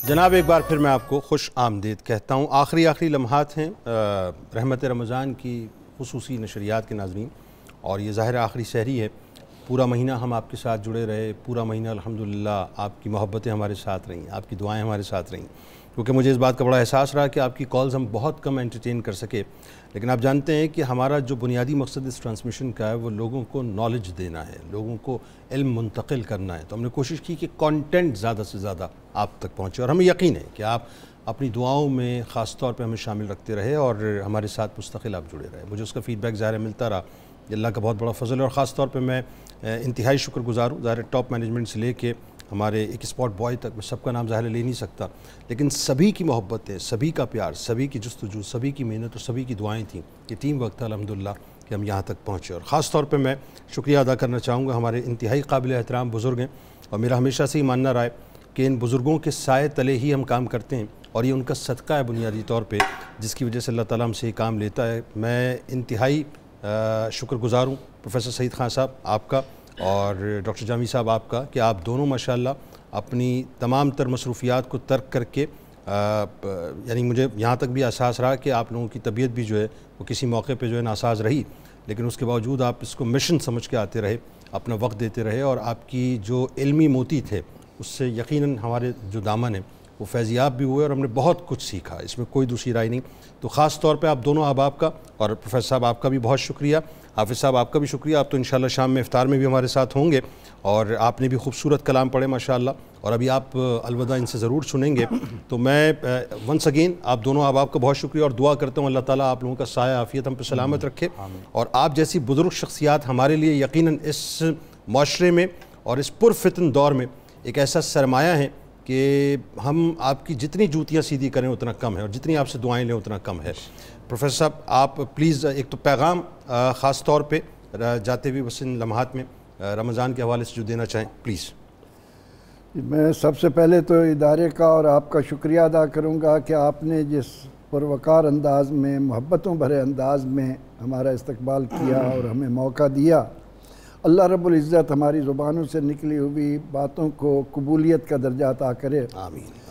जनाब एक बार फिर मैं आपको खुश आमदेद कहता हूँ आखिरी आखिरी लम्हात हैं रहमत रमज़ान की खसूस नशरियात के नाजरन और ये ज़ाहिर आखिरी शहरी है पूरा महीना हम आपके साथ जुड़े रहे पूरा महीना अलहमदिल्ला आपकी मोहब्बतें हमारे साथ रहीं आपकी दुआएं हमारे साथ रहीं क्योंकि मुझे इस बात का बड़ा एहसास रहा कि आपकी कॉल्स हम बहुत कम एंटरटेन कर सके लेकिन आप जानते हैं कि हमारा जो बुनियादी मकसद इस ट्रांसमिशन का है वो लोगों को नॉलेज देना है लोगों को इल्म मुंतकिल करना है तो हमने कोशिश की कि कंटेंट ज़्यादा से ज़्यादा आप तक पहुँचे और हमें यकीन है कि आप अपनी दुआओं में ख़ास तौर पर हमें शामिल रखते रहे और हमारे साथ मुस्तकिल आप जुड़े रहे मुझे उसका फ़ीडबैक ज़ाहिर मिलता रहा अल्लाह का बहुत बड़ा फजल है और ख़ास तौर पर मैं इंतहाई शुक्रगुजार हूँ ज़ाहिर टॉप मैनेजमेंट से लेके हमारे एक स्पॉट बॉय तक मैं सबका नाम ज़ाहिर ले नहीं सकता लेकिन सभी की मोहब्बतें सभी का प्यार सभी की जस्तजू सभी की मेहनत और सभी की दुआएं थी ये टीम वक्त अलहमदिल्ला कि हम यहाँ तक पहुँचे और ख़ास तौर पर मैं शुक्रिया अदा करना चाहूँगा हमारे इंतहाई काबिल एहतराम बुज़ुर्ग हैं और मेरा हमेशा से ही मानना रहा है कि इन बुज़ुर्गों के साय तले ही हम काम करते हैं और ये उनका सदका है बुनियादी तौर पर जिसकी वजह से अल्लाह ताली हमसे ये काम लेता है मैं इंतहाई शुक्रगुजार हूँ प्रोफेसर सईद खान साहब आपका और डॉक्टर जामी साहब आपका कि आप दोनों माशाल्लाह अपनी तमाम तर मसरूफियात को तर्क करके यानी मुझे यहाँ तक भी एहसास रहा कि आप लोगों की तबीयत भी जो है वो किसी मौके पे जो है नासाज रही लेकिन उसके बावजूद आप इसको मिशन समझ के आते रहे अपना वक्त देते रहे और आपकी जो इलमी मोती थे उससे यकीन हमारे जो दामन है वो फैज़ियाब भी हुए और हमने बहुत कुछ सीखा इसमें कोई दूसरी राय नहीं तो ख़ास तौर पर आप दोनों अहबाब का और प्रोफेसर साहब आपका भी बहुत शुक्रिया हाफिज़ साहब आपका भी शुक्रिया आप तो इन शाम में इफ़ार में भी हमारे साथ होंगे और आपने भी खूबसूरत कलाम पढ़े माशा और अभी आप अलविदा इनसे ज़रूर सुनेंगे तो मैं वंस अगेन आप दोनों अब आपका बहुत शुक्रिया और दुआ करता हूँ अल्लाह ताला आप लोगों का साया आफ़ियत हम पर सलामत रखे और आप जैसी बुज़ुर्ग शख्सियात हमारे लिए यकीनन इस माशरे में और इस पुरफितन दौर में एक ऐसा सरमाया है कि हम आपकी जितनी जूतियाँ सीधी करें उतना कम है और जितनी आपसे दुआएँ लें उतना कम है प्रोफेसर साहब आप प्लीज़ एक तो पैगाम ख़ास तौर पर जाते हुए बस इन लम्हात में रमज़ान के हवाले से जो देना चाहें प्लीज़ मैं सबसे पहले तो इदारे का और आपका शुक्रिया अदा करूँगा कि आपने जिस पुरवकार अंदाज में मोहब्बतों भरे अंदाज में हमारा इस्तकबाल किया और हमें मौका दिया अल्लाह रब्बुल इज़्ज़त हमारी ज़ुबानों से निकली हुई बातों को कबूलियत का दर्जा अता करे आमीन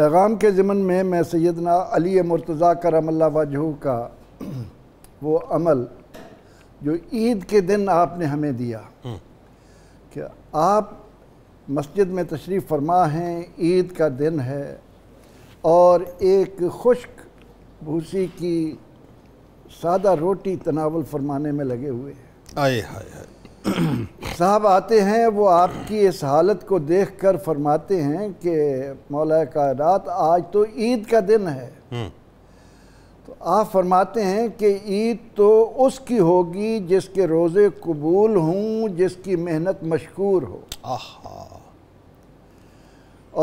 पैगाम के ज़िमन में मैं सैदना अली मुर्तज़ा करमल्ला वजह का वो अमल जो ईद के दिन आपने हमें दिया हम्म। कि आप मस्जिद में तशरीफ़ फरमा हैं ईद का दिन है और एक खुश्क भूसी की सादा रोटी तनावल फरमाने में लगे हुए हैं आए हाय हाय साहब आते हैं वो आपकी इस हालत को देख कर फरमाते हैं कि मौला का रात आज तो ईद का दिन है हम्म। तो आप फरमाते हैं कि ईद तो उसकी होगी जिसके रोज़े कबूल हों जिसकी मेहनत मशकूर हो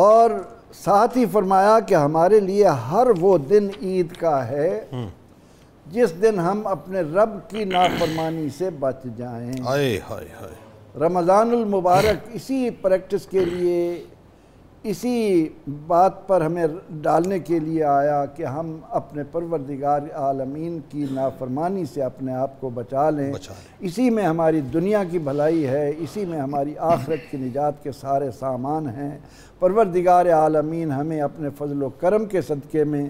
और साथ ही फरमाया कि हमारे लिए हर वो दिन ईद का है हम्म। जिस दिन हम अपने रब की नाफरमानी से बच जाएं हाय हाय हाय रमज़ानुल मुबारक इसी प्रैक्टिस के लिए इसी बात पर हमें डालने के लिए आया कि हम अपने परवरदिगार आलमीन की नाफरमानी से अपने आप को बचा लें बचा इसी में हमारी दुनिया की भलाई है इसी में हमारी आखरत की निजात के सारे सामान हैं परवरदिगार आलमीन हमें अपने फजल करम के सदक़े में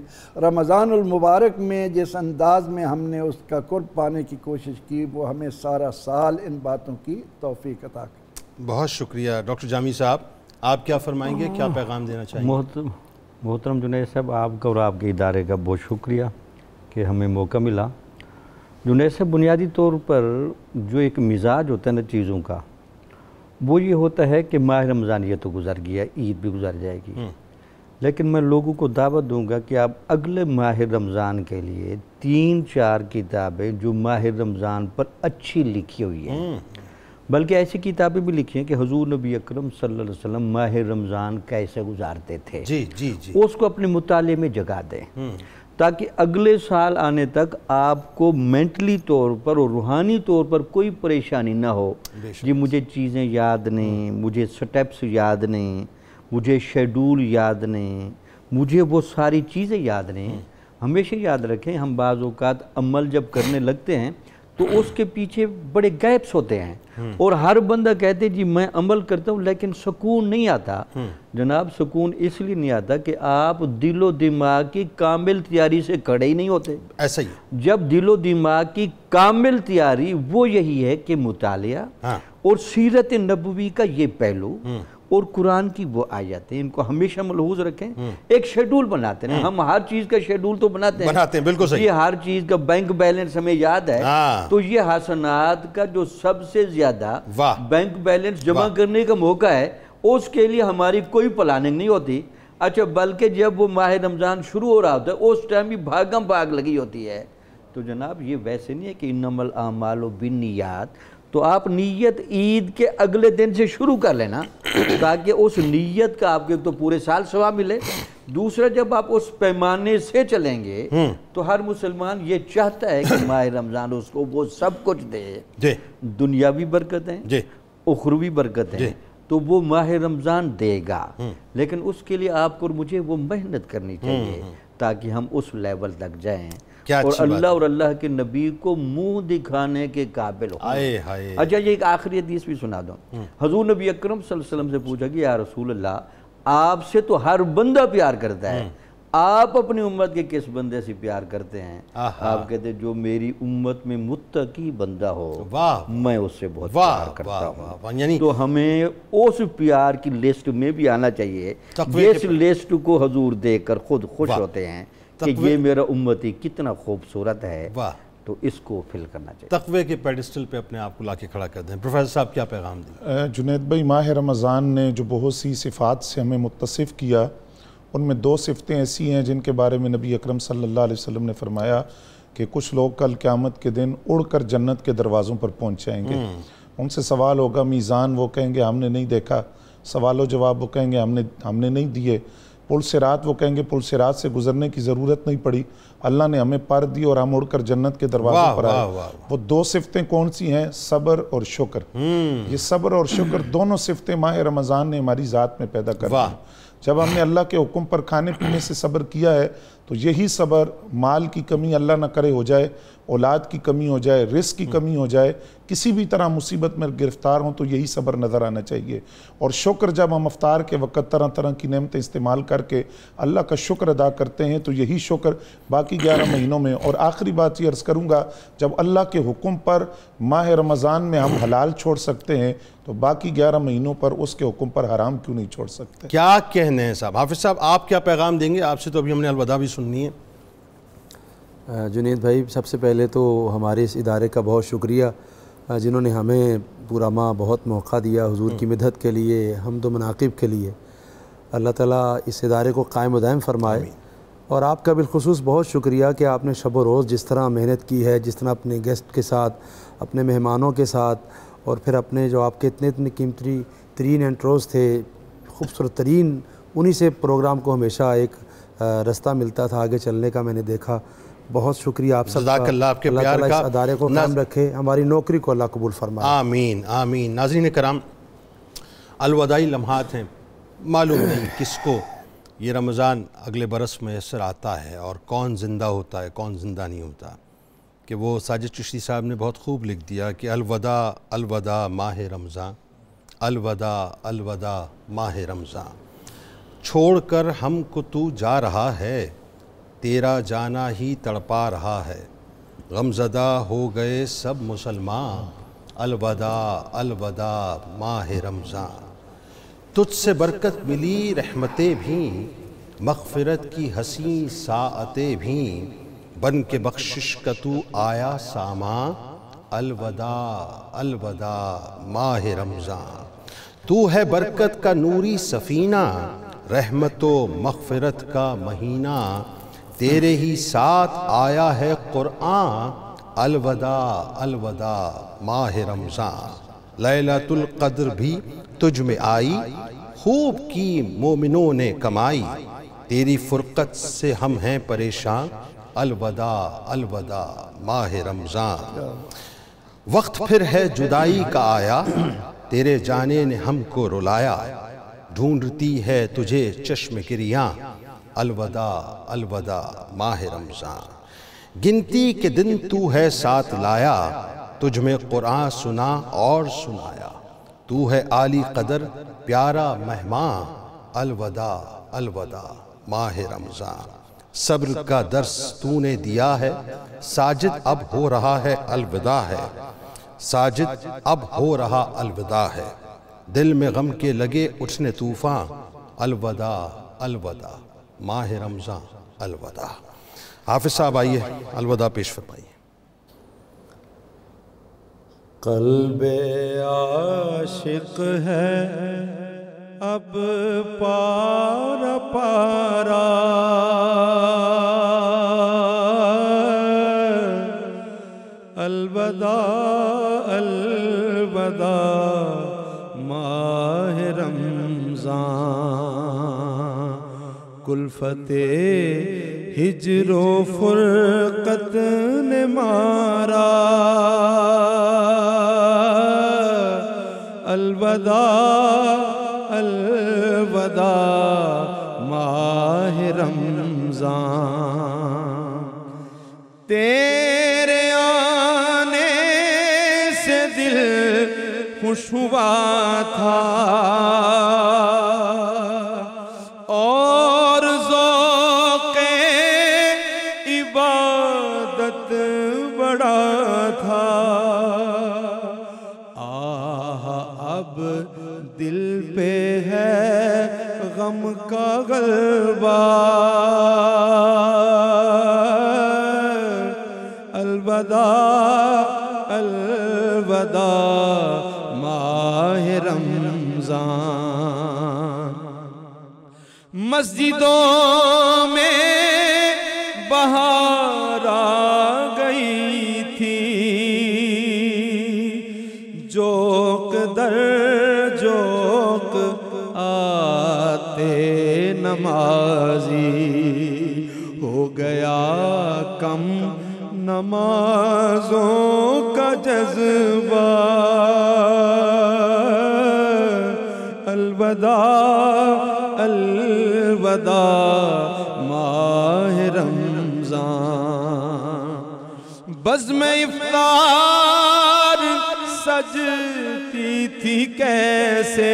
रमज़ानमबारक में जिस अंदाज में हमने उसका कुर्ब पाने की कोशिश की वो हमें सारा साल इन बातों की तोफ़ी अता कर बहुत शुक्रिया डॉक्टर जामी साहब आप क्या फरमाएंगे क्या पैगाम देना चाहिए मोहतरम जुनेद साहब आपका और आपके इदारे का बहुत शुक्रिया कि हमें मौका मिला जुनेद साहब बुनियादी तौर पर जो एक मिजाज होता है ना चीज़ों का वो ये होता है कि माह रमज़ान ये तो गुज़र गया ईद भी गुजर जाएगी हम्म। लेकिन मैं लोगों को दावत दूंगा कि आप अगले माह रमज़ान के लिए तीन चार किताबें जो माह रमज़ान पर अच्छी लिखी हुई हैं हम्म। बल्कि ऐसी किताबें भी लिखी हैं कि हजूर नबी अक्रम सल्लम माह रमज़ान कैसे गुजारते थे जी जी जी उसको अपने मुताले में जगा दें हम्म। ताकि अगले साल आने तक आपको मेंटली तौर पर और रूहानी तौर पर कोई परेशानी ना हो जी मुझे चीज़ें याद नहीं मुझे स्टेप्स याद नहीं मुझे शेड्यूल याद नहीं मुझे वो सारी चीज़ें याद नहीं हम्म। हमेशा याद रखें हम बाज़ात अमल जब करने लगते हैं तो उसके पीछे बड़े गैप्स होते हैं हम्म। और हर बंदा कहते हैं जी मैं अमल करता हूँ लेकिन सुकून नहीं आता हम्म। जनाब सुकून इसलिए नहीं आता कि आप दिलो दिमाग की कामिल तैयारी से खड़े ही नहीं होते ऐसा ही जब दिलो दिमाग की कामिल तैयारी वो यही है कि मुतालिया हाँ। और सीरत नबवी का ये पहलू हम्म। और कुरान की वो आ हैं इनको हमेशा मलहूज रखें हम्म। एक शेड्यूल बनाते हैं हम्म। हम हर चीज़ का शेड्यूल तो बनाते हैं बनाते हैं बिल्कुल सही ये हर चीज़ का बैंक बैलेंस हमें याद है हाँ। तो ये हसनात का जो सबसे ज़्यादा बैंक बैलेंस जमा करने का मौका है उसके लिए हमारी कोई प्लानिंग नहीं होती अच्छा बल्कि जब वो माह रमज़ान शुरू हो रहा होता है उस टाइम भी भागम भाग लगी होती है तो जनाब ये वैसे नहीं है कि नमल आमाल बिन याद तो आप नीयत ईद के अगले दिन से शुरू कर लेना ताकि उस नीयत का आपके तो पूरे साल सवा मिले दूसरा जब आप उस पैमाने से चलेंगे हम्म। तो हर मुसलमान ये चाहता है कि माह रमज़ान उसको वो सब कुछ दे दुनियावी बरकतें उखरवी बरकतें तो वो माह रमज़ान देगा हम्म। लेकिन उसके लिए आपको और मुझे वो मेहनत करनी हम्म, चाहिए ताकि हम उस लेवल तक जाएं क्या और अल्लाह और अल्लाह के नबी को मुंह दिखाने के काबिल हो आए हाय अच्छा ये एक आखिरी हदीस भी सुना दो हम्म। हजूर नबी अक्रम वसल्लम से पूछा कि यार रसूल अल्लाह आपसे तो हर बंदा प्यार करता है हम्म। आप अपनी उम्मत के किस बंदे से प्यार करते हैं आप कहते जो मेरी उम्मत में मुत्तकी बंदा हो वाह मैं उससे बहुत प्यार करता हूँ तो हमें उस प्यार की लिस्ट में भी आना चाहिए इस लिस्ट को हजूर देकर खुद खुश होते हैं कि ये मेरा उम्मती कितना खूबसूरत है वाह तो इसको फिल करना चाहिए तकवे के पेडिस्टल पे अपने आप को ला के खड़ा कर दें प्रोफेसर साहब क्या पैगाम दें जुनेद भाई माह रमज़ान ने जो बहुत सी सिफ़ात से हमें मुतसफ़ किया उनमें दो सिफतें ऐसी हैं जिनके बारे में नबी अक्रम सल्लल्लाहु ने फरमाया कि कुछ लोग कल क़्यामत के दिन उड़ कर जन्नत के दरवाज़ों पर पहुँच जाएंगे हम्म। उनसे सवाल होगा मीज़ान वो कहेंगे हमने नहीं देखा सवाल जवाब वो कहेंगे हमने हमने नहीं दिए पुल सिरात वो कहेंगे पुल सिरात से गुजरने की ज़रूरत नहीं पड़ी अल्लाह ने हमें पार दी और हम उड़कर जन्नत के दरवाजे पर आए वो दो सिफतें कौन सी हैं सब्र और शुक्र हम्म। ये सब्र और शुक्र दोनों सिफतें माह रमज़ान ने हमारी ज़ात में पैदा कर दी जब हमने अल्लाह के हुक्म पर खाने पीने से सब्र किया है तो यही सब्र माल की कमी अल्लाह ना करे हो जाए औलाद की कमी हो जाए रिस्क की कमी हो जाए किसी भी तरह मुसीबत में गिरफ़्तार हों तो यही सब्र नज़र आना चाहिए और शुक्र जब हम अफ्तार के वक़्त तरह तरह की नियमतें इस्तेमाल करके अल्लाह का शुक्र अदा करते हैं तो यही शुक्र बाकी ग्यारह महीनों में और आखिरी बात ये अर्ज़ करूँगा जब अल्लाह के हुक्म पर माह रमज़ान में हम हलाल छोड़ सकते हैं तो बाकी ग्यारह महीनों पर उसके हुक्म पर हराम क्यों नहीं छोड़ सकते क्या कहने हैं साहब हाफिज़ साहब आप क्या पैगाम देंगे आपसे तो अभी हमने अलविदा भी सुननी है जुनेद भाई सबसे पहले तो हमारे इस इदारे का बहुत शुक्रिया जिन्होंने हमें पूरा माह बहुत मौका दिया हुजूर की मदद हम्म। के लिए हम दो तो मनाकब के लिए अल्लाह ताला इस इदारे को कायम उदायम फरमाए और आपका बिलखसूस बहुत शुक्रिया कि आपने शब रोज़ जिस तरह मेहनत की है जिस तरह अपने गेस्ट के साथ अपने मेहमानों के साथ और फिर अपने जो आपके इतने इतने कीमती तरीन एंड थे खूबसूरत तरीन उन्हीं से प्रोग्राम को हमेशा एक रास्ता मिलता था आगे चलने का मैंने देखा बहुत शुक्रिया आप सबका आपके प्यार का अदारे को नाम रखे हमारी नौकरी को अल्लाह कबूल फरमा आमीन आमीन नाजरीन कराम अलवदाई लम्हात हैं मालूम नहीं किसको ये रमज़ान अगले बरस में असर आता है और कौन ज़िंदा होता है कौन ज़िंदा नहीं होता कि वो साजिद चिश्ती साहब ने बहुत खूब लिख दिया कि अलवदा अलवदा माह रमज़ान अलवदा अलवदा माह रमज़ान छोड़ कर हम को तू जा रहा है तेरा जाना ही तड़पा रहा है गमजदा हो गए सब मुसलमान अलवदा अलवदा माह रमज़ान तुझसे बरकत मिली रहमतें भी मगफ़रत की हसी सातें भी बन के बख्शिश का तू आया सामा अलवदा अलवदा माह रमजान तू है बरकत का नूरी सफ़ीना रहमत मगफ़रत का महीना तेरे ही साथ आया है क़ुरआ अलवदा अलवदा माह रमजान लैलतुल कद्र भी तुझ में आई खूब की मोमिनों ने कमाई तेरी फुरकत से हम हैं परेशान अलवदा अलवदा माह रमज़ान वक्त फिर है जुदाई का आया तेरे जाने ने हमको रुलाया ढूंढती है तुझे चश्म क्रिया अलवदा अलवदा माह रमज़ान गिनती के दिन तू है साथ लाया तुझ में कुरान सुना और सुनाया तू है आली कदर प्यारा मेहमान अलवदा अलवदा माह रमज़ान सब्र का दर्श तूने दिया है साजिद अब हो रहा है अलविदा है साजिद अब हो रहा अलविदा है दिल में गम के लगे उठने तूफ़ान अलविदा अलवदा माह रमज़ान अलविदा हाफिज साहब आइए अलविदा पेश फरमाइए कल्बे आशिक है अब पार पारा अलवदा अलवदा माह रमजान कुलफते हिजरो फुरकत ने मारा अलवदा अलवदा माह रमजान तेरे आने से दिल खुश हुआ था का गलबा अलबदा अलबदा माह रमजान मस्जिदों नमाजों का जज्बा अलवदा अलवदा माह रमजान में इफ्तार सजती थी कैसे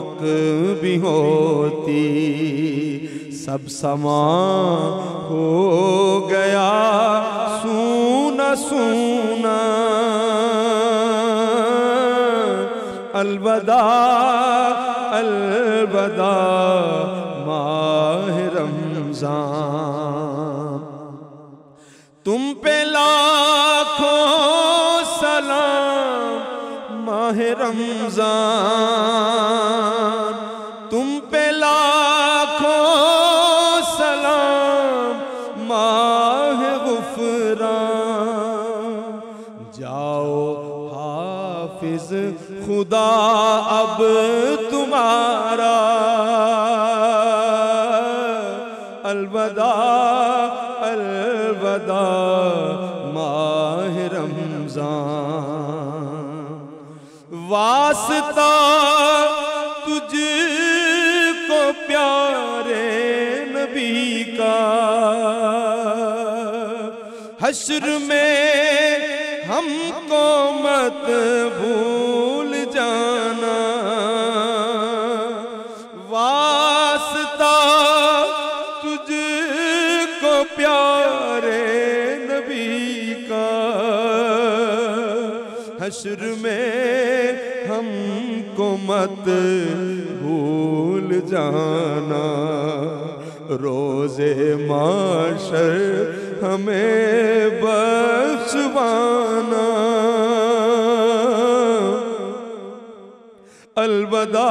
रौनक भी होती सब समा हो गया सुन सुन अलबदा अलबदा माह रमजान तुम पे लाखों सलाम माह रमजान खुदा अब तुम्हारा अलवदा अलवदा माह रमजान वास्ता तुझ को प्यारे नबी का हश्र में हमको मत भू हशर में हमको मत भूल जाना रोज़े माशर हमें बसवाना अलवदा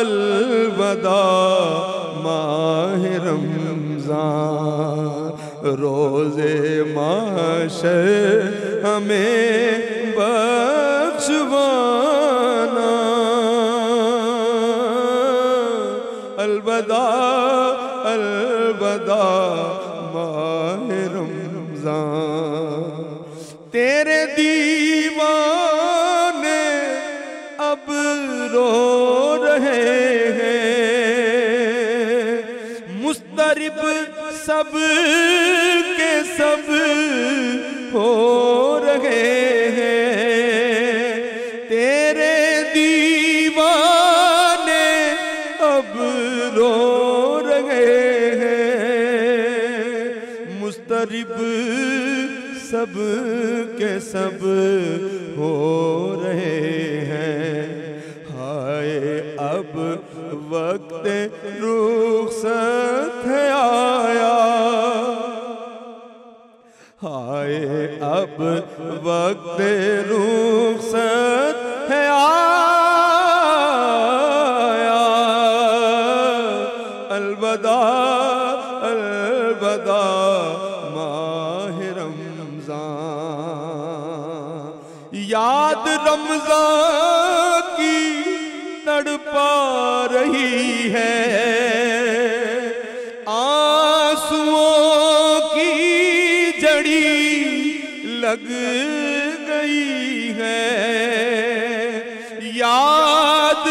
अलवदा माह रमज़ान रोज़े माशर हमें بخشبانا البدار सब के सब हो रहे हैं हाय अब वक्त रुखसत है आया हाय अब वक्त से सजा की तड़पा रही है आंसुओं की जड़ी लग गई है याद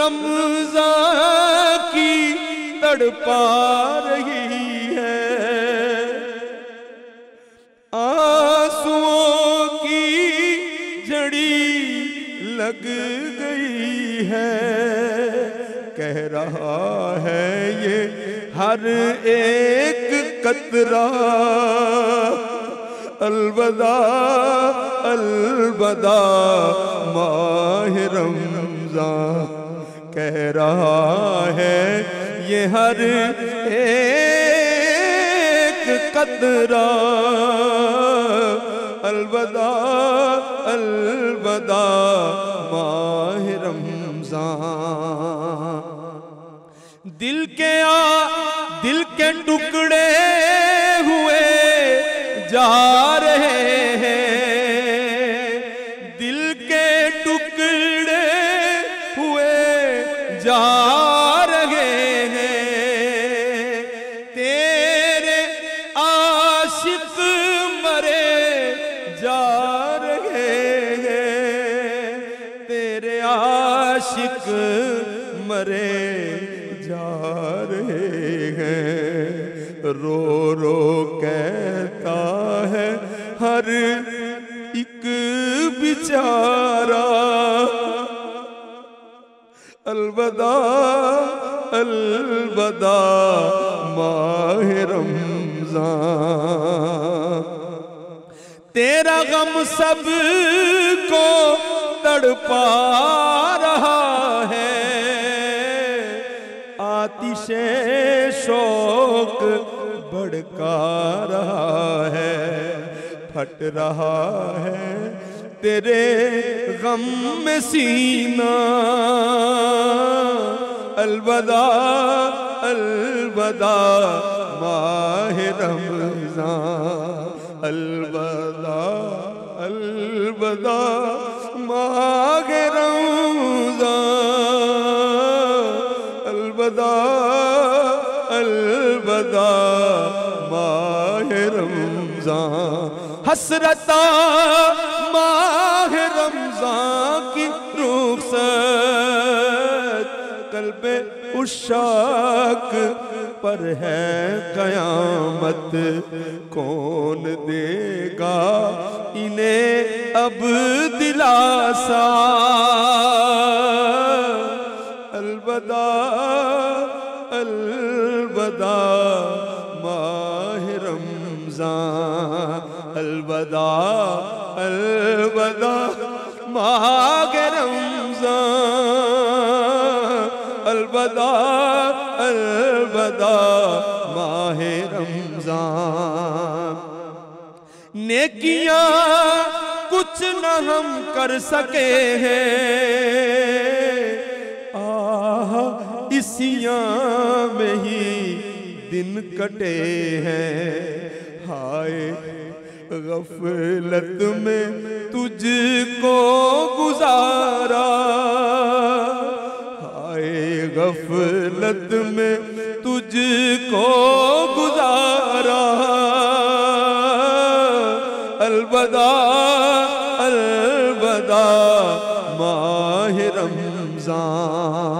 रमजा की तड़पा रही लग गई है कह रहा है ये हर एक कतरा अलबदा अलबदा माह कह रहा है ये हर एक कतरा अलबदा अलबदा माह रमजान दिल के आ दिल के टुकड़े हुए जा हर एक बिचारा अलबदा अलबदा माह रमजान तेरा गम सब को तड़पा रहा है आतिशे शोक भड़का रहा है फट रहा है तेरे गम में सीना अलबदा अलबदा माह रमजान अलबदा अलबदा माह रमजान अलबदा अलबदा माह रमजान हसरत माह रमजान की रूखसत कल्बे उशाक पर है कयामत कौन देगा इन्हें अब दिलासा अलबदा अलवदा महागरमजा रमजान अलबदा अलबदा माह रमजान नेकिया कुछ न हम कर सके हैं आह इसिया में ही दिन कटे हैं हाय गफलत में तुझको गुजारा हाय गफलत में तुझको गुजारा अलबदा अलबदा माह रमजान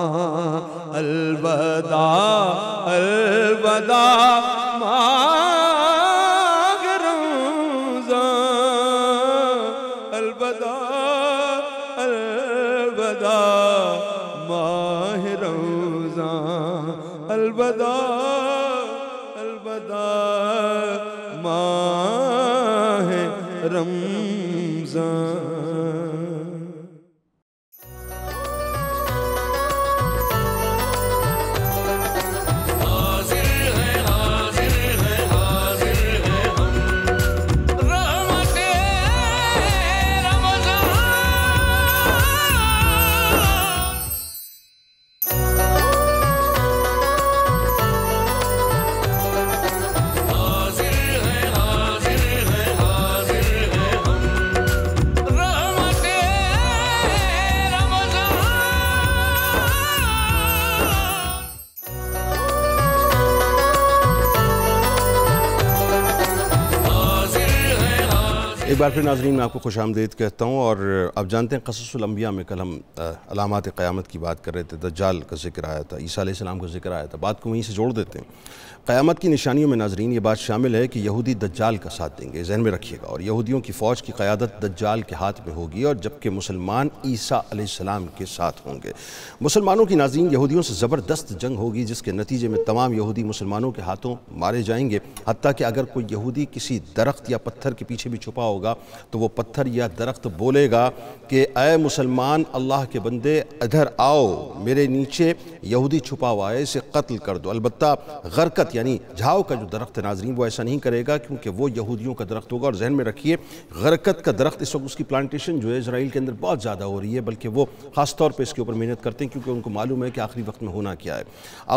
बार फिर नाजरीन मैं आपको खुश आमदीद कहता हूँ और आप जानते हैं कससम्बिया में कल हम अलामत क़्यामत की बात कर रहे थे दज्जाल का जिक्र आया था ईसा सलाम का जिक्र आया था बात को वहीं से जोड़ देते हैं क़यामत की निशानियों में नाजरीन ये बात शामिल है कि यहूदी दज्जाल का साथ देंगे जहन में रखिएगा और यहूदियों की फ़ौज की क़्यादत दज्जाल के हाथ में होगी और जबकि मुसलमान ईसा सलाम के साथ होंगे मुसलमानों की नाजरीन यहूदियों से ज़बरदस्त जंग होगी जिसके नतीजे में तमाम यहूदी मुसलमानों के हाथों मारे जाएंगे हती कि अगर कोई यहूदी किसी दरख्त या पत्थर के पीछे भी छुपा होगा तो वह पत्थर या दरख्त बोलेगा कि अय मुसलमान अल्लाह के बंदे इधर आओ मेरे नीचे यहूदी छुपा हुआ है इसे कत्ल कर दो अलबत् गरकत दरख्त यानी झाव का जो दरख्त है नाजरीन वो ऐसा नहीं करेगा क्योंकि वो यहूदियों का दरख्त होगा और जहन में रखिए गरकत का दरख्त इस वक्त उसकी प्लानेशन जो है इसराइल के अंदर बहुत ज़्यादा हो रही है बल्कि वो खास तौर पर इसके ऊपर मेहनत करते हैं क्योंकि उनको मालूम है कि आखिरी वक्त में होना क्या है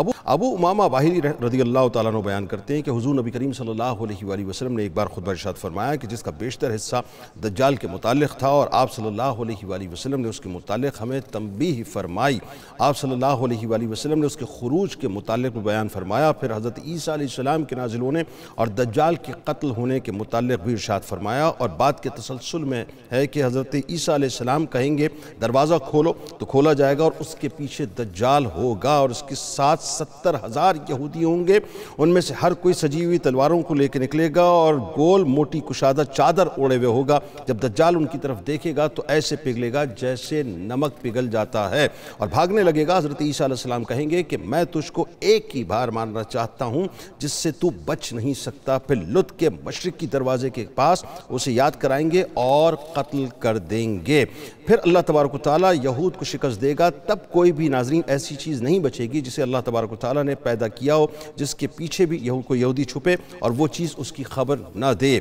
अब अबू उमामा बाहरी रदी अल्लाह तु बयान करते हैं कि हजू नबी करीम सल्ला वसलम ने एक बार खुद इरशाद फरमाया कि जिसका बेशतर हिस्सा दज्जाल के मुतल था और आप सल्ला वसलम ने उसके मुतक हमें तंबी फरमाई आप सल्ला वसलम ने उसके खरूज के मुतल बयान फरमाया फिर हज़रत ईसा सलाम के नाजिल होने और दज्जाल के कत्ल होने के मतलब भी इर्शाद फरमाया और बात के तसलसल में है कि हज़रत ईसा सलाम कहेंगे दरवाज़ा खोलो तो खोला जाएगा और उसके पीछे दज्जाल होगा और उसके साथ सत्तर हज़ार यहूदी होंगे उनमें से हर कोई सजी हुई तलवारों को लेकर निकलेगा और गोल मोटी कुशादा चादर ओढ़े हुए होगा जब दज्जाल उनकी तरफ देखेगा तो ऐसे पिघलेगा जैसे नमक पिघल जाता है और भागने लगेगा हज़रत ईसा सलाम कहेंगे कि मैं तुझको एक ही बार मारना चाहता हूँ हूँ जिससे तू बच नहीं सकता फिर लुत के मशरक़ की दरवाजे के पास उसे याद कराएंगे और कत्ल कर देंगे फिर अल्लाह तबारक ताली यहूद को शिकस्त देगा तब कोई भी नाजरीन ऐसी चीज़ नहीं बचेगी जिसे अल्लाह तबारक ताली ने पैदा किया हो जिसके पीछे भी यहूद को यहूदी छुपे और वो चीज़ उसकी खबर ना दे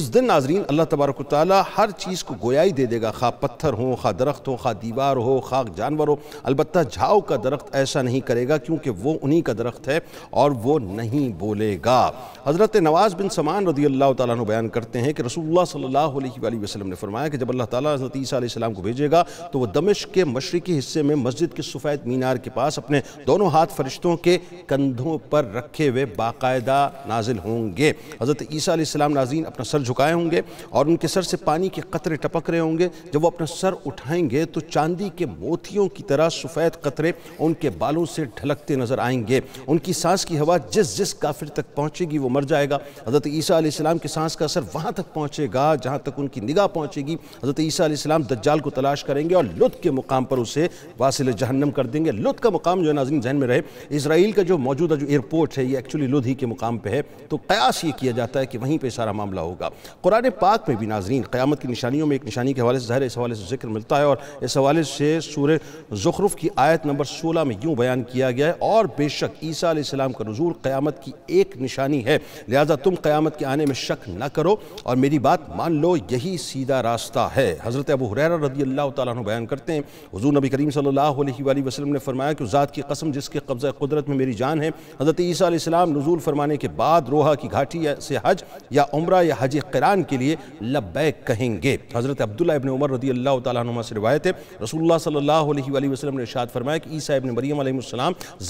इस दिन नाजरीन अल्लाह तबारक ताली हर चीज़ को गोयाई दे देगा खा पत्थर हो खा दरख्त हो खा दीवार हो खा जानवर हो अलबत् झाव का दरख्त ऐसा नहीं करेगा क्योंकि वो उन्हीं का दरख्त है और वो नहीं बोलेगा हज़रत नवाज़ बिन समान रदी अल्लाह तु बयान करते हैं कि रसूलुल्लाह सल्लल्लाहु अलैहि वसल्लम ने फरमाया कि जब अल्लाह ताला हज़रत ईसा को भेजेगा तो वह दमिश के मशरक़ी हिस्से में मस्जिद के सफ़ैद मीनार के पास अपने दोनों हाथ फरिश्तों के कंधों पर रखे हुए बाकायदा नाजिल होंगे हज़रत ईसा नाजीन अपना सर झुकाए होंगे और उनके सर से पानी के कतरे टपक रहे होंगे जब वो अपना सर उठाएंगे तो चांदी के मोतियों की तरह सफ़ैद कतरे उनके बालों से ढलकते नजर आएंगे उनकी सांस की हवा जिस सांस जिस काफिर तक पहुँचेगी वो मर जाएगा हज़रत ईसा आलाम की सांस का असर वहाँ तक पहुँचेगा जहाँ तक उनकी निगाह पहुँचेगी हज़रत ईसा दज्जाल को तलाश करेंगे और लुत के मुकाम पर उसे वासिल जहन्नम कर देंगे लुत का मुकाम जो नाजिन जहन में रहे इसराइल का जो मौजूदा जो एयरपोर्ट है ये एक्चुअली लुध ही के मुकाम पर है तो कयास ये किया जाता है कि वहीं पर सारा मामला होगा कुरान पाक में भी नाजरीन क़्यामत की निशानियों में एक निशानी के हवाले से ज़ाहिर इस हवाले से जिक्र मिलता है और इस हवाले से सूर्य जुखरुफ की आयत नंबर सोलह में यूँ बयान किया गया है और बेशक ईसा आसमाम का नजूर क़्याम क़्यामत की एक निशानी है लिहाजा तुम क़्यामत के आने में शक न करो और मेरी बात मान लो यही सीधा रास्ता है हज़रत अबू हुरैरा रदी अल्लाह तु बयान करते हैं हजू नबी करीम सल्ला वसलम ने फरमाया कि ज़ात की कसम जिसके कब्ज़ा कुदरत में मेरी जान है हज़रत ईसा नजूल फरमाने के बाद रोहा की घाटी से हज या उम्र या हज करान के लिए लबैक कहेंगे हज़रत अब्दुल्ला इबन उमर रदी अल्लाह तुम से रवायत है रसूल सल्ला वसलम ने इशाद फरमाया कि ईसा इबन मरीम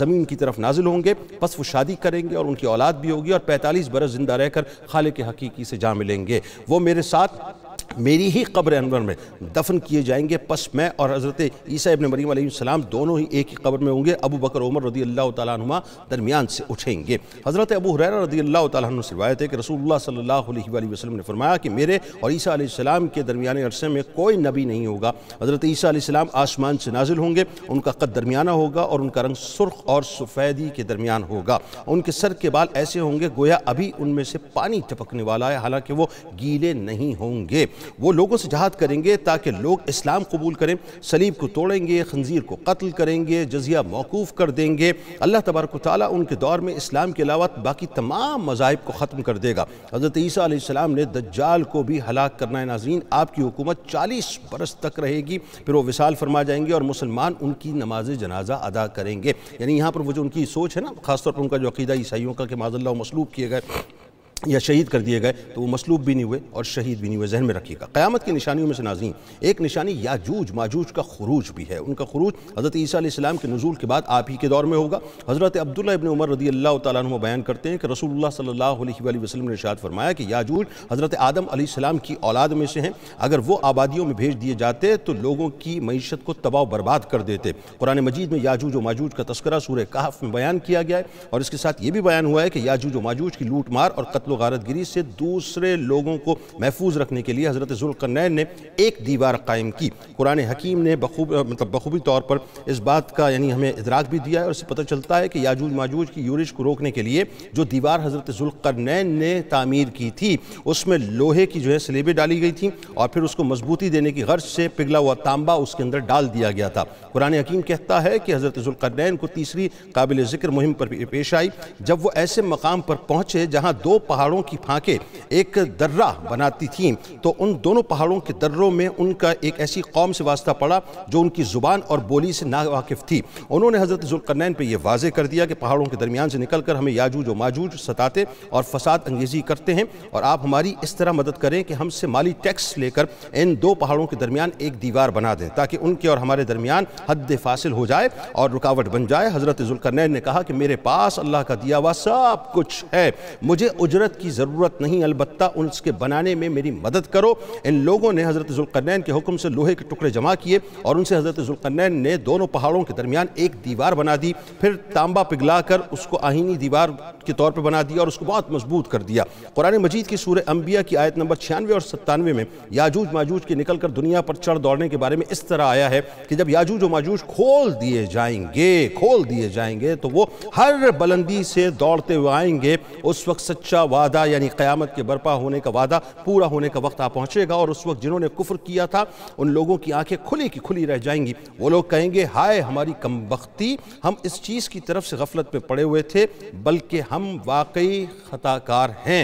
ज़मीन की तरफ नाजिल होंगे बस वो शादी करेंगे करेंगे और उनकी औलाद भी होगी और पैंतालीस बरस ज़िंदा रहकर खाले के हकीकी से जा मिलेंगे वो मेरे साथ मेरी ही कब्र अनवर में दफन किए जाएंगे पस मैं और हज़रत ईसा इबन मरीम सलाम दोनों ही एक ही कब्र में होंगे अबू बकर उमर रदी अल्लाह तुमा दरमियान से उठेंगे हज़रत अबू हुरैर रदी अल्लाह तुम से रवायत है कि रसूल सल्ला वसलम ने फरमाया कि मेरे और ईसा सलाम के दरमियान अरसे में कोई नबी नहीं होगा हज़रत ईसा सलाम आसमान से नाजिल होंगे उनका कद दरमियाना होगा और उनका रंग सुर्ख और सफ़ेदी के दरमियान होगा उनके सर के बाल ऐसे होंगे गोया अभी उनमें से पानी टपकने वाला है हालाँकि वो गीले नहीं होंगे वो लोगों से जहाद करेंगे ताकि लोग इस्लाम कबूल करें सलीब को तोड़ेंगे खंजीर को कत्ल करेंगे जजिया मौकूफ़ कर देंगे अल्लाह तबारक ताली उनके दौर में इस्लाम के अलावा बाकी तमाम मजाहब को ख़त्म कर देगा हज़रत ईसा ने दज्जाल को भी हलाक करना नाजीन आपकी हुकूमत चालीस बरस तक रहेगी फिर वो विशाल फरमा जाएंगे और मुसलमान उनकी नमाज जनाजा अदा करेंगे यानी यहाँ पर वो जो उनकी सोच है ना खासतौर पर उनका जो अकीदा ईसाइयों का कि माजल्ला मसलूब किए गए या शहीद कर दिए गए तो वो मसलूब भी नहीं हुए और शहीद भी नहीं हुए जहन में रखिएगा क़्यामत की निशानियों में से नाजीन एक निशानी याजूज माजूज का खरूज भी है उनका खरूज हज़रत ईसीम के नजूल के बाद आप ही के दौर में होगा हज़रत अब्दुल्ला इबन उमर रदी अल्लाह तुम बयान करते हैं कि रसूल सल्ह वसलम ने शाद फरमाया कि याजूज हज़रत आदम अलीसम की औलाद में से हैं अगर वो आबादियों में भेज दिए जाते तो लोगों की मीशत को तबाह बर्बाद कर देते कुरान मजीद में याजूज व माजूज का तस्करा सूर कहाफ़ में बयान किया गया है और इसके साथ ये भी बयान हुआ है कि याजूज व माजूज की लूट मार और कत्ल कत्ल गारत गिरी से दूसरे लोगों को महफूज रखने के लिए हज़रत जुल्कनैन ने एक दीवार कायम की कुरान हकीम ने बखूब मतलब बखूबी तौर पर इस बात का यानी हमें इदराक भी दिया है और इससे पता चलता है कि याजूज माजूज की यूरिश को रोकने के लिए जो दीवार हज़रत जुल्कनैन ने तामीर की थी उसमें लोहे की जो है सलेबें डाली गई थी और फिर उसको मजबूती देने की गर्ज से पिघला हुआ तांबा उसके अंदर डाल दिया गया था कुरान हकीम कहता है कि हज़रत जुल्करनैन को तीसरी काबिल ज़िक्र मुहिम पर पेश आई जब वो ऐसे मकाम पर पहुँचे जहाँ दो पहाड़ों की फांके एक दर्रा बनाती थीं तो उन दोनों पहाड़ों के दर्रों में उनका एक ऐसी कौम से वास्ता पड़ा जो उनकी ज़ुबान और बोली से नावाकफ़ थी उन्होंने हज़रत जुल्करनैन पर यह वाज कर दिया कि पहाड़ों के दरमियान से निकल कर हमें याजूज व माजूज सताते और फसाद अंगेज़ी करते हैं और आप हमारी इस तरह मदद करें कि हमसे माली टैक्स लेकर इन दो पहाड़ों के दरमियान एक दीवार बना दें ताकि उनके और हमारे दरमियान हद फासिल हो जाए और रुकावट बन जाए हज़रत जुल्करनैन ने कहा कि मेरे पास अल्लाह का दिया हुआ सब कुछ है मुझे उजरत की ज़रूरत नहीं अलबत् उसके बनाने में मेरी मदद करो इन लोगों ने हज़रत जुल्करनैन के हुक्म से लोहे के टुकड़े जमा किए और उनसे हज़रत जुल्करनैन ने दोनों पहाड़ों के दरमियान एक दीवार बना दी फिर तांबा पिघला कर उसको आहिनी दीवार के तौर पर बना दिया और उसको बहुत मजबूत कर दिया कुरान मजीद की सूर अम्बिया की आयत नंबर छियानवे और सत्तानवे में याजूज माजूज के निकल कर दुनिया पर चढ़ दौड़ने के बारे में इस तरह आया है कि जब याजूज मजूज खोल दिए जाएंगे खोल दिए जाएंगे तो वो हर बुलंदी से दौड़ते हुए आएंगे उस वक्त सच्चा वादा यानी क़्यामत के बर्पा होने का वादा पूरा होने का वक्त आ पहुँचेगा और उस वक्त जिन्होंने कुफ्र किया था उन लोगों की आँखें खुली की खुली रह जाएंगी वो लोग कहेंगे हाय हमारी कम हम इस चीज़ की तरफ से गफलत में पड़े हुए थे बल्कि हम वाकई ख़ताकार हैं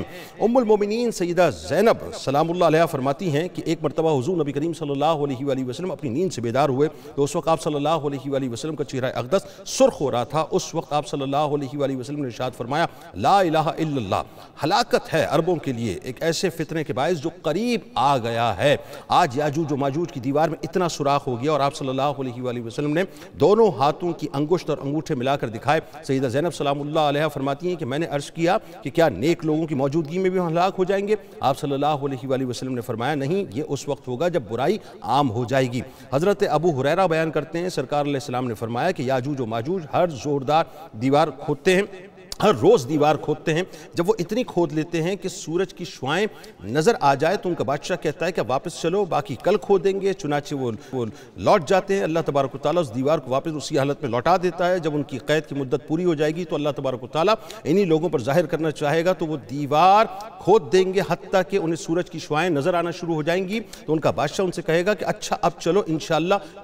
उमुलमिन सईदा जैनब सलाम फरमाती हैं कि एक मरतबा हजू नबी करीम सल्ला वसलम अपनी नींद से बेदार हुए तो उस वक्त आप सल्लल्लाहु अलैहि वसल्लम का चेहरा अकदस सुर्ख हो रहा था उस वक्त आप सल्लल्लाहु अलैहि वसल्लम ने इशाद फरमाया ला इलाहा इल्लल्लाह हलाकत है अरबों के लिए एक ऐसे फितने के बायस जो करीब आ गया है आज याजूज व माजूज की दीवार में इतना सुराख हो गया और आप सल्लल्लाहु अलैहि वसल्लम ने दोनों हाथों की अंगुश्त और अंगूठे मिलाकर दिखाए सईदा जैनब सलामुल्लाह अलैहा फरमाती हैं कि मैंने अर्ज़ किया कि क्या नेक लोगों की मौजूदगी में भी हलाक हो जाएंगे आप सल्लल्लाहु अलैहि वसल्लम ने फरमाया नहीं ये उस वक्त होगा जब बुराई आम हो जाएगी हज़रत अबू हुरैरा बयान करते करते हैं सरकार ने फरमाया कि याजूज व माजूज हर जोरदार दीवार खोदते हैं हर रोज दीवार खोदते हैं जब वो इतनी खोद लेते हैं कि सूरज की शुआएं नजर आ जाए तो उनका बादशाह कहता है कि वापस चलो बाकी कल खोदेंगे चुनाचे वो वो लौट जाते हैं अल्लाह तबारक ताली उस दीवार को वापस उसी हालत में लौटा देता है जब उनकी कैद की मुद्दत पूरी हो जाएगी तो अल्लाह तबारक ताली इन्हीं लोगों पर जाहिर करना चाहेगा तो वो दीवार खोद देंगे हती कि उन्हें सूरज की शुआएं नजर आना शुरू हो जाएंगी तो उनका बादशाह उनसे कहेगा कि अच्छा अब चलो इन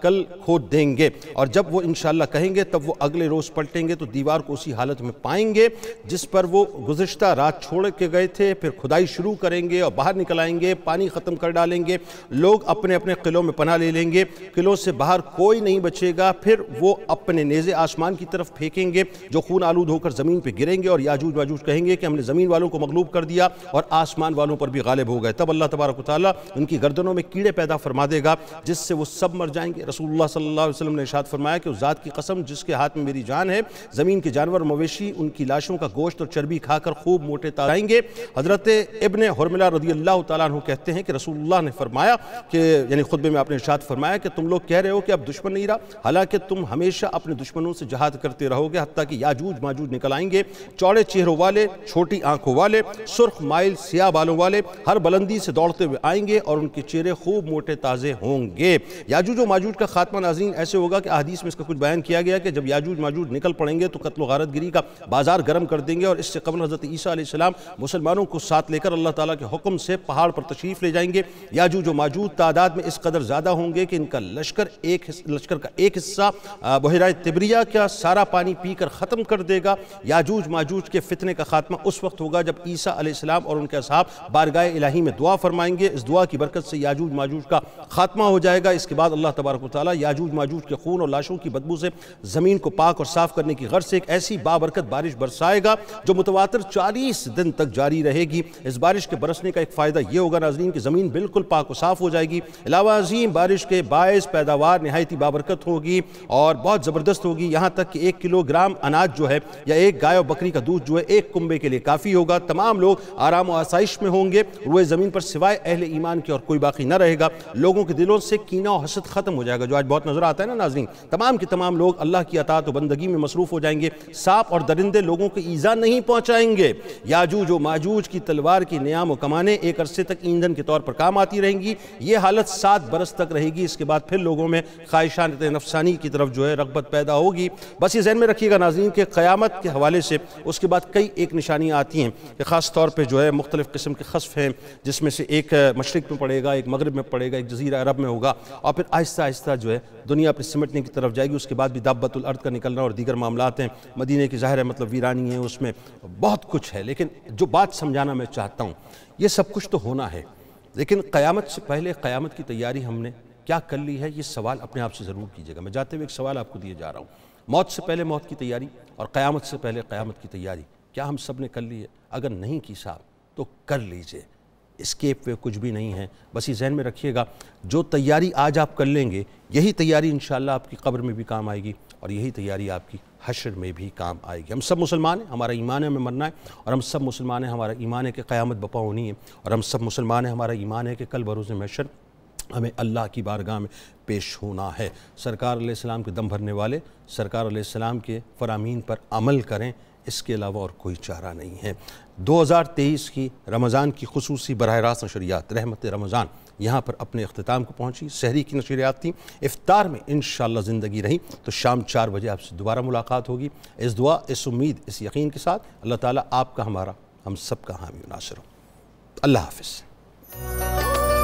कल खोद देंगे और जब वो इन कहेंगे तब वो अगले रोज पलटेंगे तो दीवार को उसी हालत में पाएंगे करेंगे जिस पर वो गुज्त रात छोड़ के गए थे फिर खुदाई शुरू करेंगे और बाहर निकल आएंगे पानी ख़त्म कर डालेंगे लोग अपने अपने किलों में पना ले लेंगे किलों से बाहर कोई नहीं बचेगा फिर वो अपने नेज़े आसमान की तरफ फेंकेंगे जो खून आलूद होकर ज़मीन पर गिरेंगे और याजूज वाजूज कहेंगे कि हमने ज़मीन वालों को मकलूब कर दिया और आसमान वालों पर भी गालिब हो गए तब अल्लाह तबारक ताली उनकी गर्दनों में कीड़े पैदा फरमा देगा जिससे वो सब मर जाएंगे रसूलुल्लाह सल्लल्लाहु अलैहि वसल्लम ने इशाद फरमाया कि उस ज़ात की कसम जिसके हाथ में मेरी जान है ज़मीन के जानवर मवेशी उनकी लाशों का गोश्त और चर्बी खाकर खूब मोटे ताएंगे हजरत इबन हरमिला रदी अल्लाह तु कहते हैं कि रसूलुल्लाह ने फरमाया कि यानी खुतबे में आपने इर्शाद फरमाया कि तुम लोग कह रहे हो कि अब दुश्मन नहीं रहा हालांकि तुम हमेशा अपने दुश्मनों से जहाद करते रहोगे हती कि याजूज माजूज निकल आएंगे चौड़े चेहरों वाले छोटी आंखों वाले सुर्ख माइल सिया बालों वाले हर बुलंदी से दौड़ते हुए आएंगे और उनके चेहरे खूब मोटे ताज़े होंगे याजूज और माजूज का खात्मा नाजीन ऐसे होगा कि अदीस में इसका कुछ बयान किया गया कि जब याजूज माजूज निकल पड़ेंगे तो कत्ल गारतगिरी का बाजार पहाड़ गर्म कर देंगे और इससे कबल हज़रत ईसा मुसलमानों को साथ लेकर अल्लाह ताली के हुक्म से पहाड़ पर तशरीफ़ ले जाएंगे या जो जो मौजूद तादाद में इस कदर ज़्यादा होंगे कि इनका लश्कर एक लश्कर का एक हिस्सा बहरा तिबरिया का सारा पानी पी कर ख़त्म कर देगा याजूज माजूज के फितने का खात्मा उस वक्त होगा जब ईसा आसमाम और उनके साहब बारगा इलाही में दुआ फरमाएंगे इस दुआ की बरकत से याजूज माजूज का खात्मा हो जाएगा इसके बाद अल्लाह तबारक ताली याजूज माजूज के खून और लाशों की बदबू से ज़मीन को पाक और साफ़ करने की गर्ज से एक ऐसी बाबरकत बारिश बरस बरसाएगा जो मुतवातर चालीस दिन तक जारी रहेगी इस बारिश के बरसने का एक फ़ायदा ये होगा नाजरीन की ज़मीन बिल्कुल पाक व साफ़ हो जाएगी अलावा अजीम बारिश के बायस पैदावार नहायती बाबरकत होगी और बहुत ज़बरदस्त होगी यहाँ तक कि एक किलोग्राम अनाज जो है या एक गाय और बकरी का दूध जो है एक कुंबे के लिए काफ़ी होगा तमाम लोग आराम और आसाइश में होंगे रुए ज़मीन पर सिवाय अहल ईमान के और कोई बाकी ना रहेगा लोगों के दिलों से कीना और हसद ख़त्म हो जाएगा जो आज बहुत नज़र आता है ना नाजरीन तमाम के तमाम लोग अल्लाह की अतात तो बंदगी में मसरूफ़ हो जाएंगे साफ और दरिंदे लोगों लोगों को ईज़ा नहीं पहुँचाएंगे याजूज व माजूज की तलवार की नियाम व कमाने एक अरसे तक ईंधन के तौर पर काम आती रहेंगी ये हालत सात बरस तक रहेगी इसके बाद फिर लोगों में ख्वाहिशानत नफसानी की तरफ जो है रगबत पैदा होगी बस ये जहन में रखिएगा नाजीन के क़्यामत के हवाले से उसके बाद कई एक निशानियाँ आती हैं कि ख़ास तौर पर जो है मुख्तलिफ़ किस्म के खसफ हैं जिसमें से एक मशरक़ में पड़ेगा एक मगरब में पड़ेगा एक जजीरा अरब में होगा और फिर आहिस्ता आहिस्ता जो है दुनिया पर सिमटने की तरफ जाएगी उसके बाद भी दाबतुल अर्द का निकलना और दीगर मामला हैं मदीने की ज़ाहिर है मतलब वीरान निगरानी है उसमें बहुत कुछ है लेकिन जो बात समझाना मैं चाहता हूँ ये सब कुछ तो होना है लेकिन क़यामत से पहले क़यामत की तैयारी हमने क्या कर ली है ये सवाल अपने आप से ज़रूर कीजिएगा मैं जाते हुए एक सवाल आपको दिए जा रहा हूँ मौत से पहले मौत की तैयारी और क़यामत से पहले क़यामत की तैयारी क्या हम सब ने कर ली है अगर नहीं की साहब तो कर लीजिए स्केप वे कुछ भी नहीं है बस ये जहन में रखिएगा जो तैयारी आज आप कर लेंगे यही तैयारी इन आपकी कब्र में भी काम आएगी और यही तैयारी आपकी हशर में भी काम आएगी हम सब मुसलमान हैं हमारा ईमान हमें मरना है और हम सब मुसलमान हैं हमारा ईमान है कि क़्यामत बपा होनी है और हम सब मुसलमान हैं हमारा ईमान है कि कल बरोज़ मशर हमें अल्लाह की बारगाह में पेश होना है सरकार आसमाम के दम भरने वाले सरकार के फरामीन पर अमल करें इसके अलावा और कोई चारा नहीं है 2023 की रमज़ान की खसूस बरह रास्त नशरियात रहमत रमज़ान यहाँ पर अपने अख्ताम को पहुँची शहरी की नशरियात थी इफ्तार में इन ज़िंदगी रही तो शाम चार बजे आपसे दोबारा मुलाकात होगी इस दुआ इस उम्मीद इस यकीन के साथ अल्लाह ताली आपका हमारा हम सब का हामी मुनासर हो अल्लाह हाफ